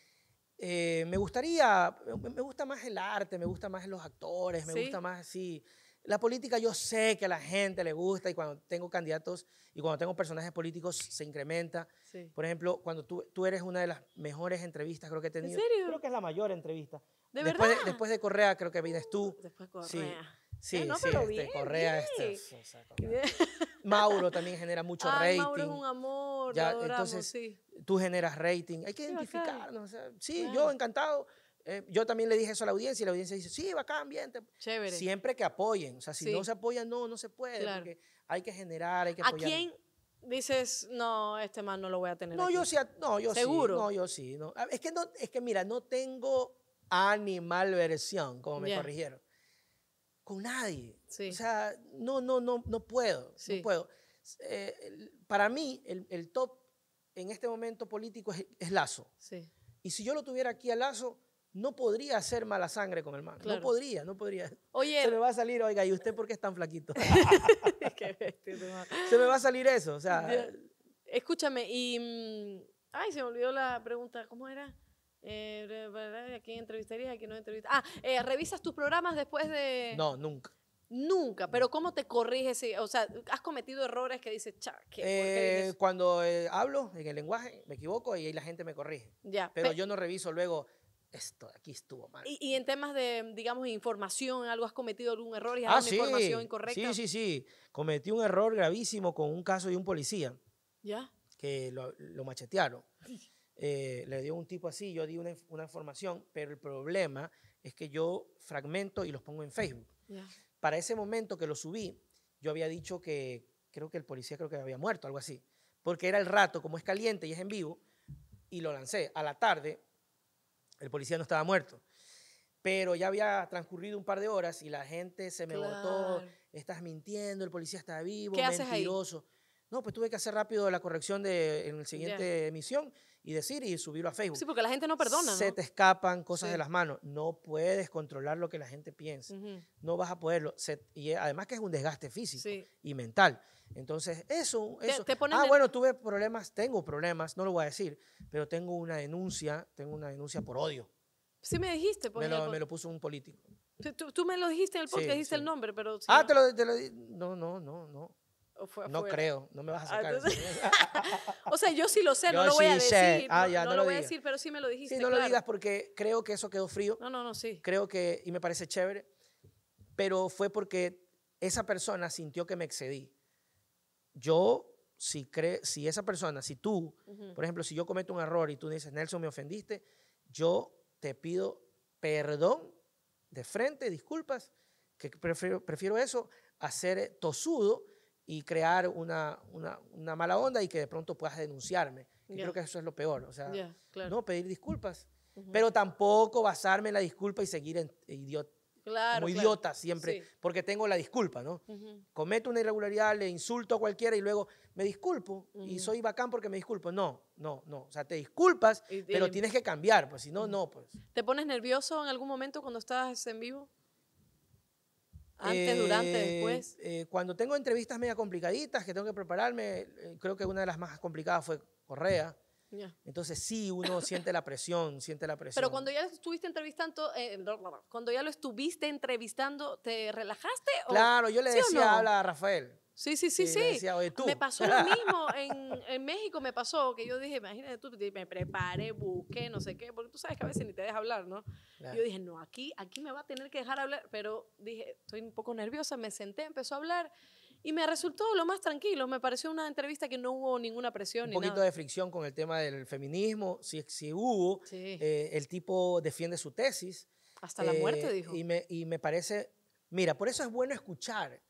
Speaker 2: eh, me gustaría, me gusta más el arte, me gusta más los actores, me gusta más, así. La política yo sé que a la gente le gusta y cuando tengo candidatos y cuando tengo personajes políticos se incrementa. Por ejemplo, cuando tú, eres una de las mejores entrevistas creo que he tenido. ¿En serio? Creo que es la mayor entrevista. después, De, después de Correa creo que vienes tú. Uh, después Correa. Sí. Eh, sí, no, este, Correa, bien.
Speaker 1: Este,
Speaker 2: Mauro también genera mucho rating. Mauro es un amor, entonces tú generas rating. Hay que identificarnos. sí, yo encantado. Eh, yo también le dije eso a la audiencia y la audiencia dice, sí, bacán, bien. Chévere. Siempre que apoyen. O sea, si no se apoyan, no, no se puede. Porque hay que generar, hay que apoyar. ¿A quién
Speaker 1: dices, no, este man no lo voy a tener? No, yo sí. No, yo ¿Seguro? sí. No, yo
Speaker 2: sí. Es, que no, es que, mira, no tengo animal versión, como me corrigieron. Con nadie. O sea, no, no, no, no puedo. No puedo. Eh, para mí, el, top en este momento político es, Lazo. Y si yo lo tuviera aquí a Lazo no podría hacer mala sangre con el man. No podría, no podría. Oye. Se me va a salir, oiga, ¿y usted por qué es tan flaquito? Se me va a salir eso, o sea.
Speaker 1: escúchame, y. Mm, ay, se me olvidó la pregunta, ¿cómo era? Eh, ¿A quién entrevistarías? ¿A quién no entrevistarías? Ah, eh, ¿revisas tus programas después de.? No, nunca. Nunca, pero ¿cómo te corriges? O sea, ¿has cometido errores que dices, cha, ¿qué, eh,
Speaker 2: Cuando hablo en el lenguaje, me equivoco y ahí la gente me corrige.
Speaker 1: Ya. Pero yo
Speaker 2: no reviso luego esto aquí estuvo mal.
Speaker 1: Y, en temas de, digamos, información, algo has cometido algún error y has ah, sí. información incorrecta. Sí, sí,
Speaker 2: sí. Cometí un error gravísimo con un caso de un policía. ¿Ya? Que lo, machetearon. Eh, le dio un tipo así, yo di una, información, pero el problema es que yo fragmento y los pongo en Facebook. Para ese momento que lo subí, yo había dicho que creo que el policía creo que había muerto, algo así, porque era el rato, como es caliente y es en vivo, y lo lancé. A la tarde, el policía no estaba muerto. Pero ya había transcurrido un par de horas y la gente se me claro. botó. Estás mintiendo, el policía está vivo, mentiroso. No, pues tuve que hacer rápido la corrección de, en la siguiente emisión y decir y subirlo a Facebook. Sí, porque la gente no perdona. Se te escapan cosas de las manos. No puedes controlar lo que la gente piensa. No vas a poderlo. y además que es un desgaste físico y mental. Entonces, eso. eso. ah, bueno, tuve problemas, tengo problemas, no lo voy a decir, pero tengo una denuncia, tengo una denuncia por odio.
Speaker 1: Sí, me dijiste. me, lo, me lo
Speaker 2: puso un político.
Speaker 1: Tú, me lo dijiste en el dijiste el nombre, pero. ah, te, lo,
Speaker 2: te No, no, no, no
Speaker 1: no creo,
Speaker 2: no me vas a ah, sacar.
Speaker 1: o sea, yo sí lo sé, no lo voy a decir. Ah, no, lo, voy a decir, pero sí me lo dijiste. Sí, no lo digas
Speaker 2: porque creo que eso quedó frío. No, no, no, sí. Creo que, y me parece chévere, pero fue porque esa persona sintió que me excedí. Yo, si, si esa persona, si tú, por ejemplo, si yo cometo un error y tú dices, Nelson, me ofendiste, yo te pido perdón de frente, disculpas, que prefiero, prefiero eso, ser tosudo y crear una, una, una, mala onda y que de pronto puedas denunciarme. Yeah. Creo que eso es lo peor. O sea, no pedir disculpas, pero tampoco basarme en la disculpa y seguir idiota. Claro, como idiota siempre, porque tengo la disculpa, ¿no? Cometo una irregularidad, le insulto a cualquiera y luego me disculpo y soy bacán porque me disculpo. No, no, no. O sea, te disculpas, pero tienes que cambiar, pues si no, no. Pues.
Speaker 1: ¿Te pones nervioso en algún momento cuando estás en vivo?
Speaker 2: Antes, durante, eh, después. Eh, cuando tengo entrevistas media complicaditas que tengo que prepararme, eh, creo que una de las más complicadas fue Correa. Entonces sí, uno siente la presión, siente la presión. Pero cuando
Speaker 1: ya estuviste entrevistando, cuando ya lo estuviste entrevistando, ¿te relajaste? claro, yo le decía, habla a
Speaker 2: Rafael, Sí, sí, sí, sí. me pasó lo mismo
Speaker 1: en, en, México, me pasó que yo dije, imagínate tú, me preparé, busqué, no sé qué, porque tú sabes que a veces ni te dejas hablar, ¿no? Yo dije, no, aquí, aquí me va a tener que dejar hablar, pero dije, estoy un poco nerviosa, me senté, empezó a hablar. Y me resultó lo más tranquilo. Me pareció una entrevista que no hubo ninguna presión. Un poquito de
Speaker 2: fricción con el tema del feminismo, si, si hubo. Eh, el tipo defiende su tesis. Hasta la muerte, eh, dijo. Y me, y me parece Mira, por eso es bueno escuchar.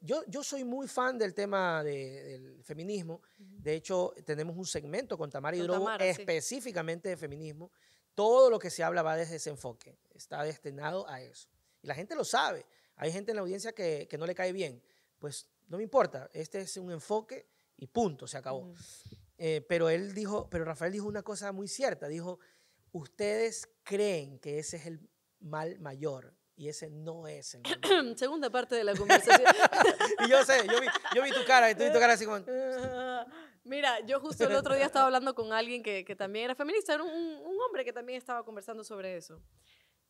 Speaker 2: yo, yo soy muy fan del tema del feminismo. De hecho, tenemos un segmento con Tamara Hidrobo específicamente de feminismo. Todo lo que se habla va desde ese enfoque. Está destinado a eso. Y la gente lo sabe. Hay gente en la audiencia que, no le cae bien. Pues no me importa. Este es un enfoque y punto, se acabó. Eh, pero él dijo, pero Rafael dijo una cosa muy cierta. Dijo, ustedes creen que ese es el mal mayor y ese no es el
Speaker 1: Segunda parte de la conversación.
Speaker 2: y yo sé, yo vi, yo vi tu cara y tú tu cara así como...
Speaker 1: Mira, yo justo el otro día estaba hablando con alguien que, que también era feminista, era un, un, hombre que también estaba conversando sobre eso.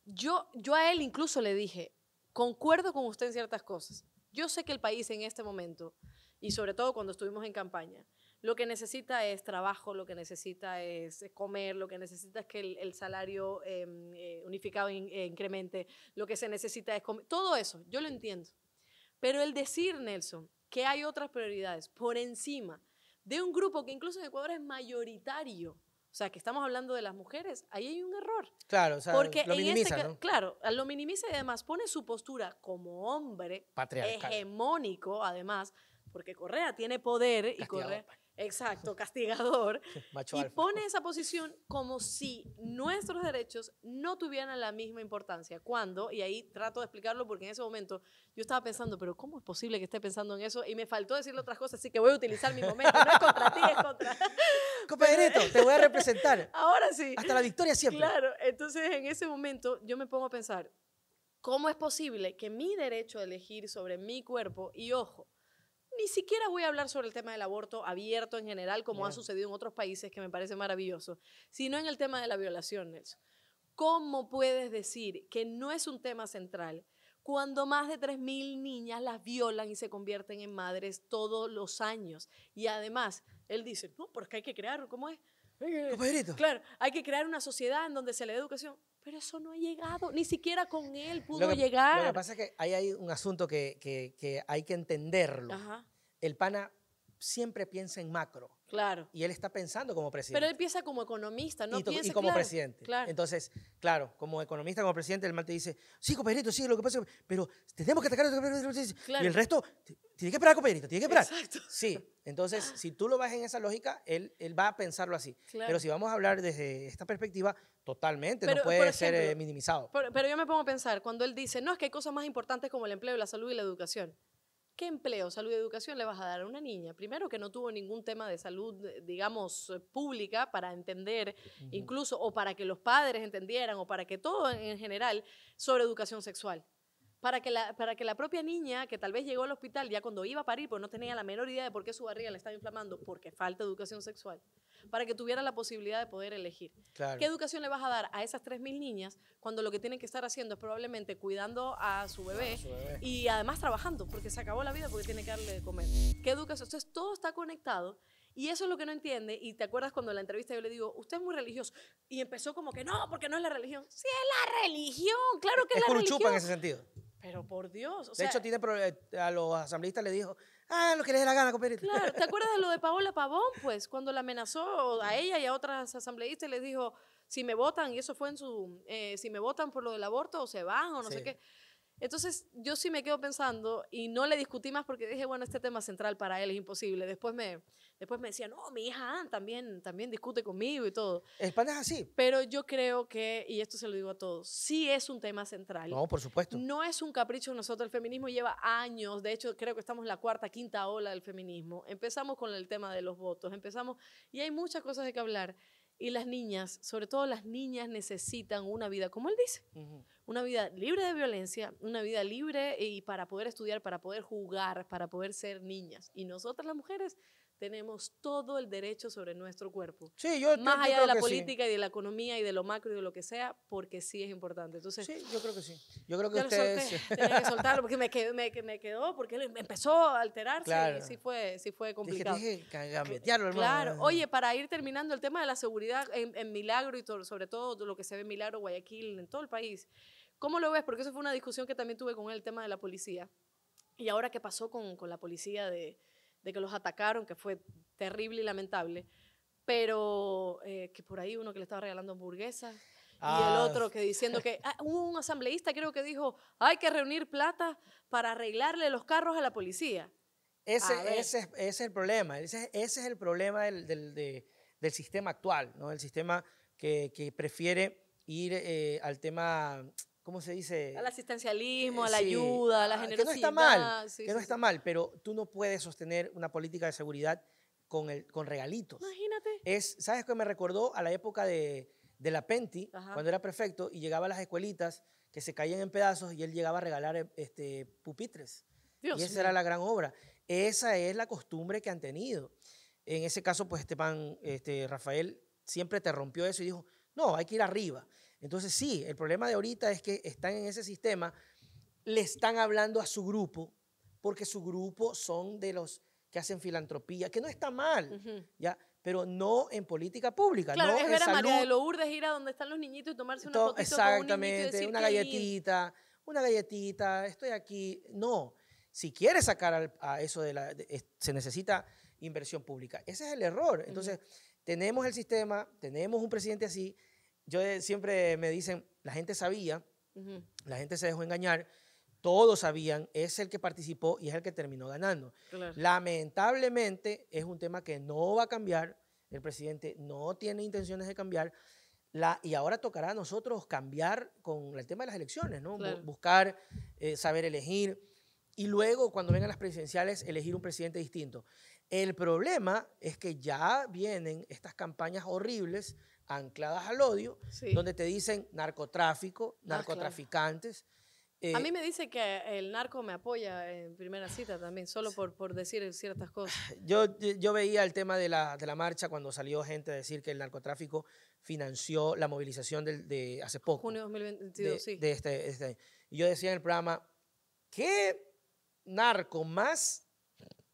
Speaker 1: Yo, yo a él incluso le dije, concuerdo con usted en ciertas cosas. Yo sé que el país en este momento, y sobre todo cuando estuvimos en campaña, lo que necesita es trabajo, lo que necesita es eh, comer, lo que necesita es que el, salario em, eh, unificado eh, incremente, lo que se necesita es comer, todo eso, yo lo entiendo. Pero el decir, Nelson, que hay otras prioridades por encima de un grupo que incluso en Ecuador es mayoritario, o sea, que estamos hablando de las mujeres, ahí hay un error.
Speaker 2: Claro, o sea, Porque lo este minimiza,
Speaker 1: Claro, lo minimiza y además pone su postura como hombre Patriarcal. hegemónico, además, porque Correa tiene poder y Correa Exacto, castigador. y pone esa posición como si nuestros derechos no tuvieran la misma importancia. Cuando, y ahí trato de explicarlo porque en ese momento yo estaba pensando, pero ¿cómo es posible que esté pensando en eso? Y me faltó decirle otras cosas, así que voy a utilizar mi momento.
Speaker 2: No es contra ti, es contra... Compañerito, te voy a representar.
Speaker 1: Ahora sí. Hasta la victoria siempre. Claro, entonces en ese momento yo me pongo a pensar, ¿cómo es posible que mi derecho a elegir sobre mi cuerpo, y ojo, ni siquiera voy a hablar sobre el tema del aborto abierto en general, como ha sucedido en otros países, que me parece maravilloso, sino en el tema de la violación, Nelson. ¿Cómo puedes decir que no es un tema central cuando más de 3.000 niñas las violan y se convierten en madres todos los años? Y además, él dice, no, porque hay que crear, ¿cómo es? Claro, hay que crear una sociedad en donde se le dé educación. Pero eso no ha llegado, ni siquiera con él pudo llegar. Lo que pasa es que
Speaker 2: ahí hay un asunto que, que hay que entenderlo. Ajá el pana siempre piensa en macro. Claro. Y él está pensando como presidente. Pero él
Speaker 1: piensa como economista, ¿no? Y, como presidente.
Speaker 2: Entonces, claro, como economista, como presidente, el mal te dice, sí, compañerito, sí, lo que pasa, pero tenemos que atacar. Y el resto, tiene que esperar, compañerito, tiene que esperar. Exacto. Sí. Entonces, si tú lo vas en esa lógica, él, va a pensarlo así. Pero si vamos a hablar desde esta perspectiva, totalmente, no puede ser eh, minimizado.
Speaker 1: pero yo me pongo a pensar, cuando él dice, no, es que hay cosas más importantes como el empleo, la salud y la educación. ¿Qué empleo, salud y educación le vas a dar a una niña? Primero que no tuvo ningún tema de salud, eh, digamos, eh, pública para entender, incluso, o para que los padres entendieran, o para que todo en general, sobre educación sexual. Para que, la, para que la propia niña, que tal vez llegó al hospital ya cuando iba a parir, pues no tenía la menor idea de por qué su barriga le estaba inflamando, porque falta educación sexual para que tuviera la posibilidad de poder elegir. ¿Qué educación le vas a dar a esas 3.000 niñas cuando lo que tienen que estar haciendo es probablemente cuidando a su bebé, y además trabajando porque se acabó la vida porque tiene que darle de comer? ¿Qué educación? Entonces todo está conectado y eso es lo que no entiende. Y te acuerdas cuando en la entrevista yo le digo, usted es muy religioso. Y empezó como que no, porque no es la religión. Sí, es la religión, claro que es, la religión. Es en ese sentido. Pero por Dios. de hecho,
Speaker 2: eh, a los asambleístas le dijo, Ah, lo que les dé la gana, Copérito. Claro,
Speaker 1: ¿te acuerdas de lo de Paola Pavón? Pues cuando la amenazó a ella y a otras asambleístas, y les dijo, si me votan, y eso fue en su, eh, si me votan por lo del aborto o se van o no sé qué. Entonces yo sí me quedo pensando y no le discutí más porque dije, bueno, este tema central para él es imposible. Después me, Después me decían, no, mi hija también, también discute conmigo y todo. España es así. Pero yo creo que, y esto se lo digo a todos, sí es un tema central. No, por supuesto. No es un capricho de nosotros. El feminismo lleva años. De hecho, creo que estamos en la cuarta, quinta ola del feminismo. Empezamos con el tema de los votos. Empezamos, y hay muchas cosas de que hablar. Y las niñas, sobre todo las niñas, necesitan una vida, como él dice, una vida libre de violencia, una vida libre y para poder estudiar, para poder jugar, para poder ser niñas. Y nosotras las mujeres tenemos todo el derecho sobre nuestro cuerpo. Sí, yo Más allá de la política y de la economía y de lo macro y de lo que sea, porque sí es importante. Entonces, sí, yo creo que sí.
Speaker 2: Yo creo que ustedes...
Speaker 1: Tenía que soltarlo porque me quedó, porque empezó a alterarse y sí fue, sí fue complicado. Dije,
Speaker 2: hermano. Claro.
Speaker 1: Oye, para ir terminando, el tema de la seguridad en, Milagro y todo, sobre todo lo que se ve en Milagro, Guayaquil, en todo el país. ¿Cómo lo ves? Porque eso fue una discusión que también tuve con él, el tema de la policía. Y ahora qué pasó con la policía de de que los atacaron, que fue terrible y lamentable, pero eh, que por ahí uno que le estaba regalando hamburguesas y el ah. otro que diciendo que ah, un asambleísta creo que dijo, hay que reunir plata para arreglarle los carros a la policía. Ese,
Speaker 2: es el problema, ese, es el problema del, del, sistema actual, ¿no? el sistema que, prefiere ir eh, al tema ¿cómo se dice? Al
Speaker 1: asistencialismo, a la eh, ayuda, a la generosidad. Ah, que no está mal, que no está
Speaker 2: mal, pero tú no puedes sostener una política de seguridad con, el, con regalitos. Imagínate. Es, ¿Sabes qué me recordó a la época de, de la Penti, cuando era prefecto y llegaba a las escuelitas que se caían en pedazos y él llegaba a regalar este, pupitres? y esa era la gran obra. Esa es la costumbre que han tenido. En ese caso, pues Esteban, este, Rafael siempre te rompió eso y dijo, no, hay que ir arriba. Entonces sí, el problema de ahorita es que están en ese sistema, le están hablando a su grupo, porque su grupo son de los que hacen filantropía, que no está mal, ¿ya? pero no en política pública. Claro, no es ver a María de Lourdes
Speaker 1: ir a donde están los niñitos y tomarse una fotito Exactamente, con un una galletita,
Speaker 2: una galletita, estoy aquí. No, si quieres sacar a eso de la... se necesita inversión pública. Ese es el error. Entonces, tenemos el sistema, tenemos un presidente así, yo eh, siempre me dicen, la gente sabía, la gente se dejó engañar, todos sabían, es el que participó y es el que terminó ganando. Lamentablemente es un tema que no va a cambiar, el presidente no tiene intenciones de cambiar. y ahora tocará a nosotros cambiar con el tema de las elecciones, ¿no? Buscar, eh, saber elegir y luego cuando vengan las presidenciales elegir un presidente distinto. El problema es que ya vienen estas campañas horribles ancladas al odio, donde te dicen narcotráfico, ah, narcotraficantes. Eh, a mí me dice
Speaker 1: que el narco me apoya en primera cita también, solo por, por decir ciertas cosas. Yo,
Speaker 2: yo veía el tema de la, de la marcha cuando salió gente a decir que el narcotráfico financió la movilización de, hace poco. Junio 2022, sí. De este, este. Y yo decía en el programa, ¿qué narco más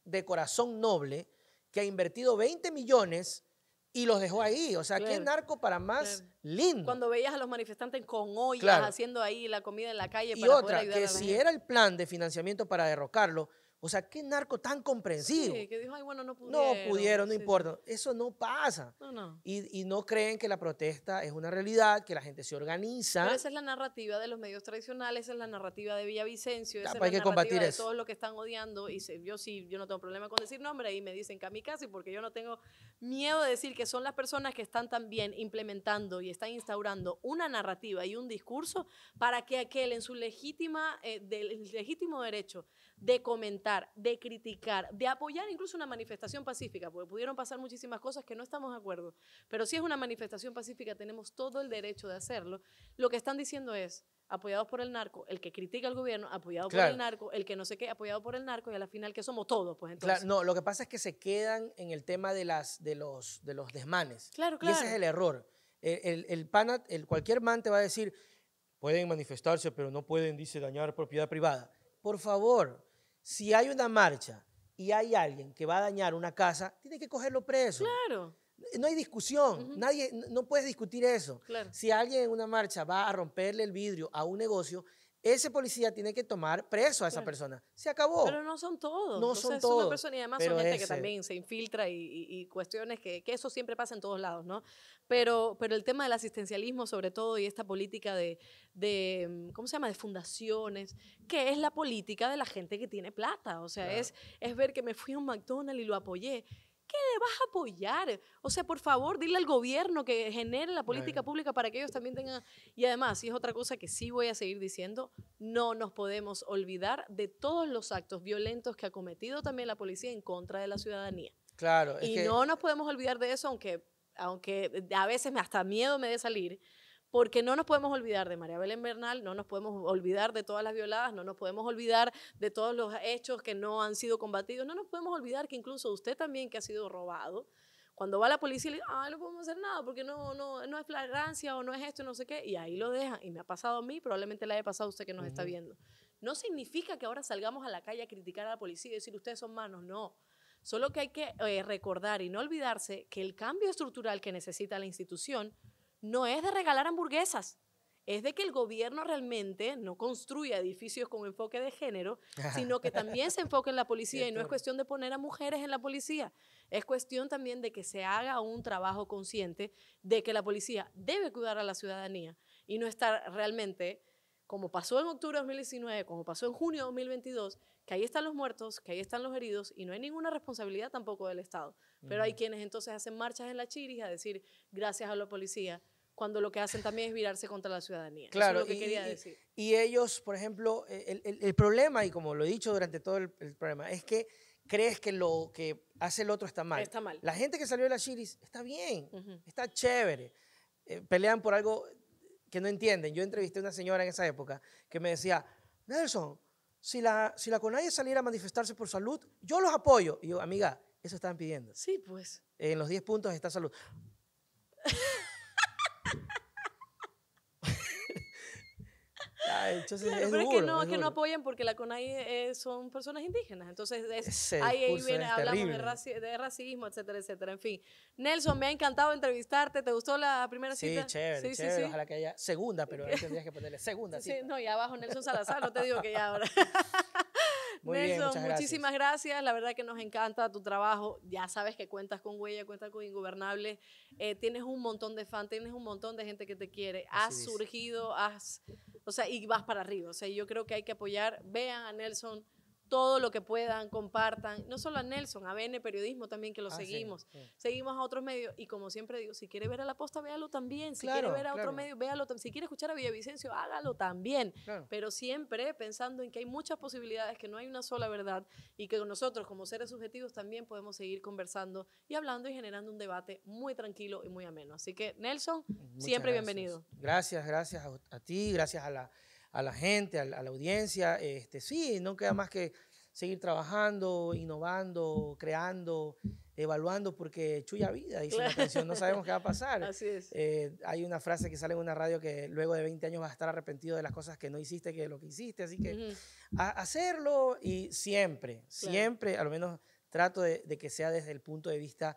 Speaker 2: de corazón noble que ha invertido 20 millones y los dejó ahí. O sea, qué narco para más lindo. Cuando veías a los manifestantes con ollas haciendo
Speaker 1: ahí la comida en la calle para poder ayudar a la si era el
Speaker 2: plan de financiamiento para derrocarlo, o sea, qué narco tan comprensivo.
Speaker 1: que dijo, ay, bueno, no
Speaker 2: pudieron. No pudieron, no importa. Eso no pasa. No, no. Y, no creen que la protesta es una realidad, que la gente se organiza. esa
Speaker 1: es la narrativa de los medios tradicionales, esa es la narrativa de Villavicencio, esa es la que narrativa de eso. todos los que están odiando. Y yo sí, yo no tengo problema con decir nombre y me dicen kamikaze porque yo no tengo miedo de decir que son las personas que están también implementando y están instaurando una narrativa y un discurso para que aquel en su legítima, eh, legítimo derecho de comentar, de criticar, de apoyar incluso una manifestación pacífica, porque pudieron pasar muchísimas cosas que no estamos de acuerdo, pero si es una manifestación pacífica tenemos todo el derecho de hacerlo. Lo que están diciendo es, apoyados por el narco, el que critica al gobierno, apoyado por el narco, el que no sé qué, apoyado por el narco, y a la final que somos todos, pues Claro, no,
Speaker 2: lo que pasa es que se quedan en el tema de, las, de, los, de los desmanes. Claro, claro. Y ese es el error. El, el, el, cualquier man te va a decir, pueden manifestarse, pero no pueden, dice, dañar propiedad privada. Por favor, si hay una marcha y hay alguien que va a dañar una casa, tiene que cogerlo preso. Claro. No hay discusión, nadie, no puedes discutir eso. Claro. Si alguien en una marcha va a romperle el vidrio a un negocio, ese policía tiene que tomar preso a esa persona. Se acabó. Pero
Speaker 1: no son todos. No son todos. Es una persona y además son gente que también se infiltra y, cuestiones que, que, eso siempre pasa en todos lados, ¿no? pero, pero el tema del asistencialismo sobre todo y esta política de, de, mm, ¿cómo se llama?, de fundaciones, que es la política de la gente que tiene plata, o sea, es, es ver que me fui a un McDonald's y lo apoyé. ¿Qué le vas a apoyar? O sea, por favor, dile al gobierno que genere la política pública para que ellos también tengan... Y además, y es otra cosa que sí voy a seguir diciendo, no nos podemos olvidar de todos los actos violentos que ha cometido también la policía en contra de la ciudadanía.
Speaker 2: Claro. y no
Speaker 1: nos podemos olvidar de eso, aunque aunque eh, a veces hasta miedo me de salir, porque no nos podemos olvidar de María Belén Bernal, no nos podemos olvidar de todas las violadas, no nos podemos olvidar de todos los hechos que no han sido combatidos, no nos podemos olvidar que incluso usted también que ha sido robado, cuando va la policía le dice, ah, no podemos hacer nada porque no, no, no es flagrancia o no es esto, no sé qué, y ahí lo deja, Y me ha pasado a mí, probablemente le haya pasado a usted que nos está viendo. No significa que ahora salgamos a la calle a criticar a la policía y decir, ustedes son manos, no. Solo que hay que eh, recordar y no olvidarse que el cambio estructural que necesita la institución no es de regalar hamburguesas, es de que el gobierno realmente no construya edificios con enfoque de género, sino que también se enfoque en la policía. y no es cuestión de poner a mujeres en la policía, es cuestión también de que se haga un trabajo consciente de que la policía debe cuidar a la ciudadanía y no estar realmente, como pasó en octubre de 2019, como pasó en junio de 2022, que ahí están los muertos, que ahí están los heridos y no hay ninguna responsabilidad tampoco del Estado. Pero hay quienes entonces hacen marchas en la chiris a decir gracias a la policía, cuando lo que hacen también es virarse contra la ciudadanía. Claro, Eso lo que y, quería decir.
Speaker 2: Y ellos, por ejemplo, e, el, problema, y como lo he dicho durante todo el, programa, es que crees que lo que hace el otro está mal. Está mal. La gente que salió de la Chiris está bien, está chévere. Eh, pelean por algo que no entienden. Yo entrevisté a una señora en esa época que me decía, Nelson, si la, si la saliera a manifestarse por salud, yo los apoyo. Y yo, amiga, eso estaban pidiendo. Sí, pues. En los 10 puntos está salud. Ah, entonces es es que no,
Speaker 1: apoyan porque la CONAI eh, son personas indígenas. Entonces ahí, viene, hablamos de, racismo, etcétera, etcétera. En fin, Nelson, me ha encantado entrevistarte. ¿Te gustó la primera cita? Sí, chévere, sí, chévere. Ojalá
Speaker 2: que haya segunda, pero tendrías que
Speaker 1: ponerle segunda Sí, no, y abajo Nelson Salazar, no te digo que ya ahora.
Speaker 2: Nelson, muchísimas
Speaker 1: gracias. La verdad que nos encanta tu trabajo. Ya sabes que cuentas con Huella, cuentas con Ingobernable. Eh, tienes un montón de fans, tienes un montón de gente que te quiere. Has surgido, has o sea, y vas para arriba. O sea, yo creo que hay que apoyar. Vean a Nelson todo lo que puedan, compartan, no solo a Nelson, a BN Periodismo también, que lo ah, seguimos, seguimos a otros medios, y como siempre digo, si quiere ver a La Posta, véalo también, si quiere ver a otro medio, véalo también, si quiere escuchar a Villavicencio, hágalo también, pero siempre pensando en que hay muchas posibilidades, que no hay una sola verdad, y que nosotros como seres subjetivos también podemos seguir conversando y hablando y generando un debate muy tranquilo y muy ameno. Así que Nelson, siempre bienvenido.
Speaker 2: Gracias, gracias a ti, gracias a la a la gente, a, la audiencia, este, sí, no queda más que seguir trabajando, innovando, creando, evaluando, porque chulla vida, y no sabemos qué va a pasar. Eh, hay una frase que sale en una radio que luego de 20 años va a estar arrepentido de las cosas que no hiciste, que de lo que hiciste, así que hacerlo y siempre, siempre, al menos trato de, de que sea desde el punto de vista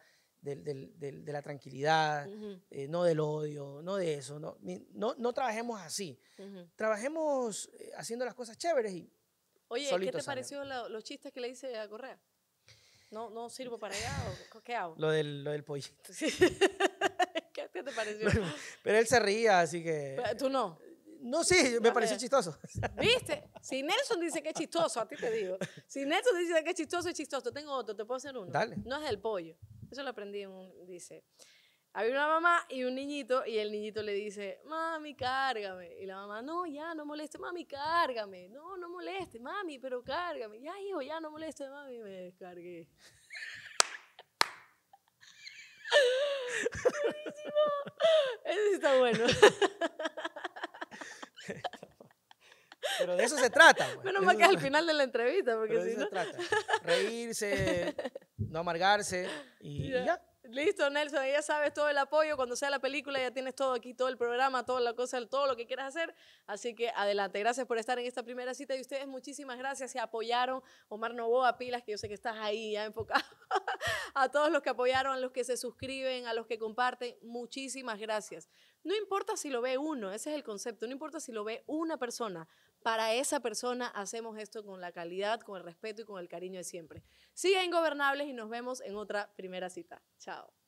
Speaker 2: del, de la tranquilidad, eh, no del odio, no de eso. No, no, no trabajemos así. Trabajemos eh, haciendo las cosas chéveres y.
Speaker 1: Oye, ¿qué te pareció los chistes que le hice a Correa? No, no sirvo para allá, ¿o ¿qué hago?
Speaker 2: Lo del, lo del pollito. ¿Qué te pareció? Pero, él se ría, así que.
Speaker 1: ¿Tú no? No, sí, me pareció chistoso. ¿Viste? Si Nelson dice que es chistoso, a ti te digo. Si Nelson dice que es chistoso, es chistoso. Tengo otro, te puedo hacer uno. Dale. No es el pollo. Eso lo aprendí dice, había una mamá y un niñito y el niñito le dice, mami, cárgame. Y la mamá, no, ya, no moleste, mami, cárgame. No, no moleste, mami, pero cárgame. Ya, hijo, ya, no moleste, mami, me descargué.
Speaker 2: Buenísimo.
Speaker 1: Ese está bueno.
Speaker 2: Pero de eso se trata. Menos mal que es al final de la
Speaker 1: entrevista, porque si no. Trata.
Speaker 2: Reírse, no amargarse y, ya. ya.
Speaker 1: Listo, Nelson, ya sabes todo el apoyo. Cuando sea la película, ya tienes todo aquí, todo el programa, toda la cosa, todo lo que quieras hacer. Así que adelante. Gracias por estar en esta primera cita y ustedes, muchísimas gracias. Se apoyaron. Omar Novoa, pilas, que yo sé que estás ahí ya enfocado. a todos los que apoyaron, a los que se suscriben, a los que comparten, muchísimas gracias. No importa si lo ve uno, ese es el concepto. No importa si lo ve una persona para esa persona hacemos esto con la calidad, con el respeto y con el cariño de siempre. Sigan Gobernables y nos vemos en otra primera cita. Chao.